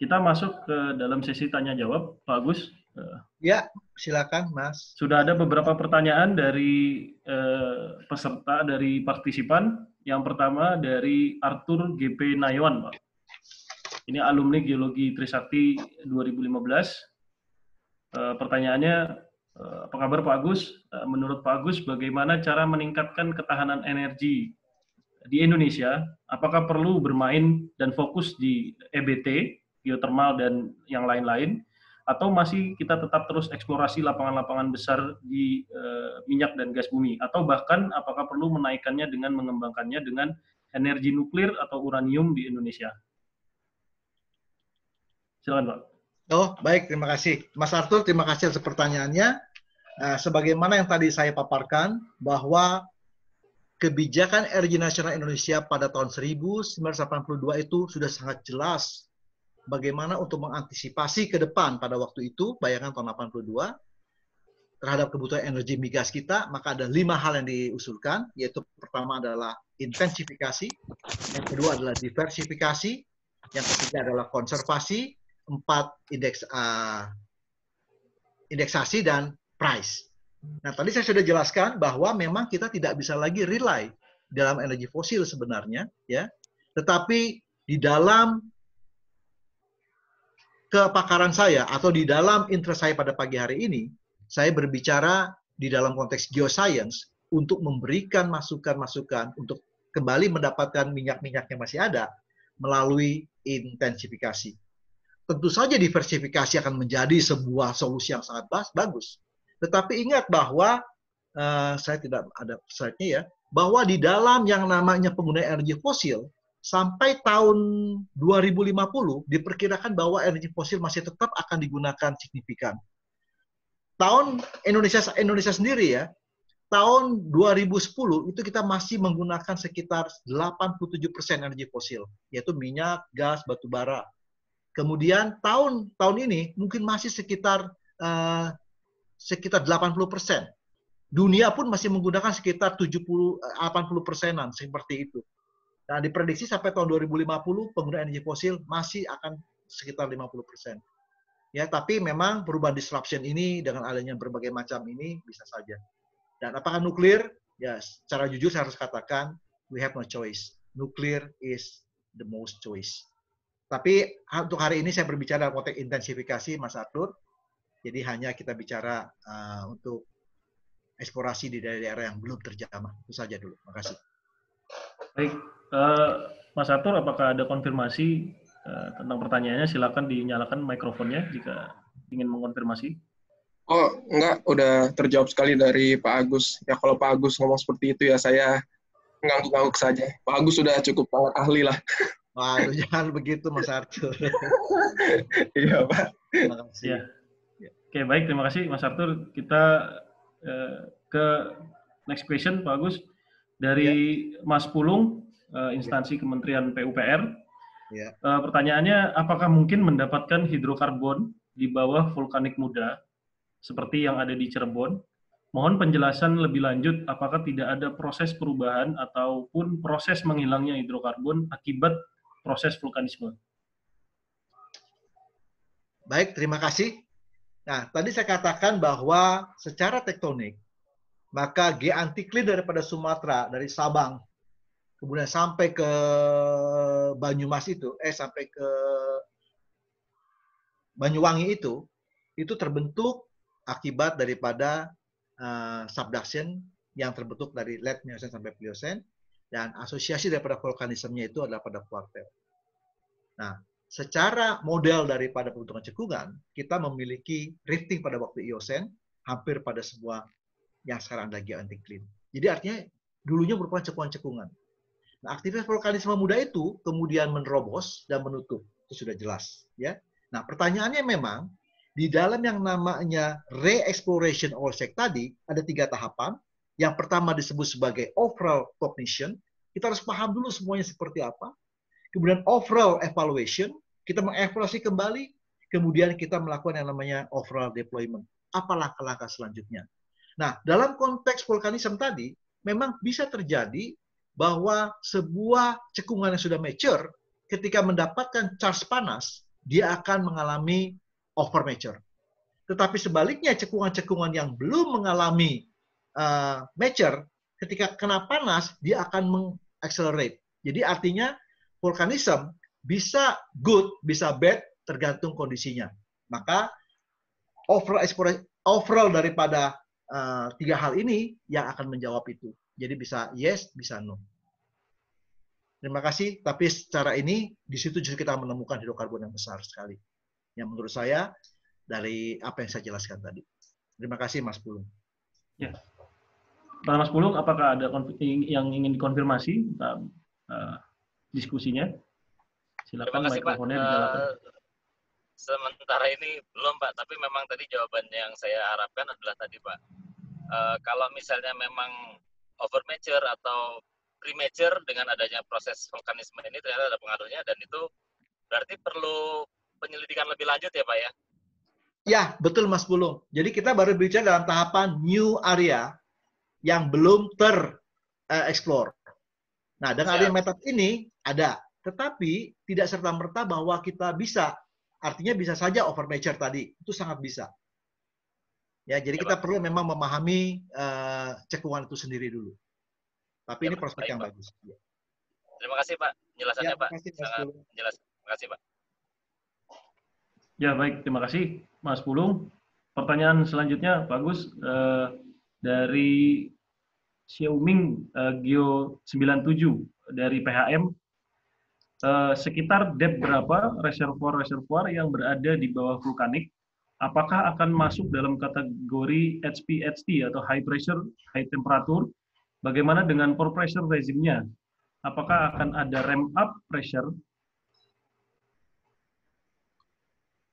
kita masuk ke dalam sesi tanya jawab, Pak Agus. Eh, ya, silakan Mas. Sudah ada beberapa pertanyaan dari peserta, dari partisipan. Yang pertama dari Arthur GP Nayon, Pak. Ini alumni Geologi Trisakti 2015. pertanyaannya, Eh, apa kabar Pak Agus? Eh, menurut Pak Agus, bagaimana cara meningkatkan ketahanan energi di Indonesia? Apakah perlu bermain dan fokus di EBT, geothermal, dan yang lain-lain? Atau masih kita tetap terus eksplorasi lapangan-lapangan besar di eh, minyak dan gas bumi? Atau bahkan apakah perlu menaikkannya dengan mengembangkannya dengan energi nuklir atau uranium di Indonesia? Silakan Pak. Oh, baik, terima kasih. Mas Arthur, terima kasih atas pertanyaannya. Nah, sebagaimana yang tadi saya paparkan, bahwa kebijakan RG Nasional Indonesia pada tahun 1982 itu sudah sangat jelas bagaimana untuk mengantisipasi ke depan pada waktu itu, bayangkan tahun 82, terhadap kebutuhan energi migas kita, maka ada lima hal yang diusulkan, yaitu pertama adalah intensifikasi, yang kedua adalah diversifikasi, yang ketiga adalah konservasi, empat indeks uh, indeksasi dan price. Nah, tadi saya sudah jelaskan bahwa memang kita tidak bisa lagi rely dalam energi fosil sebenarnya, ya. Tetapi di dalam kepakaran saya atau di dalam interest saya pada pagi hari ini, saya berbicara di dalam konteks geoscience untuk memberikan masukan-masukan untuk kembali mendapatkan minyak-minyak yang masih ada melalui intensifikasi tentu saja diversifikasi akan menjadi sebuah solusi yang sangat bagus. Tetapi ingat bahwa uh, saya tidak ada slide-nya ya, bahwa di dalam yang namanya pengguna energi fosil sampai tahun 2050 diperkirakan bahwa energi fosil masih tetap akan digunakan signifikan. Tahun Indonesia Indonesia sendiri ya, tahun 2010 itu kita masih menggunakan sekitar 87% energi fosil, yaitu minyak, gas, batu bara. Kemudian tahun tahun ini mungkin masih sekitar uh, sekitar 80 persen. Dunia pun masih menggunakan sekitar 70 80 eh, persenan seperti itu. Dan nah, diprediksi sampai tahun 2050 penggunaan energi fosil masih akan sekitar 50 persen. Ya, tapi memang perubahan disruption ini dengan adanya berbagai macam ini bisa saja. Dan apakah nuklir? Ya, secara jujur saya harus katakan, we have no choice. Nuklir is the most choice. Tapi untuk hari ini saya berbicara dalam konteks intensifikasi, Mas Arthur. Jadi hanya kita bicara uh, untuk eksplorasi di daerah-daerah yang belum terjamah. Itu saja dulu. Makasih. Baik, uh, Mas Arthur, apakah ada konfirmasi uh, tentang pertanyaannya? Silakan dinyalakan mikrofonnya jika ingin mengkonfirmasi. Oh, enggak, udah terjawab sekali dari Pak Agus. Ya kalau Pak Agus ngomong seperti itu ya saya ngangguk-ngangguk saja. Pak Agus sudah cukup ahli lah. Waduh, jangan begitu Mas Arthur. iya, Pak. Terima kasih. Ya. Oke, baik. Terima kasih Mas Arthur. Kita eh, ke next question, Pak Agus. Dari ya. Mas Pulung, eh, instansi ya. Kementerian PUPR. Ya. Eh, pertanyaannya, apakah mungkin mendapatkan hidrokarbon di bawah vulkanik muda seperti yang ada di Cirebon? Mohon penjelasan lebih lanjut, apakah tidak ada proses perubahan ataupun proses menghilangnya hidrokarbon akibat proses vulkanisme. Baik, terima kasih. Nah, tadi saya katakan bahwa secara tektonik, maka geantiklin daripada Sumatera, dari Sabang, kemudian sampai ke Banyumas itu, eh sampai ke Banyuwangi itu, itu terbentuk akibat daripada uh, subduction yang terbentuk dari late Miocene sampai Pliocene. Dan asosiasi daripada vulkanismenya itu adalah pada kuartel. Nah, secara model daripada peruntukan cekungan, kita memiliki rifting pada waktu Iosen, hampir pada sebuah yang sekarang lagi geoantiklin. Jadi artinya dulunya merupakan cekungan-cekungan. Nah, aktivitas vulkanisme muda itu kemudian menerobos dan menutup. Itu sudah jelas. ya. Nah, pertanyaannya memang, di dalam yang namanya re-exploration oil tadi, ada tiga tahapan. Yang pertama disebut sebagai overall cognition. Kita harus paham dulu semuanya seperti apa. Kemudian overall evaluation. Kita mengevaluasi kembali. Kemudian kita melakukan yang namanya overall deployment. Apalah langkah selanjutnya. Nah, dalam konteks vulkanisme tadi, memang bisa terjadi bahwa sebuah cekungan yang sudah mature, ketika mendapatkan charge panas, dia akan mengalami overmature. Tetapi sebaliknya, cekungan-cekungan yang belum mengalami uh, mature, ketika kena panas dia akan mengaccelerate. Jadi artinya vulkanism bisa good, bisa bad tergantung kondisinya. Maka overall overall daripada uh, tiga hal ini yang akan menjawab itu. Jadi bisa yes, bisa no. Terima kasih. Tapi secara ini di situ justru kita menemukan hidrokarbon yang besar sekali. Yang menurut saya dari apa yang saya jelaskan tadi. Terima kasih Mas Pulung. Ya, Pak Mas Pulung, apakah ada yang ingin dikonfirmasi uh, diskusinya? Silakan kasih, mikrofonnya Pak. dinyalakan. Uh, sementara ini belum Pak, tapi memang tadi jawaban yang saya harapkan adalah tadi Pak. Uh, kalau misalnya memang overmature atau premature dengan adanya proses vulkanisme ini ternyata ada pengaruhnya dan itu berarti perlu penyelidikan lebih lanjut ya Pak ya? Ya, betul Mas Pulung. Jadi kita baru bicara dalam tahapan new area, yang belum ter-explore. Eh, nah, dengan adanya metode ini ada, tetapi tidak serta-merta bahwa kita bisa. Artinya bisa saja overmatcher tadi, itu sangat bisa. Ya, jadi kita perlu memang memahami uh, cekungan itu sendiri dulu. Tapi ya, ini prospek baik, yang Pak. bagus. Ya. Terima kasih Pak penjelasannya ya, Pak. Kasih, Sangat jelas. Terima kasih Pak. Ya baik, terima kasih Mas Pulung. Pertanyaan selanjutnya Pak Gus eh, dari Xiaoming uh, Geo 97 dari PHM uh, eh, sekitar depth berapa reservoir-reservoir yang berada di bawah vulkanik apakah akan masuk dalam kategori HPHT atau high pressure high temperature bagaimana dengan pore pressure regime-nya apakah akan ada ramp up pressure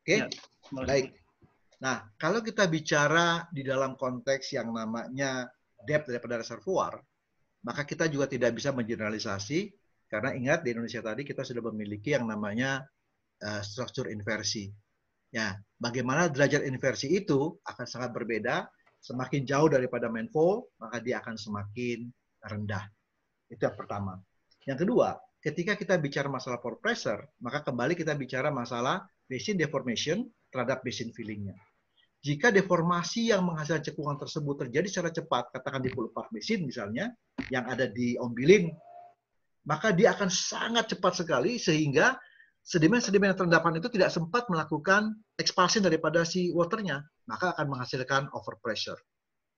Oke, okay. ya, baik. Nah, kalau kita bicara di dalam konteks yang namanya depth daripada reservoir, maka kita juga tidak bisa mengeneralisasi karena ingat di Indonesia tadi kita sudah memiliki yang namanya uh, eh, struktur inversi. Ya, bagaimana derajat inversi itu akan sangat berbeda. Semakin jauh daripada menfo, maka dia akan semakin rendah. Itu yang pertama. Yang kedua, ketika kita bicara masalah pore pressure, maka kembali kita bicara masalah basin deformation terhadap basin fillingnya jika deformasi yang menghasilkan cekungan tersebut terjadi secara cepat, katakan di pulpa mesin misalnya, yang ada di ombilin, maka dia akan sangat cepat sekali sehingga sedimen-sedimen yang terendapan itu tidak sempat melakukan ekspansi daripada si waternya, maka akan menghasilkan overpressure.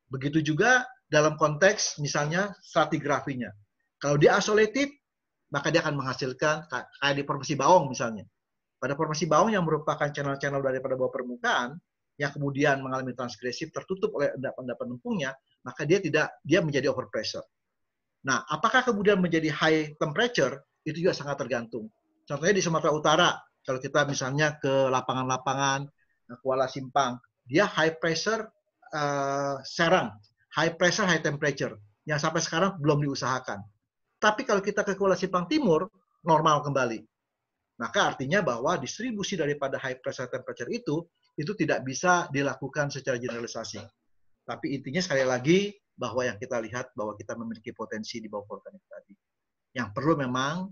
Begitu juga dalam konteks misalnya stratigrafinya. Kalau dia isolated, maka dia akan menghasilkan kayak di formasi bawang misalnya. Pada formasi bawang yang merupakan channel-channel daripada bawah permukaan, yang kemudian mengalami transgresif tertutup oleh endapan-endapan lempungnya, maka dia tidak dia menjadi overpressure. Nah, apakah kemudian menjadi high temperature itu juga sangat tergantung. Contohnya di Sumatera Utara, kalau kita misalnya ke lapangan-lapangan eh, Kuala Simpang, dia high pressure uh, Serang, high pressure high temperature yang sampai sekarang belum diusahakan. Tapi kalau kita ke Kuala Simpang Timur, normal kembali. Maka artinya bahwa distribusi daripada high pressure temperature itu itu tidak bisa dilakukan secara generalisasi. Tapi intinya sekali lagi bahwa yang kita lihat bahwa kita memiliki potensi di bawah vulkanik tadi. Yang perlu memang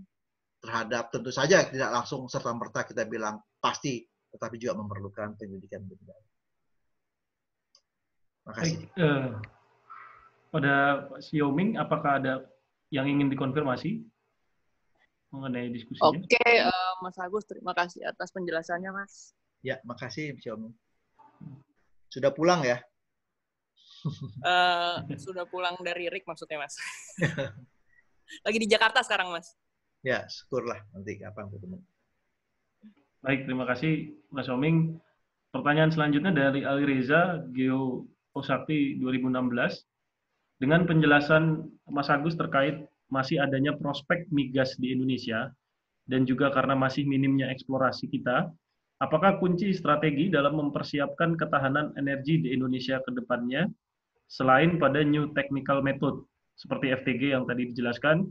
terhadap tentu saja tidak langsung serta merta kita bilang pasti, tetapi juga memerlukan penyelidikan lebih dalam. Makasih. Eh, pada Pak Xiaoming, apakah ada yang ingin dikonfirmasi mengenai diskusinya? Oke, okay, uh, eh, Mas Agus, terima kasih atas penjelasannya, Mas. Ya, makasih Xiaomi. Sudah pulang ya? Uh, sudah pulang dari Rick maksudnya Mas. Lagi di Jakarta sekarang Mas. Ya, syukurlah nanti kapan ketemu. Baik, terima kasih Mas Oming. Pertanyaan selanjutnya dari Ali Reza, Geo Osakti 2016. Dengan penjelasan Mas Agus terkait masih adanya prospek migas di Indonesia, dan juga karena masih minimnya eksplorasi kita, Apakah kunci strategi dalam mempersiapkan ketahanan energi di Indonesia ke depannya selain pada new technical method seperti FTG yang tadi dijelaskan,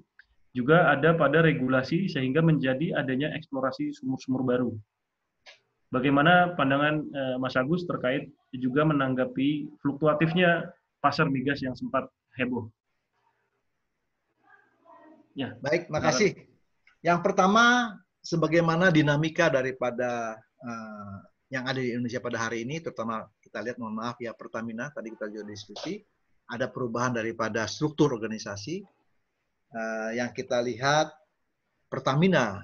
juga ada pada regulasi sehingga menjadi adanya eksplorasi sumur-sumur baru. Bagaimana pandangan eh, Mas Agus terkait juga menanggapi fluktuatifnya pasar migas yang sempat heboh? Ya. Baik, makasih. Yang pertama, sebagaimana dinamika daripada Eh, yang ada di Indonesia pada hari ini, terutama kita lihat mohon maaf ya Pertamina tadi kita juga diskusi ada perubahan daripada struktur organisasi uh, yang kita lihat Pertamina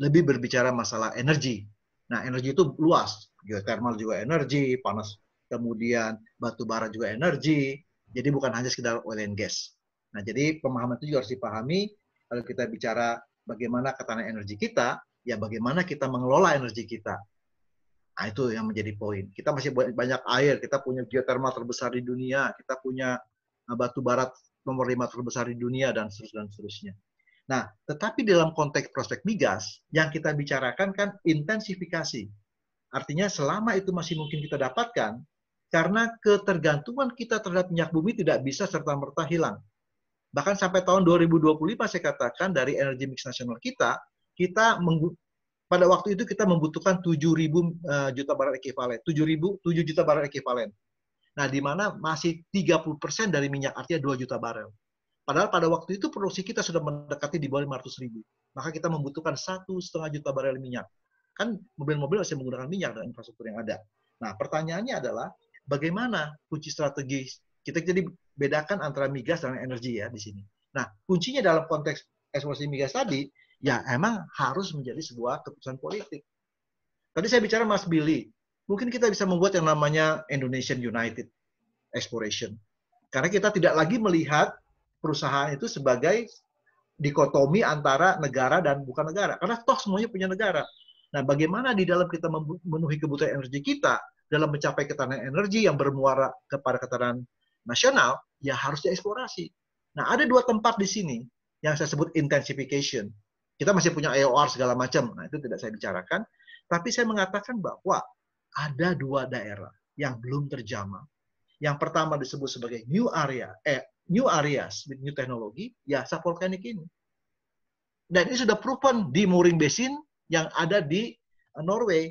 lebih berbicara masalah energi. Nah, energi itu luas, geothermal juga energi, panas kemudian batu bara juga energi. Jadi bukan hanya sekedar oil and gas. Nah, jadi pemahaman itu juga harus dipahami kalau kita bicara bagaimana ketahanan energi kita, ya bagaimana kita mengelola energi kita Nah, itu yang menjadi poin. Kita masih banyak air, kita punya geotermal terbesar di dunia, kita punya eh, batu barat nomor lima terbesar di dunia, dan seterusnya. Dan seterusnya. Nah, tetapi dalam konteks prospek migas, yang kita bicarakan kan intensifikasi. Artinya selama itu masih mungkin kita dapatkan, karena ketergantungan kita terhadap minyak bumi tidak bisa serta-merta hilang. Bahkan sampai tahun 2025 saya katakan dari energi mix nasional kita, kita pada waktu itu kita membutuhkan 7.000 uh, eh, juta barel ekivalen, 7.000 7 juta barel ekivalen. Nah, di mana masih 30% dari minyak artinya 2 juta barel. Padahal pada waktu itu produksi kita sudah mendekati di bawah 500 ribu. Maka kita membutuhkan satu setengah juta barel minyak. Kan mobil-mobil masih menggunakan minyak dan infrastruktur yang ada. Nah, pertanyaannya adalah bagaimana kunci strategi kita jadi bedakan antara migas dan energi ya di sini. Nah, kuncinya dalam konteks eksplosi migas tadi ya emang harus menjadi sebuah keputusan politik. Tadi saya bicara Mas Billy, mungkin kita bisa membuat yang namanya Indonesian United Exploration. Karena kita tidak lagi melihat perusahaan itu sebagai dikotomi antara negara dan bukan negara. Karena toh semuanya punya negara. Nah, bagaimana di dalam kita memenuhi kebutuhan energi kita dalam mencapai ketahanan energi yang bermuara kepada ketahanan nasional, ya harus dieksplorasi. Nah, ada dua tempat di sini yang saya sebut intensification. Kita masih punya EOR segala macam. Nah, itu tidak saya bicarakan. Tapi saya mengatakan bahwa ada dua daerah yang belum terjamah. Yang pertama disebut sebagai new area, eh, new areas with new technology, ya subvolkanik ini. Dan ini sudah proven di mooring Basin yang ada di eh, Norway.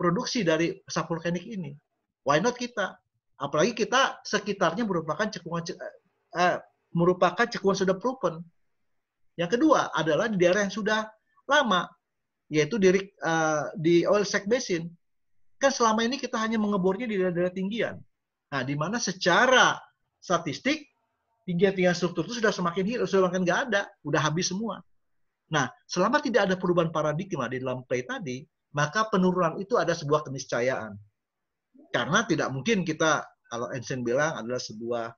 Produksi dari subvolkanik ini. Why not kita? Apalagi kita sekitarnya merupakan cekungan eh, eh, merupakan cekungan sudah proven. Yang kedua adalah di daerah yang sudah lama, yaitu di, uh, di oil sec basin. Kan selama ini kita hanya mengebornya di daerah-daerah tinggian. Nah, di mana secara statistik tinggian-tinggian struktur itu sudah semakin hilang, sudah semakin nggak ada, sudah habis semua. Nah, selama tidak ada perubahan paradigma di dalam play tadi, maka penurunan itu ada sebuah keniscayaan. Karena tidak mungkin kita, kalau Einstein bilang adalah sebuah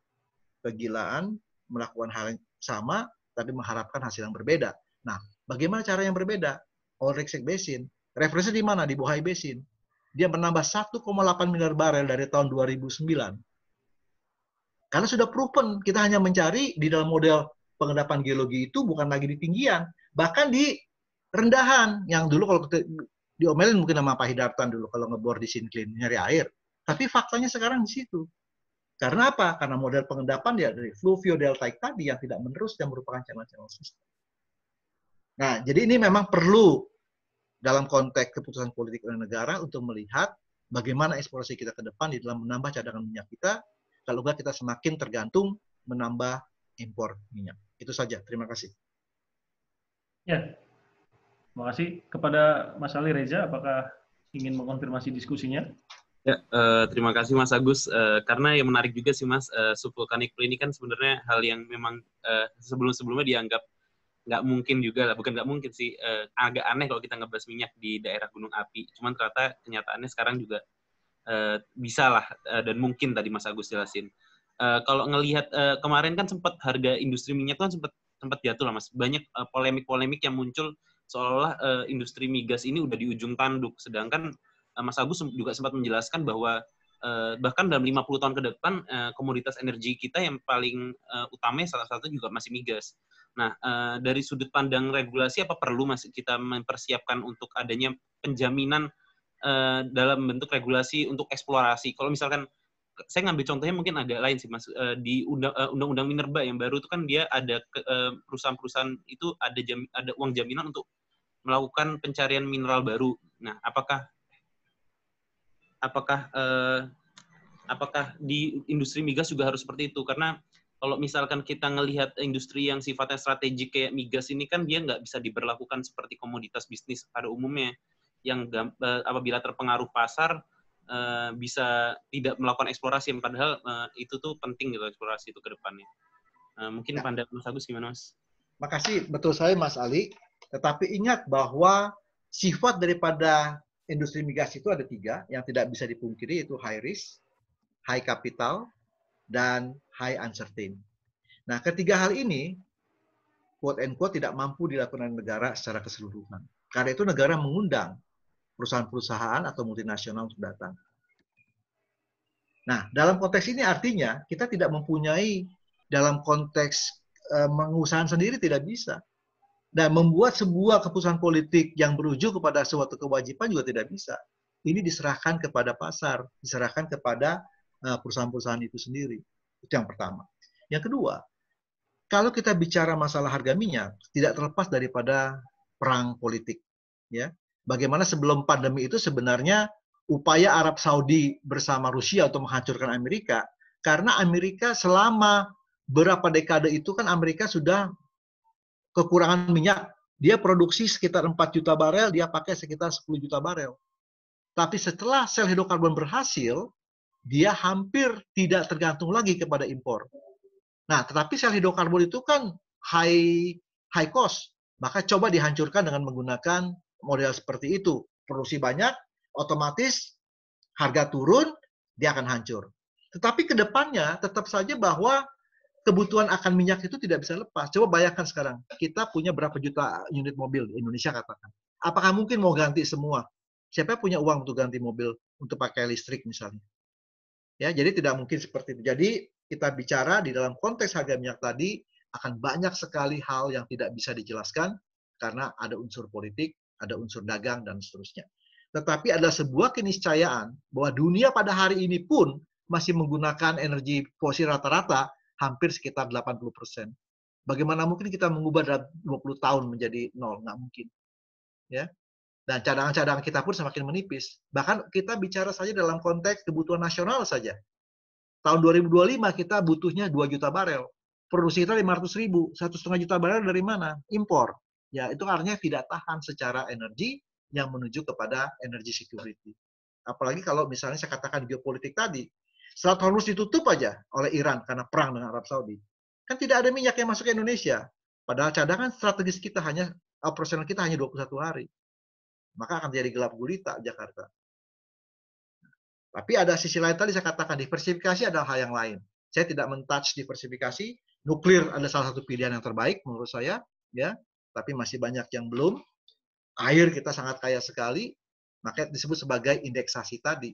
kegilaan, melakukan hal yang sama, tapi mengharapkan hasil yang berbeda. Nah, bagaimana cara yang berbeda? Oil Basin, referensi di mana? Di Bohai Basin. Dia menambah 1,8 miliar barel dari tahun 2009. Karena sudah proven, kita hanya mencari di dalam model pengendapan geologi itu bukan lagi di tinggian, bahkan di rendahan. Yang dulu kalau kita diomelin mungkin sama Pak Hidartan dulu kalau ngebor di sinklin nyari air. Tapi faktanya sekarang di situ. Karena apa? Karena model pengendapan ya dari deltaik tadi yang tidak menerus dan merupakan channel-channel sistem. Nah, jadi ini memang perlu dalam konteks keputusan politik negara untuk melihat bagaimana eksplorasi kita ke depan di dalam menambah cadangan minyak kita, kalau enggak kita semakin tergantung menambah impor minyak. Itu saja. Terima kasih. Ya, terima kasih kepada Mas Ali Reza. Apakah ingin mengkonfirmasi diskusinya? Ya, eh, terima kasih Mas Agus. Eh, karena yang menarik juga sih Mas, eh, subvulkanik ini kan sebenarnya hal yang memang eh, sebelum-sebelumnya dianggap nggak mungkin juga lah, bukan nggak mungkin sih, eh, agak aneh kalau kita ngebas minyak di daerah gunung api. Cuman ternyata kenyataannya sekarang juga eh, bisa lah uh, dan mungkin tadi Mas Agus jelasin. Eh, kalau ngelihat eh, kemarin kan sempat harga industri minyak kan sempat sempat jatuh lah Mas. Banyak eh, polemik-polemik uh, yang muncul seolah-olah eh, industri migas ini udah di ujung tanduk, sedangkan Eh, mas Agus juga sempat menjelaskan bahwa uh, bahkan dalam 50 tahun ke depan uh, komoditas energi kita yang paling uh, utama salah satu juga masih migas. Nah, uh, dari sudut pandang regulasi apa perlu Mas kita mempersiapkan untuk adanya penjaminan uh, dalam bentuk regulasi untuk eksplorasi. Kalau misalkan saya ngambil contohnya mungkin agak lain sih mas di undang-undang minerba yang baru itu kan dia ada perusahaan-perusahaan itu ada jam, ada uang jaminan untuk melakukan pencarian mineral baru. Nah, apakah apakah eh, apakah di industri migas juga harus seperti itu karena kalau misalkan kita melihat industri yang sifatnya strategik kayak migas ini kan dia nggak bisa diberlakukan seperti komoditas bisnis pada umumnya yang eh, apabila terpengaruh pasar eh, bisa tidak melakukan eksplorasi padahal eh, itu tuh penting gitu eksplorasi itu ke depannya. Mungkin ya. pandangan Mas Agus gimana Mas? Makasih betul saya Mas Ali. Tetapi ingat bahwa sifat daripada industri migas itu ada tiga yang tidak bisa dipungkiri yaitu high risk, high capital, dan high uncertain. Nah, ketiga hal ini quote and quote tidak mampu dilakukan negara secara keseluruhan. Karena itu negara mengundang perusahaan-perusahaan atau multinasional untuk datang. Nah, dalam konteks ini artinya kita tidak mempunyai dalam konteks e, eh, mengusahakan sendiri tidak bisa dan membuat sebuah keputusan politik yang berujung kepada suatu kewajiban juga tidak bisa. Ini diserahkan kepada pasar, diserahkan kepada eh, perusahaan-perusahaan itu sendiri. Itu yang pertama. Yang kedua, kalau kita bicara masalah harga minyak, tidak terlepas daripada perang politik. Ya, bagaimana sebelum pandemi itu sebenarnya upaya Arab Saudi bersama Rusia untuk menghancurkan Amerika, karena Amerika selama berapa dekade itu kan Amerika sudah kekurangan minyak, dia produksi sekitar 4 juta barel, dia pakai sekitar 10 juta barel. Tapi setelah sel hidrokarbon berhasil, dia hampir tidak tergantung lagi kepada impor. Nah, tetapi sel hidrokarbon itu kan high high cost, maka coba dihancurkan dengan menggunakan model seperti itu. Produksi banyak, otomatis harga turun, dia akan hancur. Tetapi kedepannya tetap saja bahwa kebutuhan akan minyak itu tidak bisa lepas. Coba bayangkan sekarang, kita punya berapa juta unit mobil di Indonesia katakan. Apakah mungkin mau ganti semua? Siapa punya uang untuk ganti mobil untuk pakai listrik misalnya? Ya, jadi tidak mungkin seperti itu. Jadi kita bicara di dalam konteks harga minyak tadi akan banyak sekali hal yang tidak bisa dijelaskan karena ada unsur politik, ada unsur dagang dan seterusnya. Tetapi ada sebuah keniscayaan bahwa dunia pada hari ini pun masih menggunakan energi fosil rata-rata hampir sekitar 80 persen. Bagaimana mungkin kita mengubah dalam 20 tahun menjadi nol? Nggak mungkin. Ya. Dan cadangan-cadangan kita pun semakin menipis. Bahkan kita bicara saja dalam konteks kebutuhan nasional saja. Tahun 2025 kita butuhnya 2 juta barel. Produksi kita 500 ribu. Satu setengah juta barel dari mana? Impor. Ya, itu artinya tidak tahan secara energi yang menuju kepada energi security. Apalagi kalau misalnya saya katakan geopolitik tadi, Selat Hormuz ditutup aja oleh Iran karena perang dengan Arab Saudi. Kan tidak ada minyak yang masuk ke Indonesia. Padahal cadangan strategis kita hanya, operasional kita hanya 21 hari. Maka akan jadi gelap gulita Jakarta. Tapi ada sisi lain tadi saya katakan, diversifikasi adalah hal yang lain. Saya tidak mentouch diversifikasi. Nuklir adalah salah satu pilihan yang terbaik menurut saya. ya. Tapi masih banyak yang belum. Air kita sangat kaya sekali. Makanya disebut sebagai indeksasi tadi.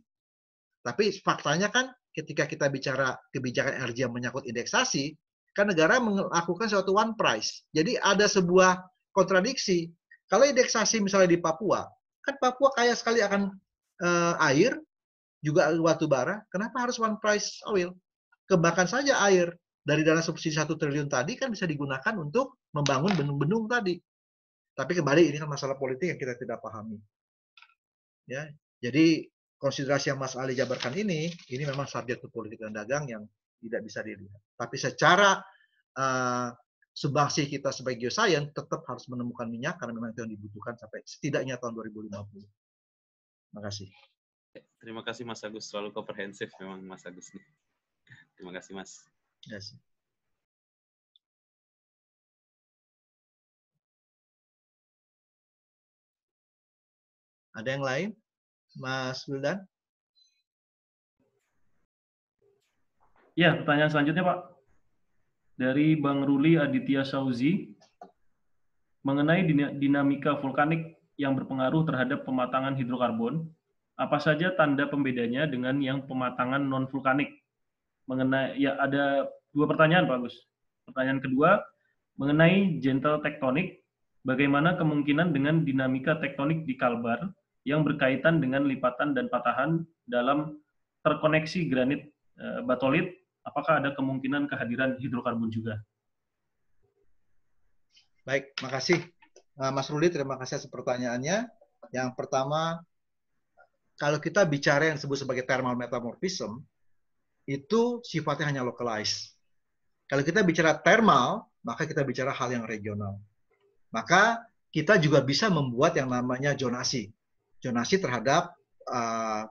Tapi faktanya kan ketika kita bicara kebijakan energi yang menyangkut indeksasi, kan negara melakukan suatu one price. Jadi ada sebuah kontradiksi. Kalau indeksasi misalnya di Papua, kan Papua kaya sekali akan uh, air, juga batu bara, kenapa harus one price oil? Kembangkan saja air. Dari dana subsidi satu triliun tadi kan bisa digunakan untuk membangun bendung-bendung tadi. Tapi kembali ini kan masalah politik yang kita tidak pahami. Ya, jadi konsiderasi yang Mas Ali jabarkan ini, ini memang subjek politik dan dagang yang tidak bisa dilihat. Tapi secara uh, kita sebagai geoscience tetap harus menemukan minyak karena memang itu yang dibutuhkan sampai setidaknya tahun 2050. Terima kasih. Terima kasih Mas Agus, selalu komprehensif memang Mas Agus nih. Terima kasih Mas. Terima kasih. Ada yang lain? Mas Wildan? Ya, pertanyaan selanjutnya Pak. Dari Bang Ruli Aditya Sauzi, mengenai dinamika vulkanik yang berpengaruh terhadap pematangan hidrokarbon, apa saja tanda pembedanya dengan yang pematangan non-vulkanik? Mengenai, ya ada dua pertanyaan Pak Agus. Pertanyaan kedua, mengenai gentle tektonik, bagaimana kemungkinan dengan dinamika tektonik di Kalbar yang berkaitan dengan lipatan dan patahan dalam terkoneksi granit eh, batolit, apakah ada kemungkinan kehadiran hidrokarbon juga? Baik, makasih eh, Mas Ruli, terima kasih atas pertanyaannya. Yang pertama, kalau kita bicara yang disebut sebagai thermal metamorphism, itu sifatnya hanya localized. Kalau kita bicara thermal, maka kita bicara hal yang regional. Maka kita juga bisa membuat yang namanya jonasi jonasi terhadap uh,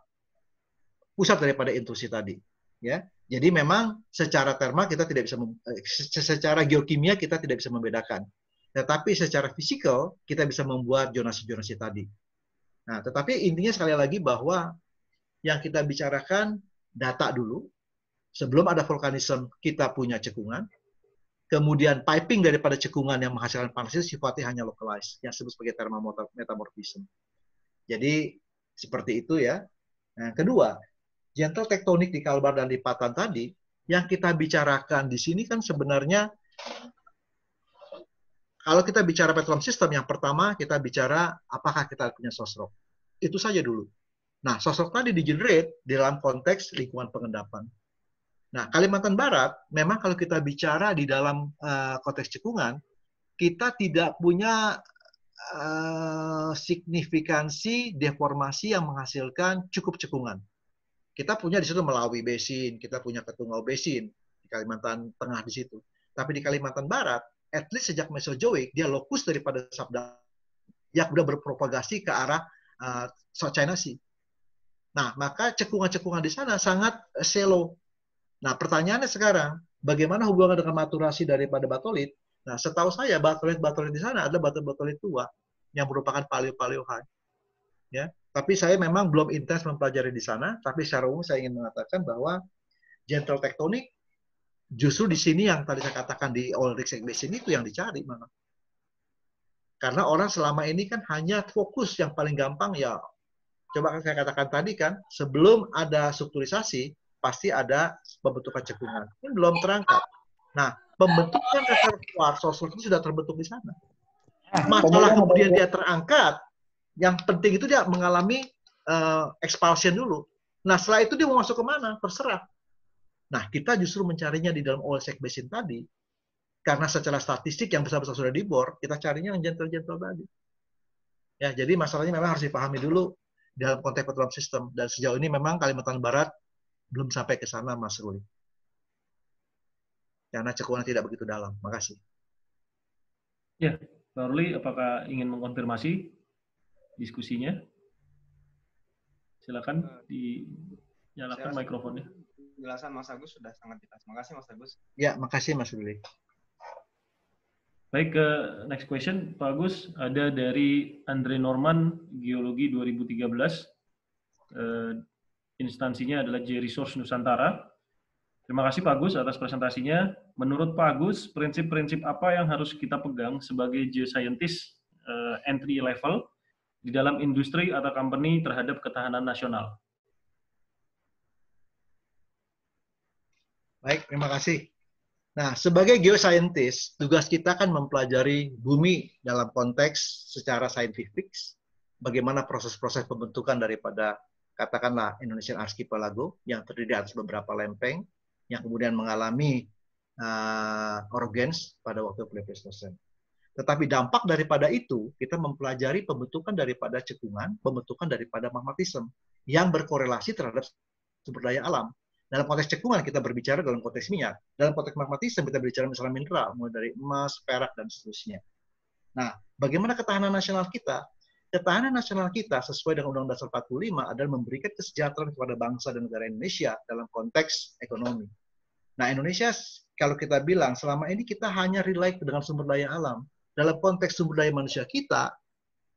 pusat daripada intrusi tadi ya jadi memang secara terma kita tidak bisa eh, secara geokimia kita tidak bisa membedakan tetapi secara fisikal kita bisa membuat jonasi-jonasi tadi nah tetapi intinya sekali lagi bahwa yang kita bicarakan data dulu sebelum ada vulkanisme kita punya cekungan kemudian piping daripada cekungan yang menghasilkan panas itu sifatnya hanya localized yang disebut sebagai thermal metamorphism jadi seperti itu ya. Nah, kedua, gentle tektonik di Kalbar dan lipatan tadi yang kita bicarakan di sini kan sebenarnya kalau kita bicara petroleum system yang pertama kita bicara apakah kita punya sosrok Itu saja dulu. Nah, sosok tadi di-generate dalam konteks lingkungan pengendapan. Nah, Kalimantan Barat memang kalau kita bicara di dalam uh, konteks cekungan kita tidak punya Eh, signifikansi deformasi yang menghasilkan cukup cekungan. Kita punya di situ Melawi Basin, kita punya Ketungau Basin di Kalimantan Tengah di situ. Tapi di Kalimantan Barat, at least sejak Mesozoik, dia lokus daripada sabda yang sudah berpropagasi ke arah uh, South China Sea. Nah, maka cekungan-cekungan di sana sangat eh, selo. Nah, pertanyaannya sekarang, bagaimana hubungan dengan maturasi daripada batolit Nah, setahu saya batolit-batolit di sana adalah batolit-batolit tua yang merupakan paleo-paleo high. Ya, tapi saya memang belum intens mempelajari di sana, tapi secara umum saya ingin mengatakan bahwa gentle tektonik justru di sini yang tadi saya katakan di old Ulrich Basin itu yang dicari mana? Karena orang selama ini kan hanya fokus yang paling gampang ya coba saya katakan tadi kan sebelum ada strukturisasi pasti ada pembentukan cekungan. Ini belum terangkat. Nah, pembentukan reservoir sosok itu sudah terbentuk di sana. Eh, Masalah kemudian dia terangkat, yang penting itu dia mengalami uh, expulsion dulu. Nah setelah itu dia mau masuk ke mana? Terserah. Nah kita justru mencarinya di dalam oil sack basin tadi, karena secara statistik yang besar-besar sudah dibor, kita carinya yang gentle-gentle tadi. Ya, jadi masalahnya memang harus dipahami dulu dalam konteks petroleum sistem. Dan sejauh ini memang Kalimantan Barat belum sampai ke sana, Mas Ruli karena cekuan tidak begitu dalam. Makasih. Ya, Pak Ruli, apakah ingin mengkonfirmasi diskusinya? Silakan eh, dinyalakan mikrofonnya. Penjelasan Mas Agus sudah sangat jelas. Makasih Mas Agus. Ya, makasih Mas Ruli. Baik, ke next question, Pak Agus. Ada dari Andre Norman, Geologi 2013. Eh, instansinya adalah J Resource Nusantara Terima kasih Pak Agus atas presentasinya. Menurut Pak Agus, prinsip-prinsip apa yang harus kita pegang sebagai geoscientist eh, entry level di dalam industri atau company terhadap ketahanan nasional? Baik, terima kasih. Nah, sebagai geoscientist, tugas kita kan mempelajari bumi dalam konteks secara saintifik, bagaimana proses-proses pembentukan daripada katakanlah Indonesian Archipelago yang terdiri atas beberapa lempeng, yang kemudian mengalami uh, eh, organs pada waktu Pleistosen. Tetapi dampak daripada itu, kita mempelajari pembentukan daripada cekungan, pembentukan daripada magmatisme yang berkorelasi terhadap sumber daya alam. Dalam konteks cekungan kita berbicara dalam konteks minyak. Dalam konteks magmatisme kita berbicara misalnya mineral, mulai dari emas, perak, dan seterusnya. Nah, bagaimana ketahanan nasional kita ketahanan nasional kita sesuai dengan Undang-Undang Dasar 45 adalah memberikan kesejahteraan kepada bangsa dan negara Indonesia dalam konteks ekonomi. Nah, Indonesia kalau kita bilang selama ini kita hanya rely dengan sumber daya alam. Dalam konteks sumber daya manusia kita,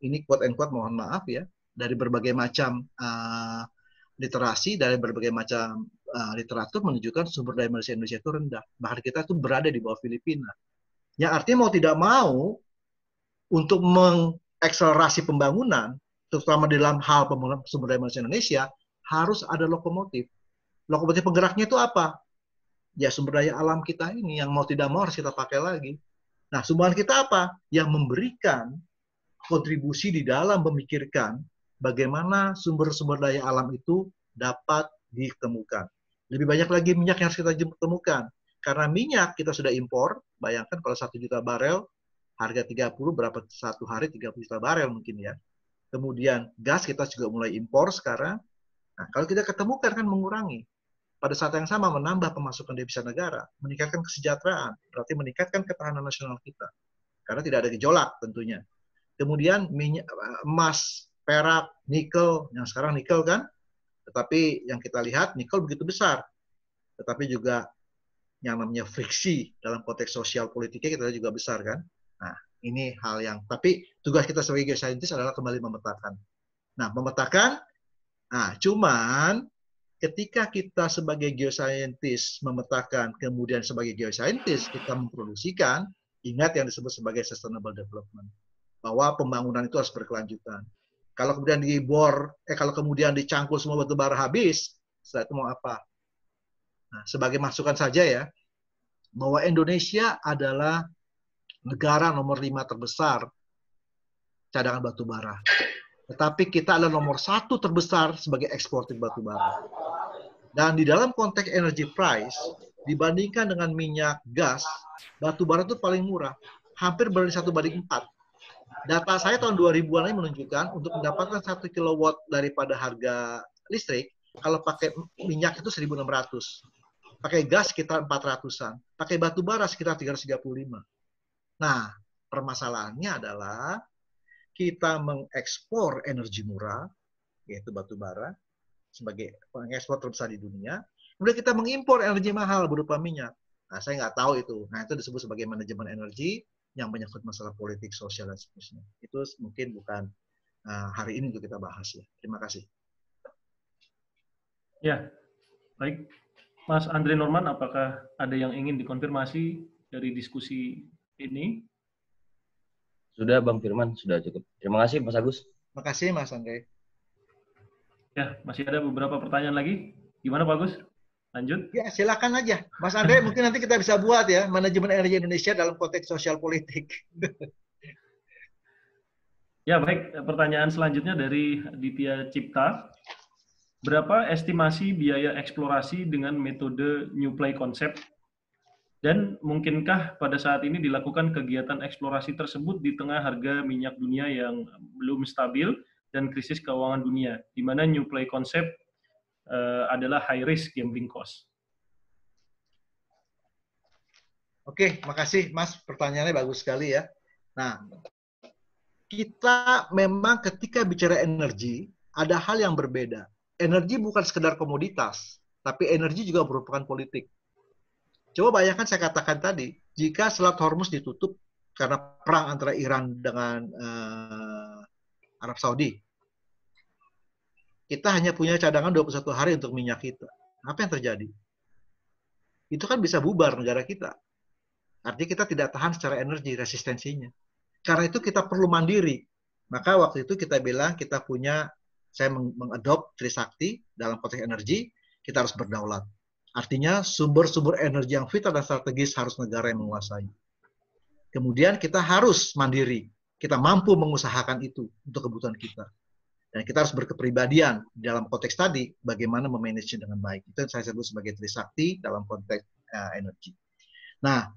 ini quote and quote mohon maaf ya, dari berbagai macam uh, literasi, dari berbagai macam uh, literatur menunjukkan sumber daya manusia Indonesia itu rendah. Bahkan kita itu berada di bawah Filipina. Yang artinya mau tidak mau, untuk meng akselerasi pembangunan, terutama dalam hal pembangunan sumber daya manusia Indonesia, harus ada lokomotif. Lokomotif penggeraknya itu apa? Ya sumber daya alam kita ini yang mau tidak mau harus kita pakai lagi. Nah, sumbangan kita apa? Yang memberikan kontribusi di dalam memikirkan bagaimana sumber-sumber daya alam itu dapat ditemukan. Lebih banyak lagi minyak yang harus kita temukan. Karena minyak kita sudah impor, bayangkan kalau satu juta barel, harga 30 berapa satu hari 30 juta barel mungkin ya. Kemudian gas kita juga mulai impor sekarang. Nah, kalau kita ketemukan kan mengurangi. Pada saat yang sama menambah pemasukan devisa negara, meningkatkan kesejahteraan, berarti meningkatkan ketahanan nasional kita. Karena tidak ada gejolak tentunya. Kemudian minyak, emas, perak, nikel, yang sekarang nikel kan, tetapi yang kita lihat nikel begitu besar. Tetapi juga yang namanya friksi dalam konteks sosial politiknya kita juga besar kan. Nah, ini hal yang tapi tugas kita sebagai geoscientist adalah kembali memetakan. Nah, memetakan nah cuman ketika kita sebagai geoscientist memetakan kemudian sebagai geoscientist kita memproduksikan, ingat yang disebut sebagai sustainable development bahwa pembangunan itu harus berkelanjutan. Kalau kemudian dibor, eh kalau kemudian dicangkul semua batu bara habis, setelah itu mau apa? Nah, sebagai masukan saja ya, bahwa Indonesia adalah negara nomor lima terbesar cadangan batu bara. Tetapi kita adalah nomor satu terbesar sebagai eksportir batu bara. Dan di dalam konteks energy price, dibandingkan dengan minyak gas, batu bara itu paling murah. Hampir berarti satu banding empat. Data saya tahun 2000-an ini menunjukkan untuk mendapatkan satu kilowatt daripada harga listrik, kalau pakai minyak itu 1.600. Pakai gas sekitar 400-an. Pakai batu bara sekitar 335 Nah, permasalahannya adalah kita mengekspor energi murah, yaitu batu bara, sebagai pengekspor terbesar di dunia. Kemudian kita mengimpor energi mahal berupa minyak. Nah, saya nggak tahu itu. Nah, itu disebut sebagai manajemen energi yang menyangkut masalah politik, sosial, dan seterusnya. Itu mungkin bukan eh, hari ini untuk kita bahas. ya. Terima kasih. Ya, baik. Mas Andre Norman, apakah ada yang ingin dikonfirmasi dari diskusi ini. Sudah Bang Firman, sudah cukup. Terima kasih Mas Agus. Terima kasih Mas Andre. Ya, masih ada beberapa pertanyaan lagi. Gimana Pak Agus? Lanjut? Ya, silakan aja. Mas Andre, mungkin nanti kita bisa buat ya manajemen energi Indonesia dalam konteks sosial politik. ya, baik. Pertanyaan selanjutnya dari Ditya Cipta. Berapa estimasi biaya eksplorasi dengan metode New Play Concept dan mungkinkah pada saat ini dilakukan kegiatan eksplorasi tersebut di tengah harga minyak dunia yang belum stabil dan krisis keuangan dunia, di mana new play konsep uh, eh, adalah high risk gambling cost? Oke, makasih Mas. Pertanyaannya bagus sekali ya. Nah, kita memang ketika bicara energi, ada hal yang berbeda. Energi bukan sekedar komoditas, tapi energi juga merupakan politik Coba bayangkan saya katakan tadi, jika Selat Hormuz ditutup karena perang antara Iran dengan uh, Arab Saudi, kita hanya punya cadangan 21 hari untuk minyak kita. Apa yang terjadi? Itu kan bisa bubar negara kita. Artinya kita tidak tahan secara energi resistensinya. Karena itu kita perlu mandiri. Maka waktu itu kita bilang kita punya, saya mengadop Trisakti dalam konteks energi, kita harus berdaulat Artinya sumber-sumber energi yang vital dan strategis harus negara yang menguasai. Kemudian kita harus mandiri. Kita mampu mengusahakan itu untuk kebutuhan kita. Dan kita harus berkepribadian dalam konteks tadi bagaimana memanage dengan baik. Itu yang saya sebut sebagai trisakti dalam konteks uh, energi. Nah,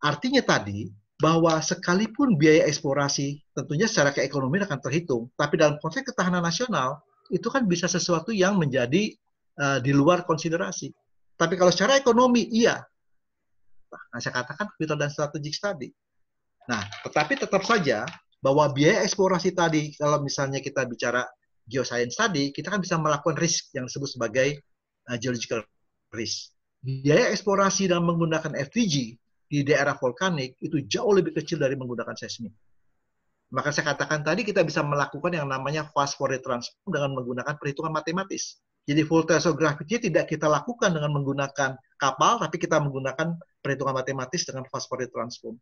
artinya tadi bahwa sekalipun biaya eksplorasi tentunya secara keekonomian akan terhitung, tapi dalam konteks ketahanan nasional itu kan bisa sesuatu yang menjadi uh, di luar konsiderasi tapi kalau secara ekonomi, iya. Nah, saya katakan capital dan strategik tadi. Nah, tetapi tetap saja bahwa biaya eksplorasi tadi, kalau misalnya kita bicara geoscience tadi, kita kan bisa melakukan risk yang disebut sebagai uh, geological risk. Biaya eksplorasi dan menggunakan FTG di daerah vulkanik itu jauh lebih kecil dari menggunakan seismik. Maka saya katakan tadi kita bisa melakukan yang namanya fast Fourier transform dengan menggunakan perhitungan matematis. Jadi full gravity tidak kita lakukan dengan menggunakan kapal, tapi kita menggunakan perhitungan matematis dengan fast Fourier transform.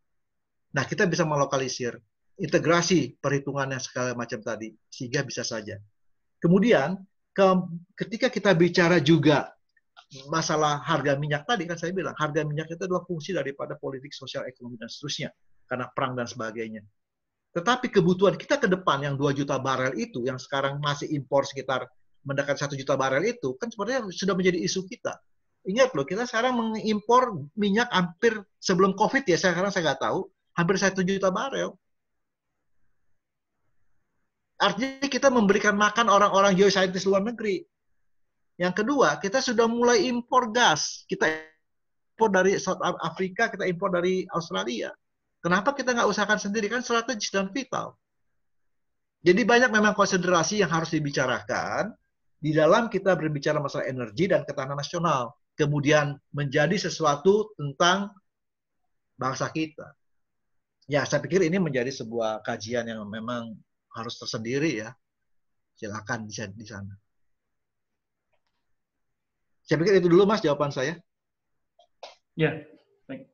Nah, kita bisa melokalisir integrasi perhitungan yang segala macam tadi, sehingga bisa saja. Kemudian, ke, ketika kita bicara juga masalah harga minyak tadi, kan saya bilang, harga minyak itu adalah fungsi daripada politik sosial, ekonomi, dan seterusnya, karena perang dan sebagainya. Tetapi kebutuhan kita ke depan yang 2 juta barel itu, yang sekarang masih impor sekitar mendekat satu juta barel itu kan sebenarnya sudah menjadi isu kita. Ingat loh, kita sekarang mengimpor minyak hampir sebelum COVID ya, sekarang saya nggak tahu, hampir satu juta barel. Artinya kita memberikan makan orang-orang geoscientist luar negeri. Yang kedua, kita sudah mulai impor gas. Kita impor dari South africa kita impor dari Australia. Kenapa kita nggak usahakan sendiri? Kan strategis dan vital. Jadi banyak memang konsiderasi yang harus dibicarakan di dalam kita berbicara masalah energi dan ketahanan nasional, kemudian menjadi sesuatu tentang bangsa kita. Ya, saya pikir ini menjadi sebuah kajian yang memang harus tersendiri ya. Silakan bisa di sana. Saya pikir itu dulu Mas jawaban saya. Ya, baik.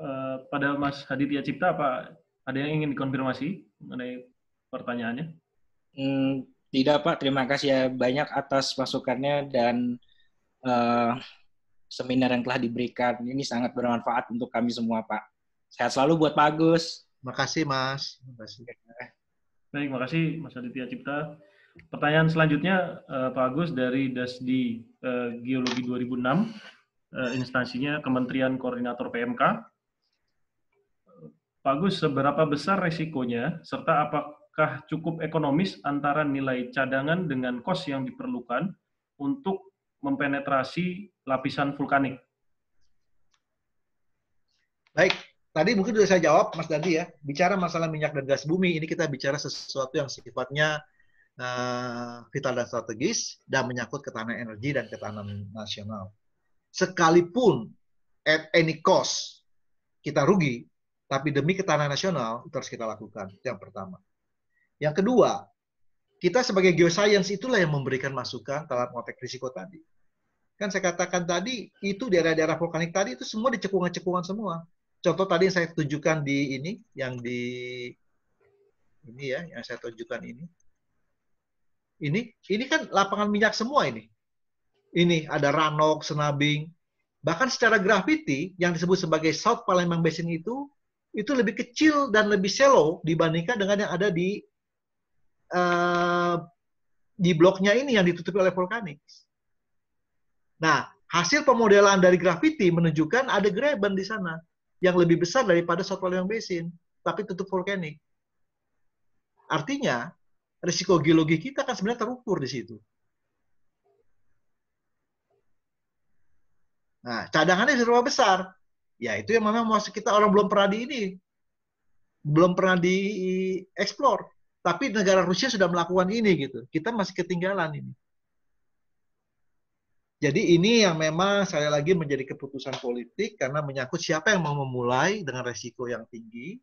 Eh, pada Mas Haditya Cipta, apa ada yang ingin dikonfirmasi mengenai pertanyaannya? Hmm, tidak Pak, terima kasih ya banyak atas masukannya dan uh, seminar yang telah diberikan. Ini sangat bermanfaat untuk kami semua Pak. Sehat selalu buat Pak Agus. terima kasih Mas. kasih. Baik, kasih Mas Aditya Cipta. Pertanyaan selanjutnya uh, Pak Agus dari Dasdi uh, Geologi 2006 instansinya Kementerian Koordinator PMK. Pak Agus seberapa besar resikonya serta apa apakah cukup ekonomis antara nilai cadangan dengan kos yang diperlukan untuk mempenetrasi lapisan vulkanik? Baik, tadi mungkin sudah saya jawab Mas Dandi ya. Bicara masalah minyak dan gas bumi, ini kita bicara sesuatu yang sifatnya uh, vital dan strategis dan menyangkut ketahanan energi dan ketahanan nasional. Sekalipun at any cost kita rugi, tapi demi ketahanan nasional itu harus kita lakukan. Itu yang pertama. Yang kedua, kita sebagai geoscience itulah yang memberikan masukan dalam konteks risiko tadi. Kan saya katakan tadi, itu daerah-daerah vulkanik tadi itu semua di cekungan semua. Contoh tadi yang saya tunjukkan di ini, yang di ini ya, yang saya tunjukkan ini. Ini, ini kan lapangan minyak semua ini. Ini ada Ranok, Senabing, bahkan secara grafiti yang disebut sebagai South Palembang Basin itu itu lebih kecil dan lebih shallow dibandingkan dengan yang ada di Eh, di bloknya ini yang ditutupi oleh vulkanik. Nah, hasil pemodelan dari grafiti menunjukkan ada graben di sana yang lebih besar daripada satwa yang basin, tapi tutup vulkanik. Artinya, risiko geologi kita kan sebenarnya terukur di situ. Nah, cadangannya seberapa besar? Ya, itu yang memang masih kita orang belum pernah di ini. Belum pernah di explore. Tapi negara Rusia sudah melakukan ini gitu. Kita masih ketinggalan ini. Jadi ini yang memang saya lagi menjadi keputusan politik karena menyangkut siapa yang mau memulai dengan resiko yang tinggi.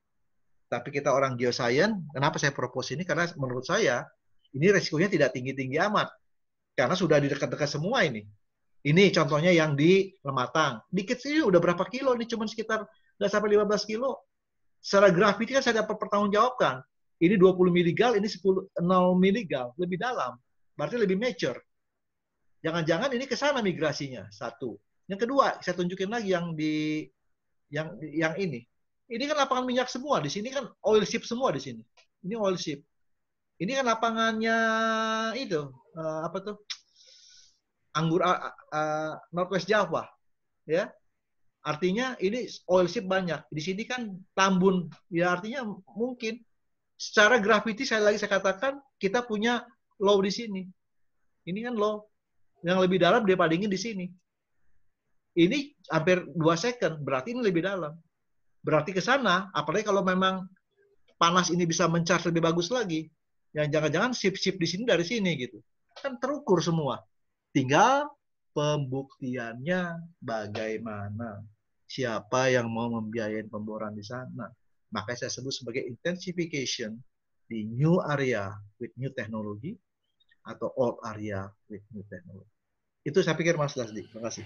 Tapi kita orang geoscience, kenapa saya propose ini? Karena menurut saya ini resikonya tidak tinggi-tinggi amat. Karena sudah di dekat-dekat semua ini. Ini contohnya yang di Lematang. Dikit sih udah berapa kilo? Ini cuma sekitar nggak sampai 15 kilo. Secara grafiknya saya dapat pertanggungjawabkan. Ini 20 miligal, ini 10 0 miligal, lebih dalam. Berarti lebih mature. Jangan-jangan ini ke sana migrasinya, satu. Yang kedua, saya tunjukin lagi yang di yang yang ini. Ini kan lapangan minyak semua di sini kan oil ship semua di sini. Ini oil ship. Ini kan lapangannya itu uh, apa tuh? Anggur uh, uh, Northwest Java, ya. Artinya ini oil ship banyak. Di sini kan Tambun, ya artinya mungkin secara grafiti saya lagi saya katakan kita punya low di sini. Ini kan low yang lebih dalam daripada dingin di sini. Ini hampir dua second, berarti ini lebih dalam. Berarti ke sana, apalagi kalau memang panas ini bisa mencar lebih bagus lagi, yang jangan-jangan sip-sip di sini dari sini gitu. Kan terukur semua. Tinggal pembuktiannya bagaimana. Siapa yang mau membiayain pemboran di sana? Makanya saya sebut sebagai intensification di new area with new technology atau old area with new technology. Itu saya pikir Mas Dasdi. Terima kasih.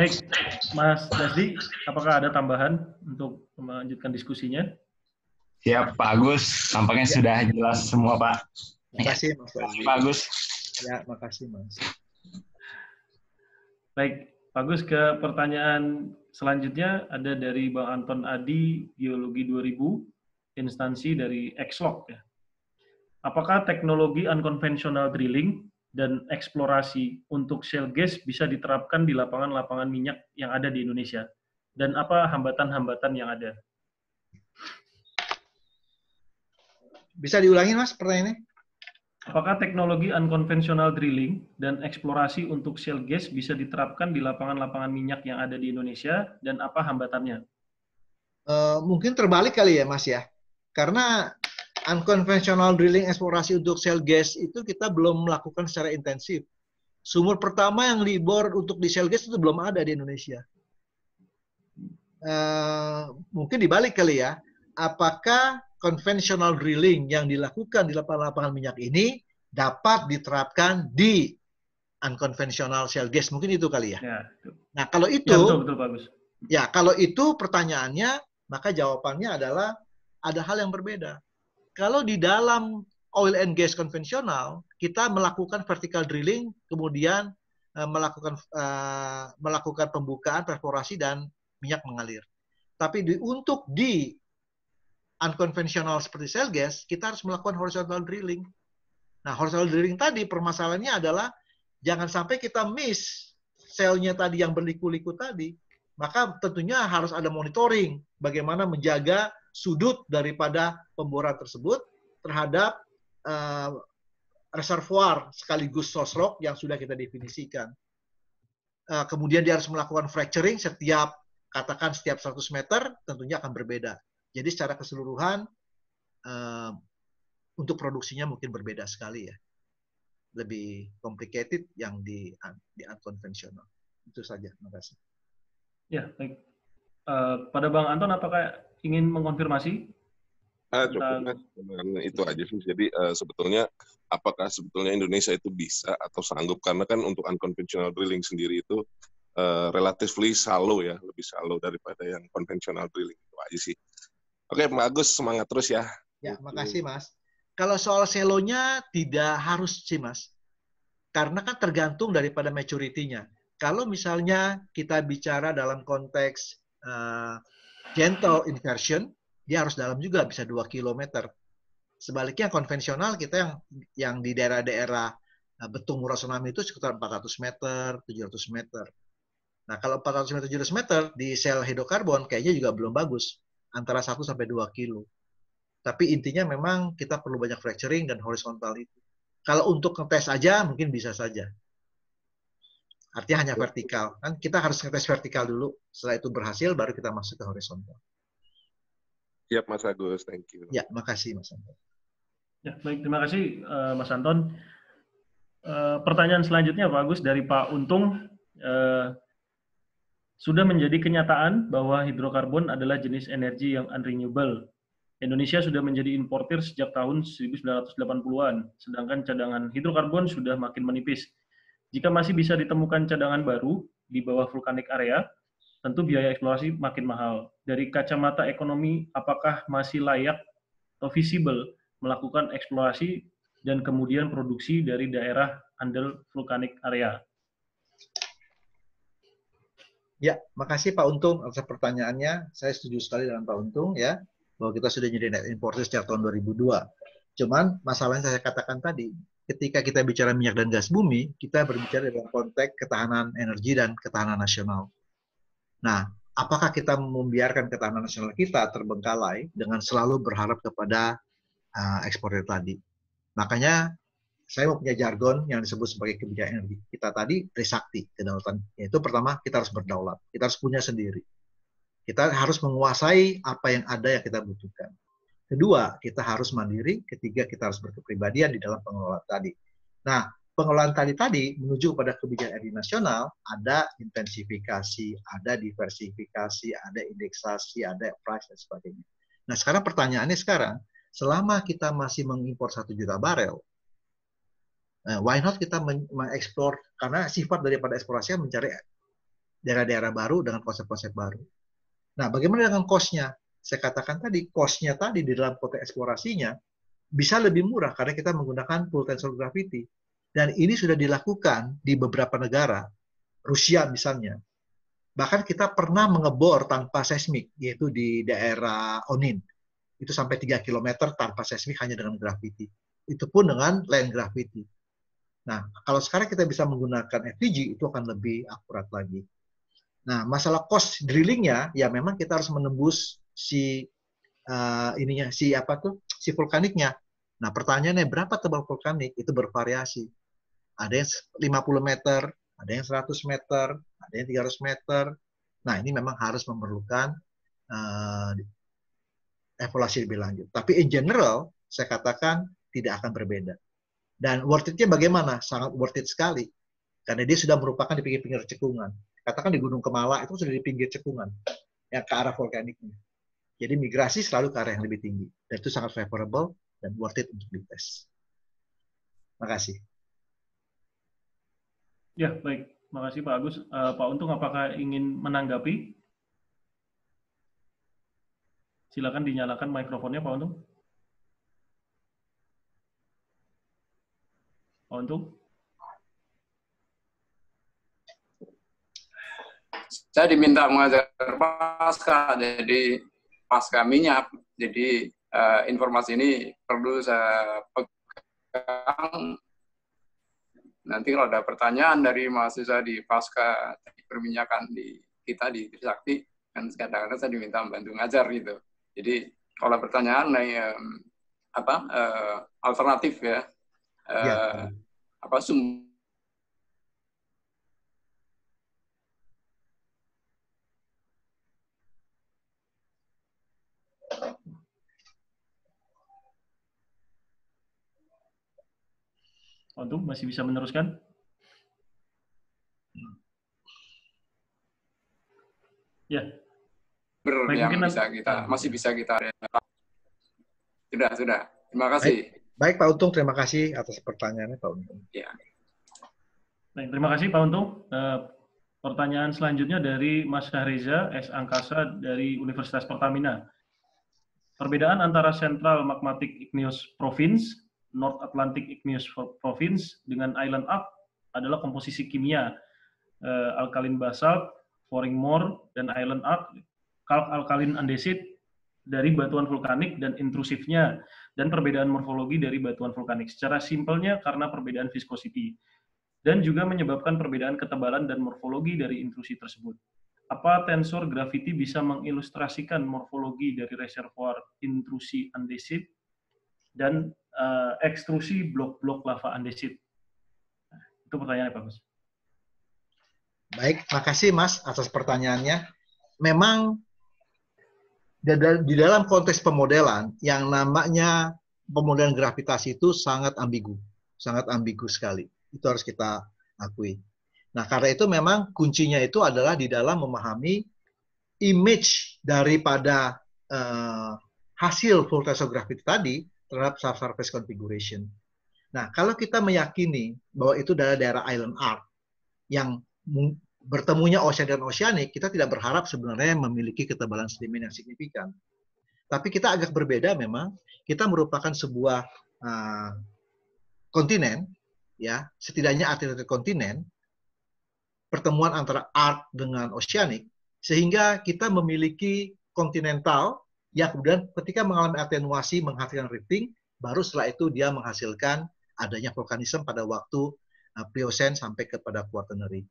Baik, Mas Dasdi, apakah ada tambahan untuk melanjutkan diskusinya? Siap, Pak Agus. Tampaknya ya. sudah jelas semua, Pak. Terima kasih, Mas. Dasdi. Pak Agus. Ya, makasih, Mas. Baik, Pak Agus, ke pertanyaan selanjutnya ada dari Bang Anton Adi, Geologi 2000, instansi dari XLOG. Ya. Apakah teknologi unconventional drilling dan eksplorasi untuk shale gas bisa diterapkan di lapangan-lapangan minyak yang ada di Indonesia? Dan apa hambatan-hambatan yang ada? Bisa diulangin mas pertanyaannya? Apakah teknologi unconventional drilling dan eksplorasi untuk shell gas bisa diterapkan di lapangan-lapangan minyak yang ada di Indonesia dan apa hambatannya? Uh, mungkin terbalik kali ya Mas ya. Karena unconventional drilling eksplorasi untuk shell gas itu kita belum melakukan secara intensif. Sumur pertama yang dibor untuk di shell gas itu belum ada di Indonesia. Uh, mungkin dibalik kali ya. Apakah konvensional drilling yang dilakukan di lapangan-lapangan minyak ini dapat diterapkan di unconventional shale gas. Mungkin itu kali ya. ya Nah, kalau ya, itu ya, betul, betul, bagus. Ya, kalau itu pertanyaannya, maka jawabannya adalah ada hal yang berbeda. Kalau di dalam oil and gas konvensional, kita melakukan vertical drilling, kemudian eh, melakukan uh, melakukan pembukaan perforasi dan minyak mengalir. Tapi di, untuk di unconventional seperti sel gas, kita harus melakukan horizontal drilling. Nah, horizontal drilling tadi permasalahannya adalah jangan sampai kita miss selnya tadi yang berliku-liku tadi. Maka tentunya harus ada monitoring bagaimana menjaga sudut daripada pemboran tersebut terhadap uh, reservoir sekaligus source rock yang sudah kita definisikan. Uh, kemudian dia harus melakukan fracturing setiap katakan setiap 100 meter tentunya akan berbeda. Jadi secara keseluruhan uh, untuk produksinya mungkin berbeda sekali ya. Lebih complicated yang di di unconventional. Itu saja, terima kasih. Ya, baik. Uh, pada Bang Anton apakah ingin mengkonfirmasi? Ah, cukup itu aja sih. Jadi uh, sebetulnya apakah sebetulnya Indonesia itu bisa atau sanggup karena kan untuk unconventional drilling sendiri itu uh, relatively shallow ya, lebih shallow daripada yang konvensional drilling itu aja sih. Oke, Pak Agus semangat terus ya. Ya, gitu. makasih Mas. Kalau soal selonya tidak harus sih Mas. Karena kan tergantung daripada maturity-nya. Kalau misalnya kita bicara dalam konteks uh, gentle inversion, dia harus dalam juga bisa 2 km. Sebaliknya konvensional kita yang yang di daerah-daerah eh, Betung betung Tsunami itu sekitar 400 meter, 700 meter. Nah, kalau 400 meter, 700 meter di sel hidrokarbon kayaknya juga belum bagus antara 1 sampai 2 kilo. Tapi intinya memang kita perlu banyak fracturing dan horizontal itu. Kalau untuk ngetes aja mungkin bisa saja. Artinya hanya vertikal. Kan kita harus ngetes vertikal dulu. Setelah itu berhasil baru kita masuk ke horizontal. Siap Mas Agus, thank you. Ya, makasih Mas Anton. Ya, baik, terima kasih eh, Mas Anton. Eh, pertanyaan selanjutnya Pak Agus dari Pak Untung. Eh, sudah menjadi kenyataan bahwa hidrokarbon adalah jenis energi yang unrenewable. Indonesia sudah menjadi importer sejak tahun 1980-an, sedangkan cadangan hidrokarbon sudah makin menipis. Jika masih bisa ditemukan cadangan baru di bawah vulkanik area, tentu biaya eksplorasi makin mahal. Dari kacamata ekonomi, apakah masih layak atau visible melakukan eksplorasi dan kemudian produksi dari daerah under vulkanik area? Ya, makasih Pak Untung atas pertanyaannya. Saya setuju sekali dengan Pak Untung ya, bahwa kita sudah jadi net importer sejak tahun 2002. Cuman masalahnya saya katakan tadi, ketika kita bicara minyak dan gas bumi, kita berbicara dalam konteks ketahanan energi dan ketahanan nasional. Nah, apakah kita membiarkan ketahanan nasional kita terbengkalai dengan selalu berharap kepada uh, ah, eksportir tadi? Makanya saya mau punya jargon yang disebut sebagai kebijakan energi kita tadi trisakti kedaulatan yaitu pertama kita harus berdaulat kita harus punya sendiri kita harus menguasai apa yang ada yang kita butuhkan kedua kita harus mandiri ketiga kita harus berkepribadian di dalam pengelolaan tadi nah pengelolaan tadi tadi menuju pada kebijakan energi nasional ada intensifikasi ada diversifikasi ada indeksasi ada price dan sebagainya nah sekarang pertanyaannya sekarang selama kita masih mengimpor satu juta barel Nah, why not kita mengeksplor karena sifat daripada eksplorasi mencari daerah-daerah baru dengan konsep-konsep baru. Nah, bagaimana dengan cost Saya katakan tadi, cost tadi di dalam konteks eksplorasinya bisa lebih murah karena kita menggunakan full tensor gravity. Dan ini sudah dilakukan di beberapa negara, Rusia misalnya. Bahkan kita pernah mengebor tanpa seismik, yaitu di daerah Onin. Itu sampai 3 km tanpa seismik hanya dengan gravity. Itu pun dengan land gravity Nah, kalau sekarang kita bisa menggunakan FPG, itu akan lebih akurat lagi. Nah, masalah cost drillingnya, ya memang kita harus menembus si uh, ininya, si apa tuh, si vulkaniknya. Nah, pertanyaannya berapa tebal vulkanik? Itu bervariasi. Ada yang 50 meter, ada yang 100 meter, ada yang 300 meter. Nah, ini memang harus memerlukan uh, evaluasi lebih lanjut. Tapi in general, saya katakan tidak akan berbeda. Dan worth it-nya bagaimana? Sangat worth it sekali. Karena dia sudah merupakan di pinggir-pinggir cekungan. Katakan di Gunung Kemala itu sudah di pinggir cekungan. Yang ke arah vulkaniknya. Jadi migrasi selalu ke arah yang lebih tinggi. Dan itu sangat favorable dan worth it untuk dites. Makasih. Ya, baik. Makasih Pak Agus. Uh, Pak Untung, apakah ingin menanggapi? Silakan dinyalakan mikrofonnya Pak Untung. Oh, untuk saya diminta mengajar pasca jadi pasca minyak jadi uh, informasi ini perlu saya pegang nanti kalau ada pertanyaan dari mahasiswa di pasca perminyakan di kita di Trisakti kan kadang-kadang saya diminta membantu ngajar gitu jadi kalau pertanyaan nih eh, um, apa uh, alternatif ya yeah. Iya. apa sum, Untuk masih bisa meneruskan? Ya. Baik, yang mungkin bisa kita masih ah. bisa kita. Sudah, sudah. Terima kasih. Baik. Baik Pak Untung, terima kasih atas pertanyaannya Pak Untung. Ya. Baik, terima kasih Pak Untung. Eh, pertanyaan selanjutnya dari Mas Syahreza S. Angkasa dari Universitas Pertamina. Perbedaan antara Central Magmatic Igneous Province, North Atlantic Igneous Province, dengan Island Up adalah komposisi kimia, eh, alkalin basalt, foring more, dan Island Up, kalk alkalin andesit, dari batuan vulkanik dan intrusifnya dan perbedaan morfologi dari batuan vulkanik secara simpelnya karena perbedaan viskositi dan juga menyebabkan perbedaan ketebalan dan morfologi dari intrusi tersebut. Apa tensor grafiti bisa mengilustrasikan morfologi dari reservoir intrusi andesit dan uh, ekstrusi blok-blok lava andesit? Nah, itu pertanyaan Pak mas? Baik, makasih Mas atas pertanyaannya. Memang di dalam konteks pemodelan yang namanya pemodelan gravitasi itu sangat ambigu, sangat ambigu sekali. Itu harus kita akui. Nah, karena itu memang kuncinya itu adalah di dalam memahami image daripada uh, hasil full of gravity tadi terhadap surface configuration. Nah, kalau kita meyakini bahwa itu adalah daerah island art yang bertemunya ocean dan oceanik, kita tidak berharap sebenarnya memiliki ketebalan sedimen yang signifikan. Tapi kita agak berbeda memang, kita merupakan sebuah uh, kontinen, ya setidaknya arti dari kontinen, pertemuan antara art dengan oceanik, sehingga kita memiliki kontinental yang kemudian ketika mengalami atenuasi menghasilkan rifting, baru setelah itu dia menghasilkan adanya vulkanisme pada waktu uh, Pliocene sampai kepada Quaternary.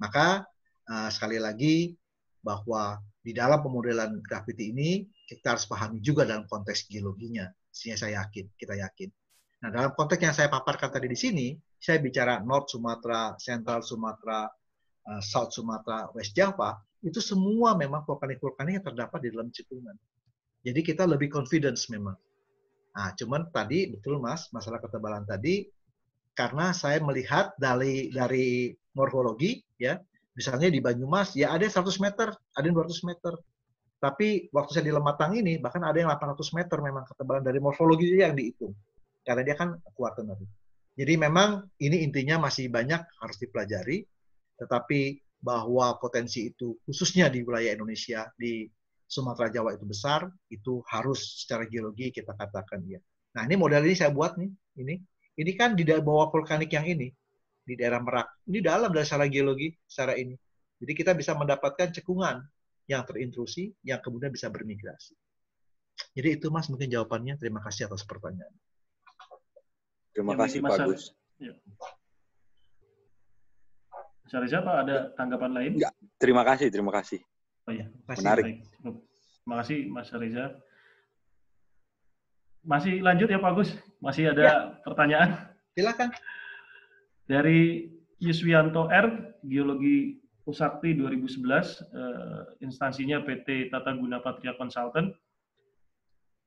Maka uh, sekali lagi bahwa di dalam pemodelan grafiti ini kita harus pahami juga dalam konteks geologinya. Sehingga saya yakin, kita yakin. Nah, dalam konteks yang saya paparkan tadi di sini, saya bicara North Sumatera, Central Sumatera, uh, eh, South Sumatera, West Java, itu semua memang vulkanik-vulkanik yang terdapat di dalam cekungan. Jadi kita lebih confidence memang. Nah, cuman tadi betul Mas, masalah ketebalan tadi karena saya melihat dari dari morfologi ya misalnya di Banyumas ya ada 100 meter ada yang 200 meter tapi waktu saya di Lematang ini bahkan ada yang 800 meter memang ketebalan dari morfologi yang dihitung karena dia kan kuarternary jadi memang ini intinya masih banyak harus dipelajari tetapi bahwa potensi itu khususnya di wilayah Indonesia di Sumatera Jawa itu besar itu harus secara geologi kita katakan ya nah ini model ini saya buat nih ini ini kan di bawah vulkanik yang ini, di daerah Merak. Ini dalam dari secara geologi, secara ini. Jadi kita bisa mendapatkan cekungan yang terintrusi, yang kemudian bisa bermigrasi. Jadi itu Mas mungkin jawabannya. Terima kasih atas pertanyaan. Terima kasih Pak Gus. Mas Ariza, ya. Pak, ada tanggapan lain? Enggak. Terima kasih, terima kasih. Oh, iya. Terima kasih, Menarik. Terima kasih Mas Ariza. Masih lanjut ya Pak Agus? Masih ada ya. pertanyaan? Silakan. Dari Yuswianto R, Geologi Usakti 2011, eh, instansinya PT Tata Guna Patria Consultant.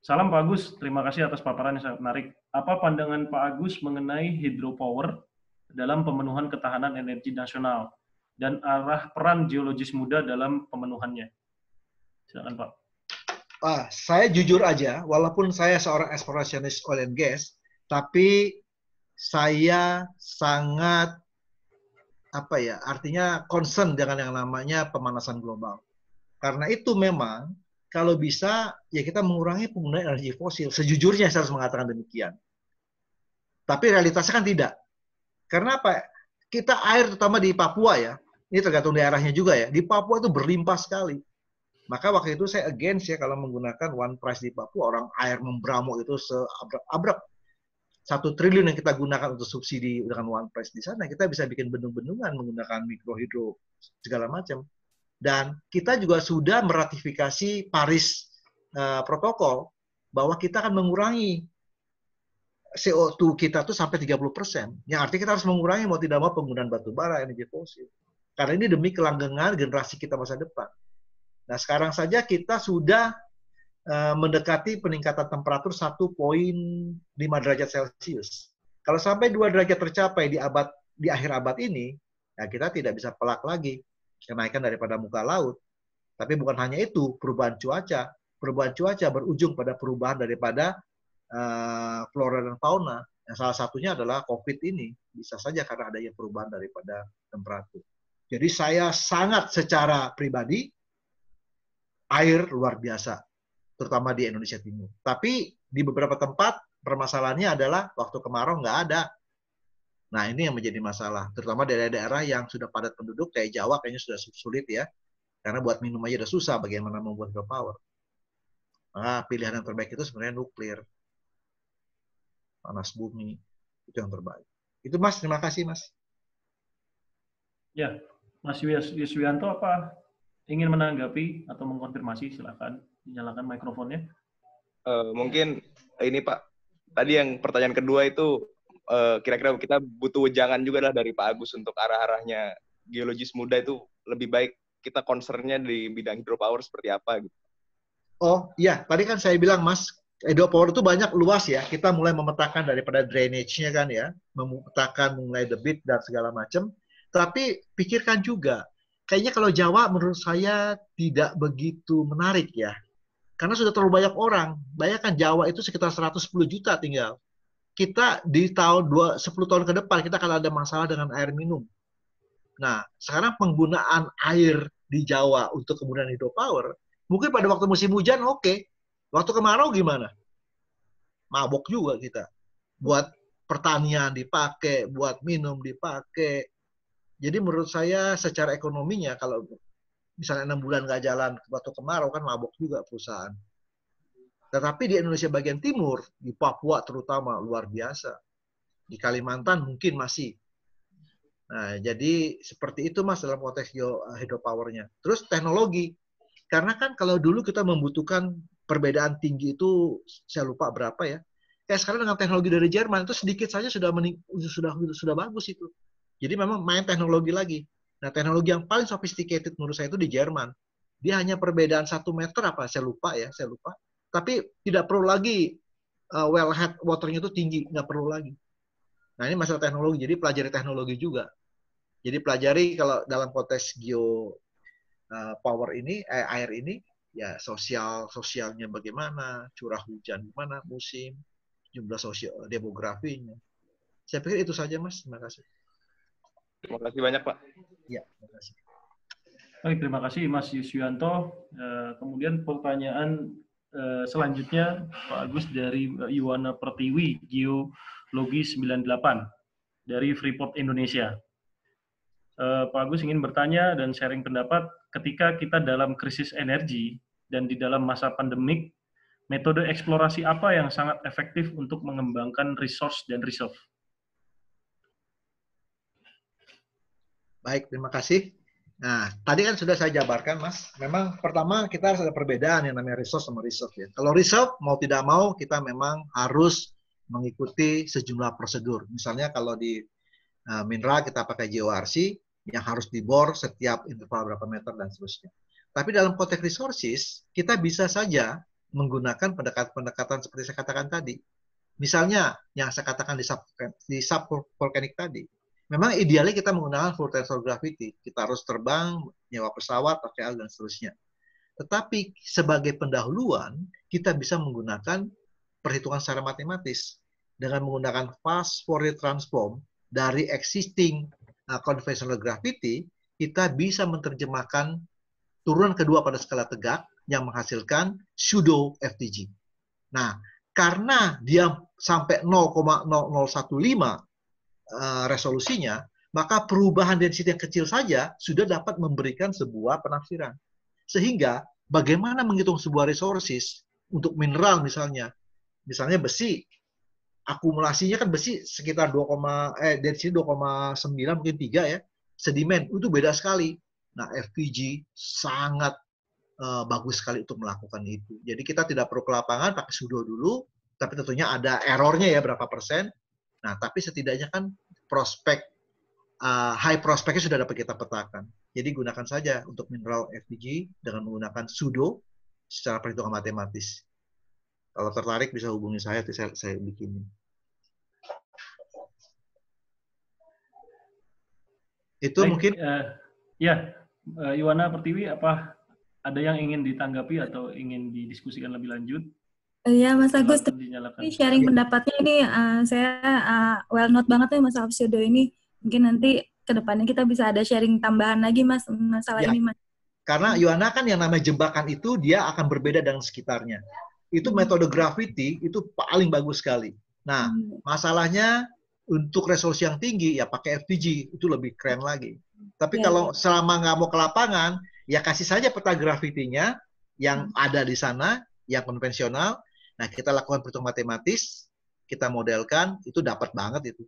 Salam Pak Agus, terima kasih atas paparan yang sangat menarik. Apa pandangan Pak Agus mengenai hydropower dalam pemenuhan ketahanan energi nasional dan arah peran geologis muda dalam pemenuhannya? Silakan Pak uh, saya jujur aja, walaupun saya seorang explorationist oil and gas, tapi saya sangat apa ya, artinya concern dengan yang namanya pemanasan global. Karena itu memang kalau bisa ya kita mengurangi penggunaan energi fosil. Sejujurnya saya harus mengatakan demikian. Tapi realitasnya kan tidak. Karena apa? Kita air terutama di Papua ya, ini tergantung daerahnya juga ya. Di Papua itu berlimpah sekali maka waktu itu saya against ya kalau menggunakan one price di Papua orang air membramo itu seabrak-abrak satu triliun yang kita gunakan untuk subsidi dengan one price di sana kita bisa bikin bendung-bendungan menggunakan mikrohidro segala macam dan kita juga sudah meratifikasi Paris uh, protokol bahwa kita akan mengurangi CO2 kita tuh sampai 30 persen. Yang artinya kita harus mengurangi mau tidak mau penggunaan batu bara, energi fosil. Karena ini demi kelanggengan generasi kita masa depan. Nah, sekarang saja kita sudah eh, mendekati peningkatan temperatur 1.5 derajat Celcius. Kalau sampai 2 derajat tercapai di abad di akhir abad ini, ya kita tidak bisa pelak lagi kenaikan daripada muka laut. Tapi bukan hanya itu, perubahan cuaca. Perubahan cuaca berujung pada perubahan daripada uh, flora dan fauna. Yang salah satunya adalah COVID ini. Bisa saja karena adanya perubahan daripada temperatur. Jadi saya sangat secara pribadi air luar biasa, terutama di Indonesia Timur. Tapi di beberapa tempat permasalahannya adalah waktu kemarau nggak ada. Nah ini yang menjadi masalah, terutama daerah-daerah yang sudah padat penduduk kayak Jawa kayaknya sudah sulit ya, karena buat minum aja udah susah bagaimana membuat power. Nah, pilihan yang terbaik itu sebenarnya nuklir, panas bumi itu yang terbaik. Itu Mas, terima kasih Mas. Ya, Mas Yuswianto apa ingin menanggapi atau mengkonfirmasi silakan nyalakan mikrofonnya. Uh, mungkin ini Pak, tadi yang pertanyaan kedua itu kira eh, kira-kira kita butuh jangan juga lah dari Pak Agus untuk arah-arahnya geologis muda itu lebih baik kita concernnya di bidang hydropower seperti apa gitu. Oh iya, tadi kan saya bilang Mas, hydropower itu banyak luas ya. Kita mulai memetakan daripada drainage-nya kan ya, memetakan mulai debit dan segala macam. Tapi pikirkan juga kayaknya kalau Jawa menurut saya tidak begitu menarik ya. Karena sudah terlalu banyak orang. Bayangkan Jawa itu sekitar 110 juta tinggal. Kita di tahun 2, 10 tahun ke depan kita akan ada masalah dengan air minum. Nah, sekarang penggunaan air di Jawa untuk kemudian hidropower, mungkin pada waktu musim hujan oke. Okay. Waktu kemarau gimana? Mabok juga kita. Buat pertanian dipakai, buat minum dipakai, jadi menurut saya secara ekonominya kalau misalnya enam bulan nggak jalan waktu kemarau kan mabok juga perusahaan. Tetapi di Indonesia bagian timur, di Papua terutama luar biasa. Di Kalimantan mungkin masih. Nah, jadi seperti itu mas dalam konteks hidropower-nya. Eh, Terus teknologi, karena kan kalau dulu kita membutuhkan perbedaan tinggi itu saya lupa berapa ya. Kayak sekarang dengan teknologi dari Jerman itu sedikit saja sudah sudah sudah bagus itu. Jadi memang main teknologi lagi. Nah, teknologi yang paling sophisticated menurut saya itu di Jerman. Dia hanya perbedaan satu meter apa, saya lupa ya, saya lupa. Tapi tidak perlu lagi uh, eh, wellhead waternya itu tinggi, nggak perlu lagi. Nah, ini masalah teknologi. Jadi pelajari teknologi juga. Jadi pelajari kalau dalam konteks geo eh, power ini, eh, air ini, ya sosial sosialnya bagaimana, curah hujan gimana, musim, jumlah sosial demografinya. Saya pikir itu saja, Mas. Terima kasih. Terima kasih banyak, Pak. Iya, terima kasih. Baik, terima kasih Mas Yusianto. Eh, kemudian pertanyaan eh, selanjutnya Pak Agus dari Yuwana eh, Pertiwi, Geologi 98 dari Freeport Indonesia. Pak Agus ingin bertanya dan sharing pendapat ketika kita dalam krisis energi dan di dalam masa pandemik, metode eksplorasi apa yang sangat efektif untuk mengembangkan resource dan reserve? Baik, terima kasih. Nah, tadi kan sudah saya jabarkan, Mas. Memang pertama kita harus ada perbedaan yang namanya resource sama reserve ya. Kalau reserve mau tidak mau kita memang harus mengikuti sejumlah prosedur. Misalnya kalau di uh, eh, mineral kita pakai GORC yang harus dibor setiap interval berapa meter dan seterusnya. Tapi dalam konteks resources, kita bisa saja menggunakan pendekatan-pendekatan seperti saya katakan tadi. Misalnya yang saya katakan di sub, di sub tadi Memang idealnya kita menggunakan full tensor gravity. Kita harus terbang, nyewa pesawat, pakai alat, dan seterusnya. Tetapi sebagai pendahuluan, kita bisa menggunakan perhitungan secara matematis dengan menggunakan fast Fourier transform dari existing uh, conventional gravity, kita bisa menerjemahkan turunan kedua pada skala tegak yang menghasilkan pseudo FTG. Nah, karena dia sampai 0,0015 Eh, resolusinya, maka perubahan densitas yang kecil saja sudah dapat memberikan sebuah penafsiran. Sehingga bagaimana menghitung sebuah resources untuk mineral misalnya, misalnya besi, akumulasinya kan besi sekitar 2, eh density 2,9 mungkin 3 ya, sedimen itu beda sekali. Nah, FPG sangat uh, bagus sekali untuk melakukan itu. Jadi kita tidak perlu ke lapangan pakai sudo dulu, tapi tentunya ada errornya ya berapa persen, Nah, tapi setidaknya kan prospek uh, high prospeknya sudah dapat kita petakan. Jadi gunakan saja untuk mineral FDG dengan menggunakan sudo secara perhitungan matematis. Kalau tertarik bisa hubungi saya, saya, saya bikin Itu Baik, mungkin. Uh, ya, uh, Iwana Pertiwi, apa ada yang ingin ditanggapi atau ingin didiskusikan lebih lanjut? Iya Mas Agus, tapi sharing pendapatnya ini uh, saya uh, well note banget nih Mas Absudo ini. Mungkin nanti kedepannya kita bisa ada sharing tambahan lagi Mas masalah ya. ini Mas. Karena Yohana kan yang namanya jebakan itu dia akan berbeda dengan sekitarnya. Itu hmm. metode graffiti itu paling bagus sekali. Nah, hmm. masalahnya untuk resolusi yang tinggi ya pakai FPG itu lebih keren lagi. Tapi ya. kalau ya. selama nggak mau ke lapangan, ya kasih saja peta grafitinya yang hmm. ada di sana, yang konvensional, Nah, kita lakukan perhitungan matematis, kita modelkan, itu dapat banget itu.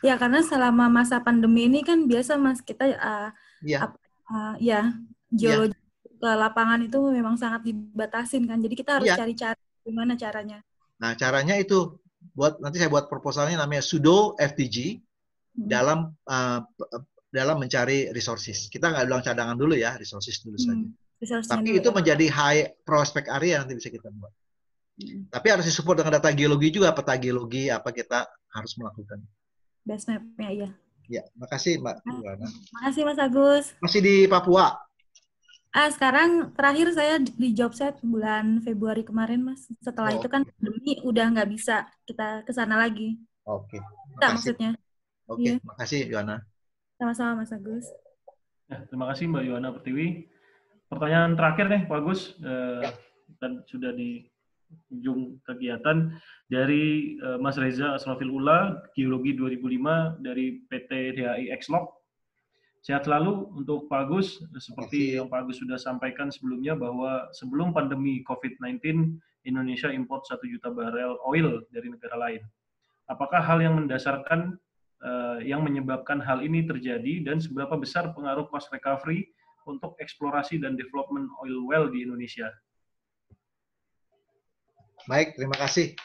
Ya, karena selama masa pandemi ini kan biasa Mas kita uh, ya. uh, ya geologi ya. ke lapangan itu memang sangat dibatasin kan. Jadi kita harus iya. cari-cari cara gimana caranya. Nah, caranya itu buat nanti saya buat proposalnya namanya sudo FTG hmm. dalam uh, dalam mencari resources. Kita nggak bilang cadangan dulu ya, resources dulu hmm. saja. Resources Tapi itu menjadi high prospect area nanti bisa kita buat. Tapi harus disupport dengan data geologi juga, peta geologi apa kita harus melakukan. Best map-nya, iya. Ya, makasih Mbak terima ah, Makasih Mas Agus. Masih di Papua? Ah, sekarang terakhir saya di job set bulan Februari kemarin, Mas. Setelah oh, itu kan pandemi okay. udah nggak bisa kita ke sana lagi. Oke. Okay. maksudnya. Oke, okay. Iya. yeah. makasih Yohana. Sama-sama Mas Agus. Ya, terima kasih Mbak Yohana Pertiwi. Pertanyaan terakhir nih Pak Agus. Eh, ya. Dan sudah di ujung kegiatan dari uh, Mas Reza Asrofil Ula, Geologi 2005 dari PT DHI Exlog. Sehat selalu untuk Pak Agus. Seperti yang Pak Agus sudah sampaikan sebelumnya bahwa sebelum pandemi COVID-19, Indonesia import 1 juta barel oil dari negara lain. Apakah hal yang mendasarkan uh, yang menyebabkan hal ini terjadi dan seberapa besar pengaruh cost recovery untuk eksplorasi dan development oil well di Indonesia? Baik, terima kasih.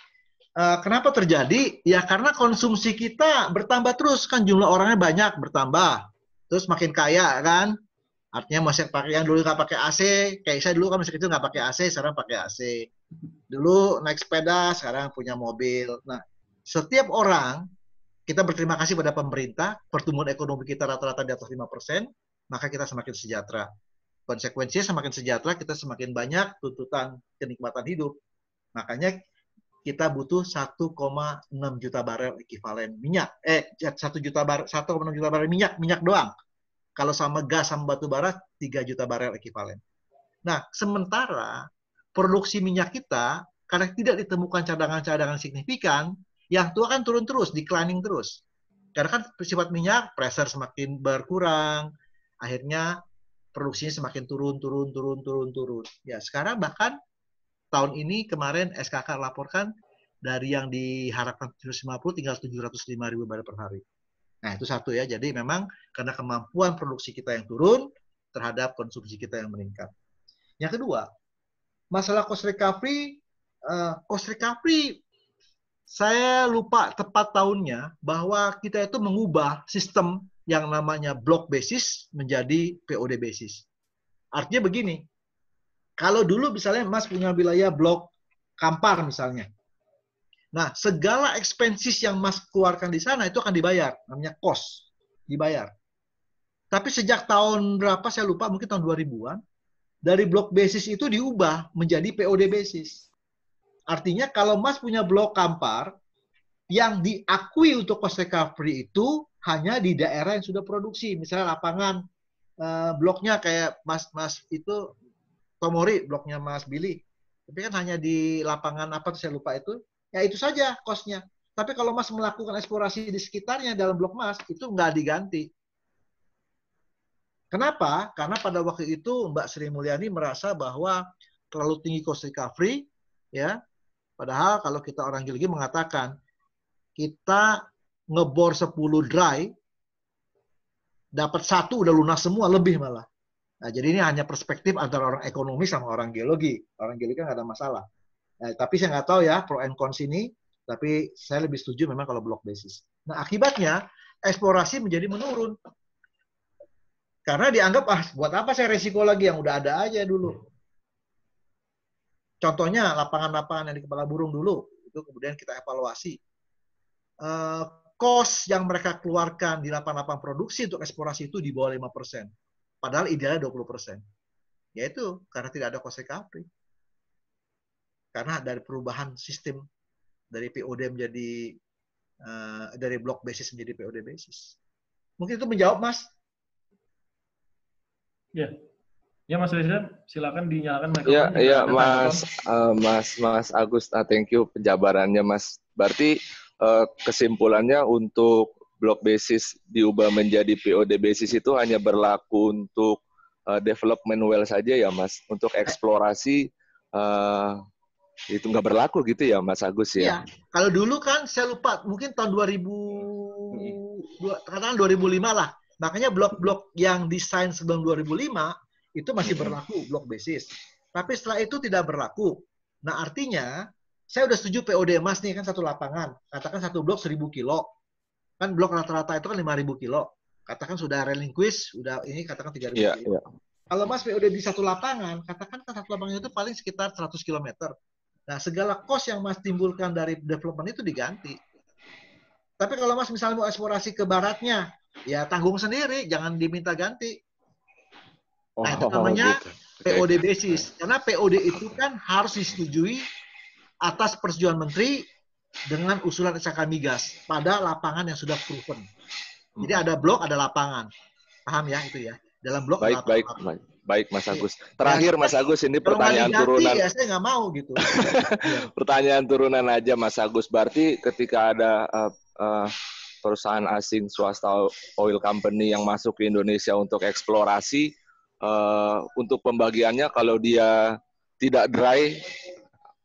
Eh, kenapa terjadi? Ya karena konsumsi kita bertambah terus kan jumlah orangnya banyak bertambah. Terus makin kaya kan? Artinya masih pakai yang dulu nggak pakai AC, kayak saya dulu kan masih kecil nggak pakai AC, sekarang pakai AC. Dulu naik sepeda, sekarang punya mobil. Nah, setiap orang kita berterima kasih pada pemerintah, pertumbuhan ekonomi kita rata-rata di atas lima persen, maka kita semakin sejahtera. Konsekuensinya semakin sejahtera, kita semakin banyak tuntutan kenikmatan hidup. Makanya kita butuh 1,6 juta barel ekivalen minyak. Eh, 1 ya, juta bar 1,6 juta barel minyak, minyak doang. Kalau sama gas sama batu bara 3 juta barel ekivalen. Nah, sementara produksi minyak kita karena tidak ditemukan cadangan-cadangan signifikan, yang tua kan turun terus, declining terus. Karena kan sifat minyak, pressure semakin berkurang, akhirnya produksinya semakin turun, turun, turun, turun, turun. Ya, sekarang bahkan tahun ini kemarin SKK laporkan dari yang diharapkan 750 tinggal 705 ribu barrel per hari. Nah itu satu ya. Jadi memang karena kemampuan produksi kita yang turun terhadap konsumsi kita yang meningkat. Yang kedua, masalah cost recovery, uh, cost recovery saya lupa tepat tahunnya bahwa kita itu mengubah sistem yang namanya block basis menjadi POD basis. Artinya begini, kalau dulu misalnya Mas punya wilayah blok Kampar misalnya. Nah, segala expenses yang Mas keluarkan di sana itu akan dibayar, namanya cost, dibayar. Tapi sejak tahun berapa saya lupa, mungkin tahun 2000-an, dari blok basis itu diubah menjadi POD basis. Artinya kalau Mas punya blok Kampar, yang diakui untuk cost recovery itu hanya di daerah yang sudah produksi. Misalnya lapangan eh, bloknya kayak Mas Mas itu Tomori, bloknya Mas Billy. Tapi kan hanya di lapangan apa saya lupa itu. Ya itu saja kosnya. Tapi kalau Mas melakukan eksplorasi di sekitarnya dalam blok Mas, itu nggak diganti. Kenapa? Karena pada waktu itu Mbak Sri Mulyani merasa bahwa terlalu tinggi cost recovery, ya. Padahal kalau kita orang Gilgi mengatakan kita ngebor 10 dry, dapat satu udah lunas semua, lebih malah. Nah, jadi ini hanya perspektif antara orang ekonomi sama orang geologi. Orang geologi kan nggak ada masalah. Nah, tapi saya nggak tahu ya pro and cons ini, tapi saya lebih setuju memang kalau block basis. Nah, akibatnya eksplorasi menjadi menurun. Karena dianggap, ah, buat apa saya resiko lagi yang udah ada aja dulu. Contohnya lapangan-lapangan yang di kepala burung dulu, itu kemudian kita evaluasi. Uh, cost yang mereka keluarkan di lapangan-lapangan produksi untuk eksplorasi itu di bawah 5%. Padahal idealnya 20%. persen, Yaitu karena tidak ada kose kapri. Karena dari perubahan sistem dari POD menjadi uh, dari blok basis menjadi POD basis. Mungkin itu menjawab, Mas. Ya. Ya Mas Reza, silakan dinyalakan mikrofon. Ya, ya Mas uh, Mas Mas Agus, ah, thank you penjabarannya Mas. Berarti uh, kesimpulannya untuk block basis diubah menjadi POD basis itu hanya berlaku untuk uh, development well saja ya Mas. Untuk eksplorasi uh, itu nggak berlaku gitu ya Mas Agus ya. ya. Kalau dulu kan saya lupa mungkin tahun 2000 hmm. katakan 2005 lah. Makanya blok-blok yang desain sebelum 2005 itu masih berlaku blok basis. Tapi setelah itu tidak berlaku. Nah artinya saya udah setuju POD emas nih kan satu lapangan, katakan satu blok seribu kilo kan blok rata-rata itu kan 5.000 kilo. Katakan sudah relinquish, sudah ini katakan 3.000 yeah, kilo. Yeah. Kalau Mas POD di satu lapangan, katakan kan satu lapangan itu paling sekitar 100 km. Nah, segala cost yang Mas timbulkan dari development itu diganti. Tapi kalau Mas misalnya mau eksplorasi ke baratnya, ya tanggung sendiri, jangan diminta ganti. nah, itu oh, namanya gitu. POD basis. Karena POD itu kan harus disetujui atas persetujuan menteri dengan usulan SK Migas pada lapangan yang sudah proven. Hmm. Jadi ada blok, ada lapangan. Paham ya itu ya? Dalam blok baik, ada lapangan. Baik, baik. Baik Mas iya. Agus. Terakhir Mas Agus ini pertanyaan turunan. Ya, saya nggak mau gitu. Iya. pertanyaan turunan aja Mas Agus. Berarti ketika ada uh, uh, perusahaan asing swasta oil company yang masuk ke Indonesia untuk eksplorasi, uh, untuk pembagiannya kalau dia tidak dry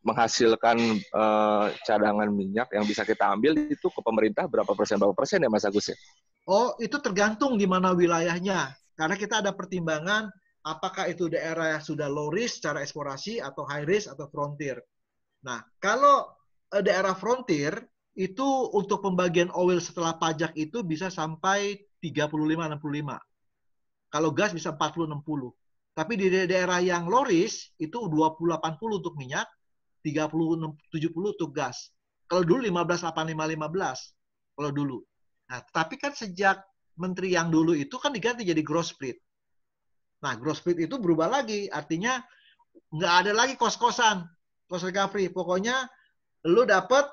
menghasilkan uh, cadangan minyak yang bisa kita ambil itu ke pemerintah berapa persen berapa persen ya Mas Agus ya? Oh itu tergantung di mana wilayahnya karena kita ada pertimbangan apakah itu daerah yang sudah low risk secara eksplorasi atau high risk atau frontier. Nah kalau eh, daerah frontier itu untuk pembagian oil setelah pajak itu bisa sampai 35-65. Kalau gas bisa 40-60. Tapi di daerah yang low risk itu 20-80 untuk minyak, 30 70 tugas. Kalau dulu 15 85 15 kalau dulu. Nah, tapi kan sejak menteri yang dulu itu kan diganti jadi gross split. Nah, gross split itu berubah lagi, artinya nggak ada lagi kos-kosan, kos recovery. Pokoknya lu dapat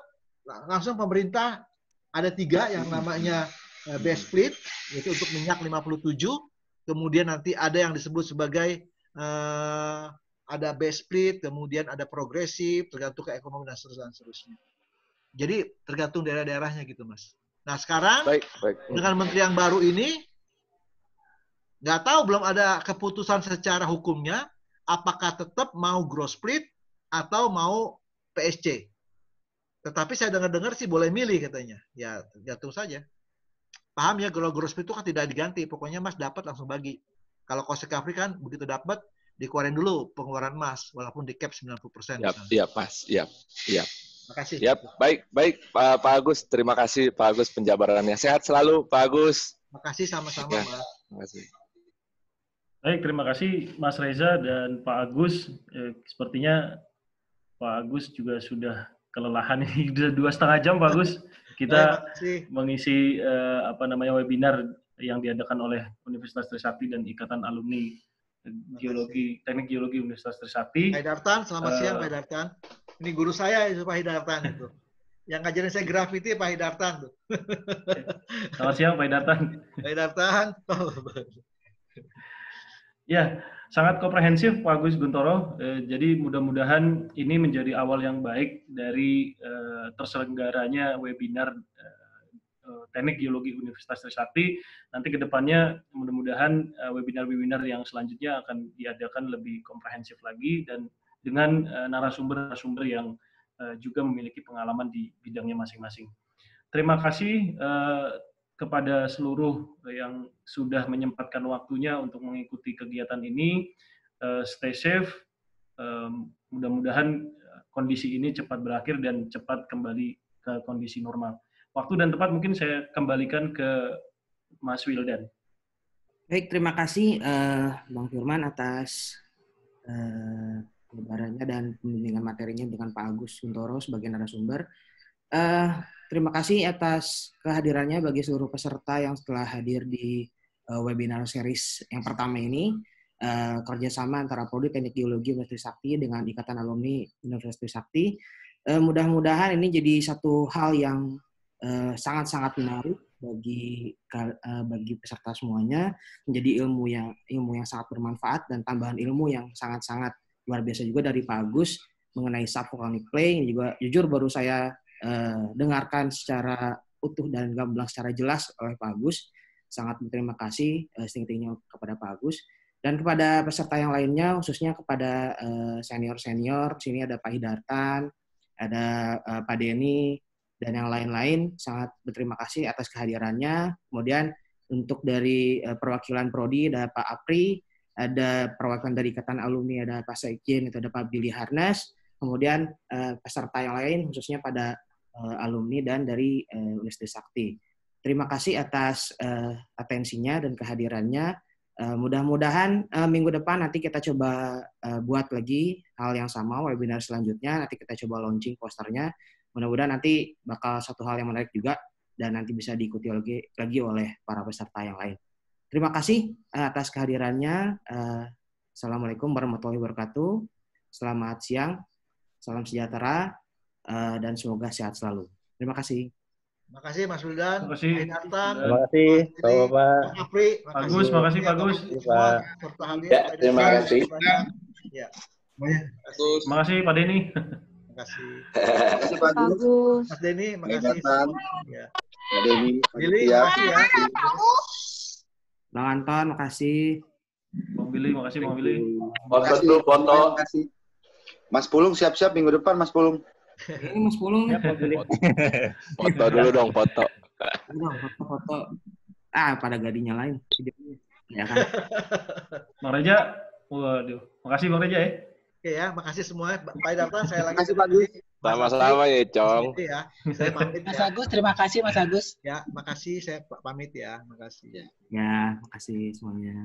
langsung pemerintah ada tiga yang namanya eh, base split, yaitu untuk minyak 57, kemudian nanti ada yang disebut sebagai eh, ada base split, kemudian ada progresif, tergantung ke ekonomi dan seterusnya. Dan Jadi tergantung daerah-daerahnya gitu, Mas. Nah sekarang baik, baik. dengan menteri yang baru ini, nggak tahu belum ada keputusan secara hukumnya, apakah tetap mau gross split atau mau PSC. Tetapi saya dengar-dengar sih boleh milih katanya. Ya tergantung saja. Paham ya kalau growth split itu kan tidak diganti, pokoknya Mas dapat langsung bagi. Kalau cost recovery kan begitu dapat dikeluarin dulu pengeluaran emas walaupun di cap 90%. Iya, iya pas, iya, iya. Terima kasih. Ya, baik, baik Pak, Pak Agus, terima kasih Pak Agus penjabarannya. Sehat selalu Pak Agus. Terima kasih sama-sama, ya, Makasih. Baik, terima kasih Mas Reza dan Pak Agus. Eh, sepertinya Pak Agus juga sudah kelelahan ini sudah dua setengah jam Pak Agus. Kita ya, mengisi eh, apa namanya webinar yang diadakan oleh Universitas Trisakti dan Ikatan Alumni geologi teknik geologi Universitas Trisakti. Pak selamat siang eh, Pak Hidartan. Ini guru saya itu Pak Hidartan itu. Yang ngajarin saya grafiti Pak Hidartan tuh. selamat siang Pak Hidartan. Pak Hidartan. ya, sangat komprehensif Pak Agus Guntoro. Eh, jadi mudah-mudahan ini menjadi awal yang baik dari eh, terselenggaranya webinar eh, Eh, teknik Geologi Universitas Trisakti. Nanti ke depannya mudah-mudahan eh, webinar-webinar yang selanjutnya akan diadakan lebih komprehensif lagi dan dengan eh, narasumber-narasumber yang juga memiliki pengalaman di bidangnya masing-masing. Terima kasih kepada seluruh yang sudah menyempatkan waktunya untuk mengikuti kegiatan ini. stay safe. Mudah-mudahan kondisi ini cepat berakhir dan cepat kembali ke kondisi normal. Waktu dan tempat mungkin saya kembalikan ke Mas Wildan. Baik, terima kasih uh, Bang Firman atas uh, eh, lebarannya dan pembimbingan materinya dengan Pak Agus Suntoro sebagai narasumber. Uh, terima kasih atas kehadirannya bagi seluruh peserta yang telah hadir di uh, webinar series yang pertama ini. Uh, kerjasama antara Prodi Teknik Geologi Universitas Sakti dengan Ikatan Alumni Universitas Sakti. Uh, mudah-mudahan ini jadi satu hal yang Eh, sangat-sangat menarik bagi eh, bagi peserta semuanya menjadi ilmu yang ilmu yang sangat bermanfaat dan tambahan ilmu yang sangat-sangat luar biasa juga dari Pak Agus mengenai subvolcanic play ini juga jujur baru saya uh, dengarkan secara utuh dan gamblang secara jelas oleh Pak Agus sangat berterima kasih uh, setinggi-tingginya kepada Pak Agus dan kepada peserta yang lainnya khususnya kepada senior-senior uh, sini ada Pak Hidartan ada uh, Pak Denny dan yang lain-lain sangat berterima kasih atas kehadirannya. Kemudian untuk dari eh, perwakilan prodi ada Pak Apri, ada perwakilan dari Ikatan Alumni ada Pak Sekjen itu ada Pak Billy Harnas, kemudian eh, peserta yang lain khususnya pada eh, alumni dan dari Universitas Sakti. Terima kasih atas atensinya dan kehadirannya. mudah-mudahan minggu depan nanti kita coba buat lagi hal yang sama webinar selanjutnya nanti kita coba launching posternya mudah-mudahan nanti bakal satu hal yang menarik juga dan nanti bisa diikuti lagi, lagi oleh para peserta yang lain. Terima kasih eh, atas kehadirannya. Eh, Assalamualaikum warahmatullahi wabarakatuh. Selamat siang, salam sejahtera, eh, dan semoga sehat selalu. Terima kasih. Terima kasih Mas Wildan, Terima kasih. terima kasih, Pak Bapak, Apri, bagus, terima kasih bagus, Pak. Ya, terima kasih. kasih. Ya. terima kasih Pak Denny kasih. Terima kasih Pak Agus. Mas Denny, makasih. Ya. Pak Denny. Billy, ya. makasih ya. Bang Anton, makasih. Bang Billy, makasih Bang Billy. Foto dulu, foto. Mas Pulung siap-siap minggu depan Mas Pulung. Ini Mas Pulung Siap, ya, Foto dulu dong, foto. Foto-foto. Ah, pada gadinya lain. Ya kan. Bang Reja, waduh. Makasih Bang Reja ya. Oke ya, makasih semua. Pak Darta, saya lagi. Terima kasih Pak Sama-sama ya, Cong. Ya. Saya pamit ya. Mas Agus, terima kasih Mas Agus. Ya, makasih. Saya pamit ya. Makasih. Ya, makasih semuanya.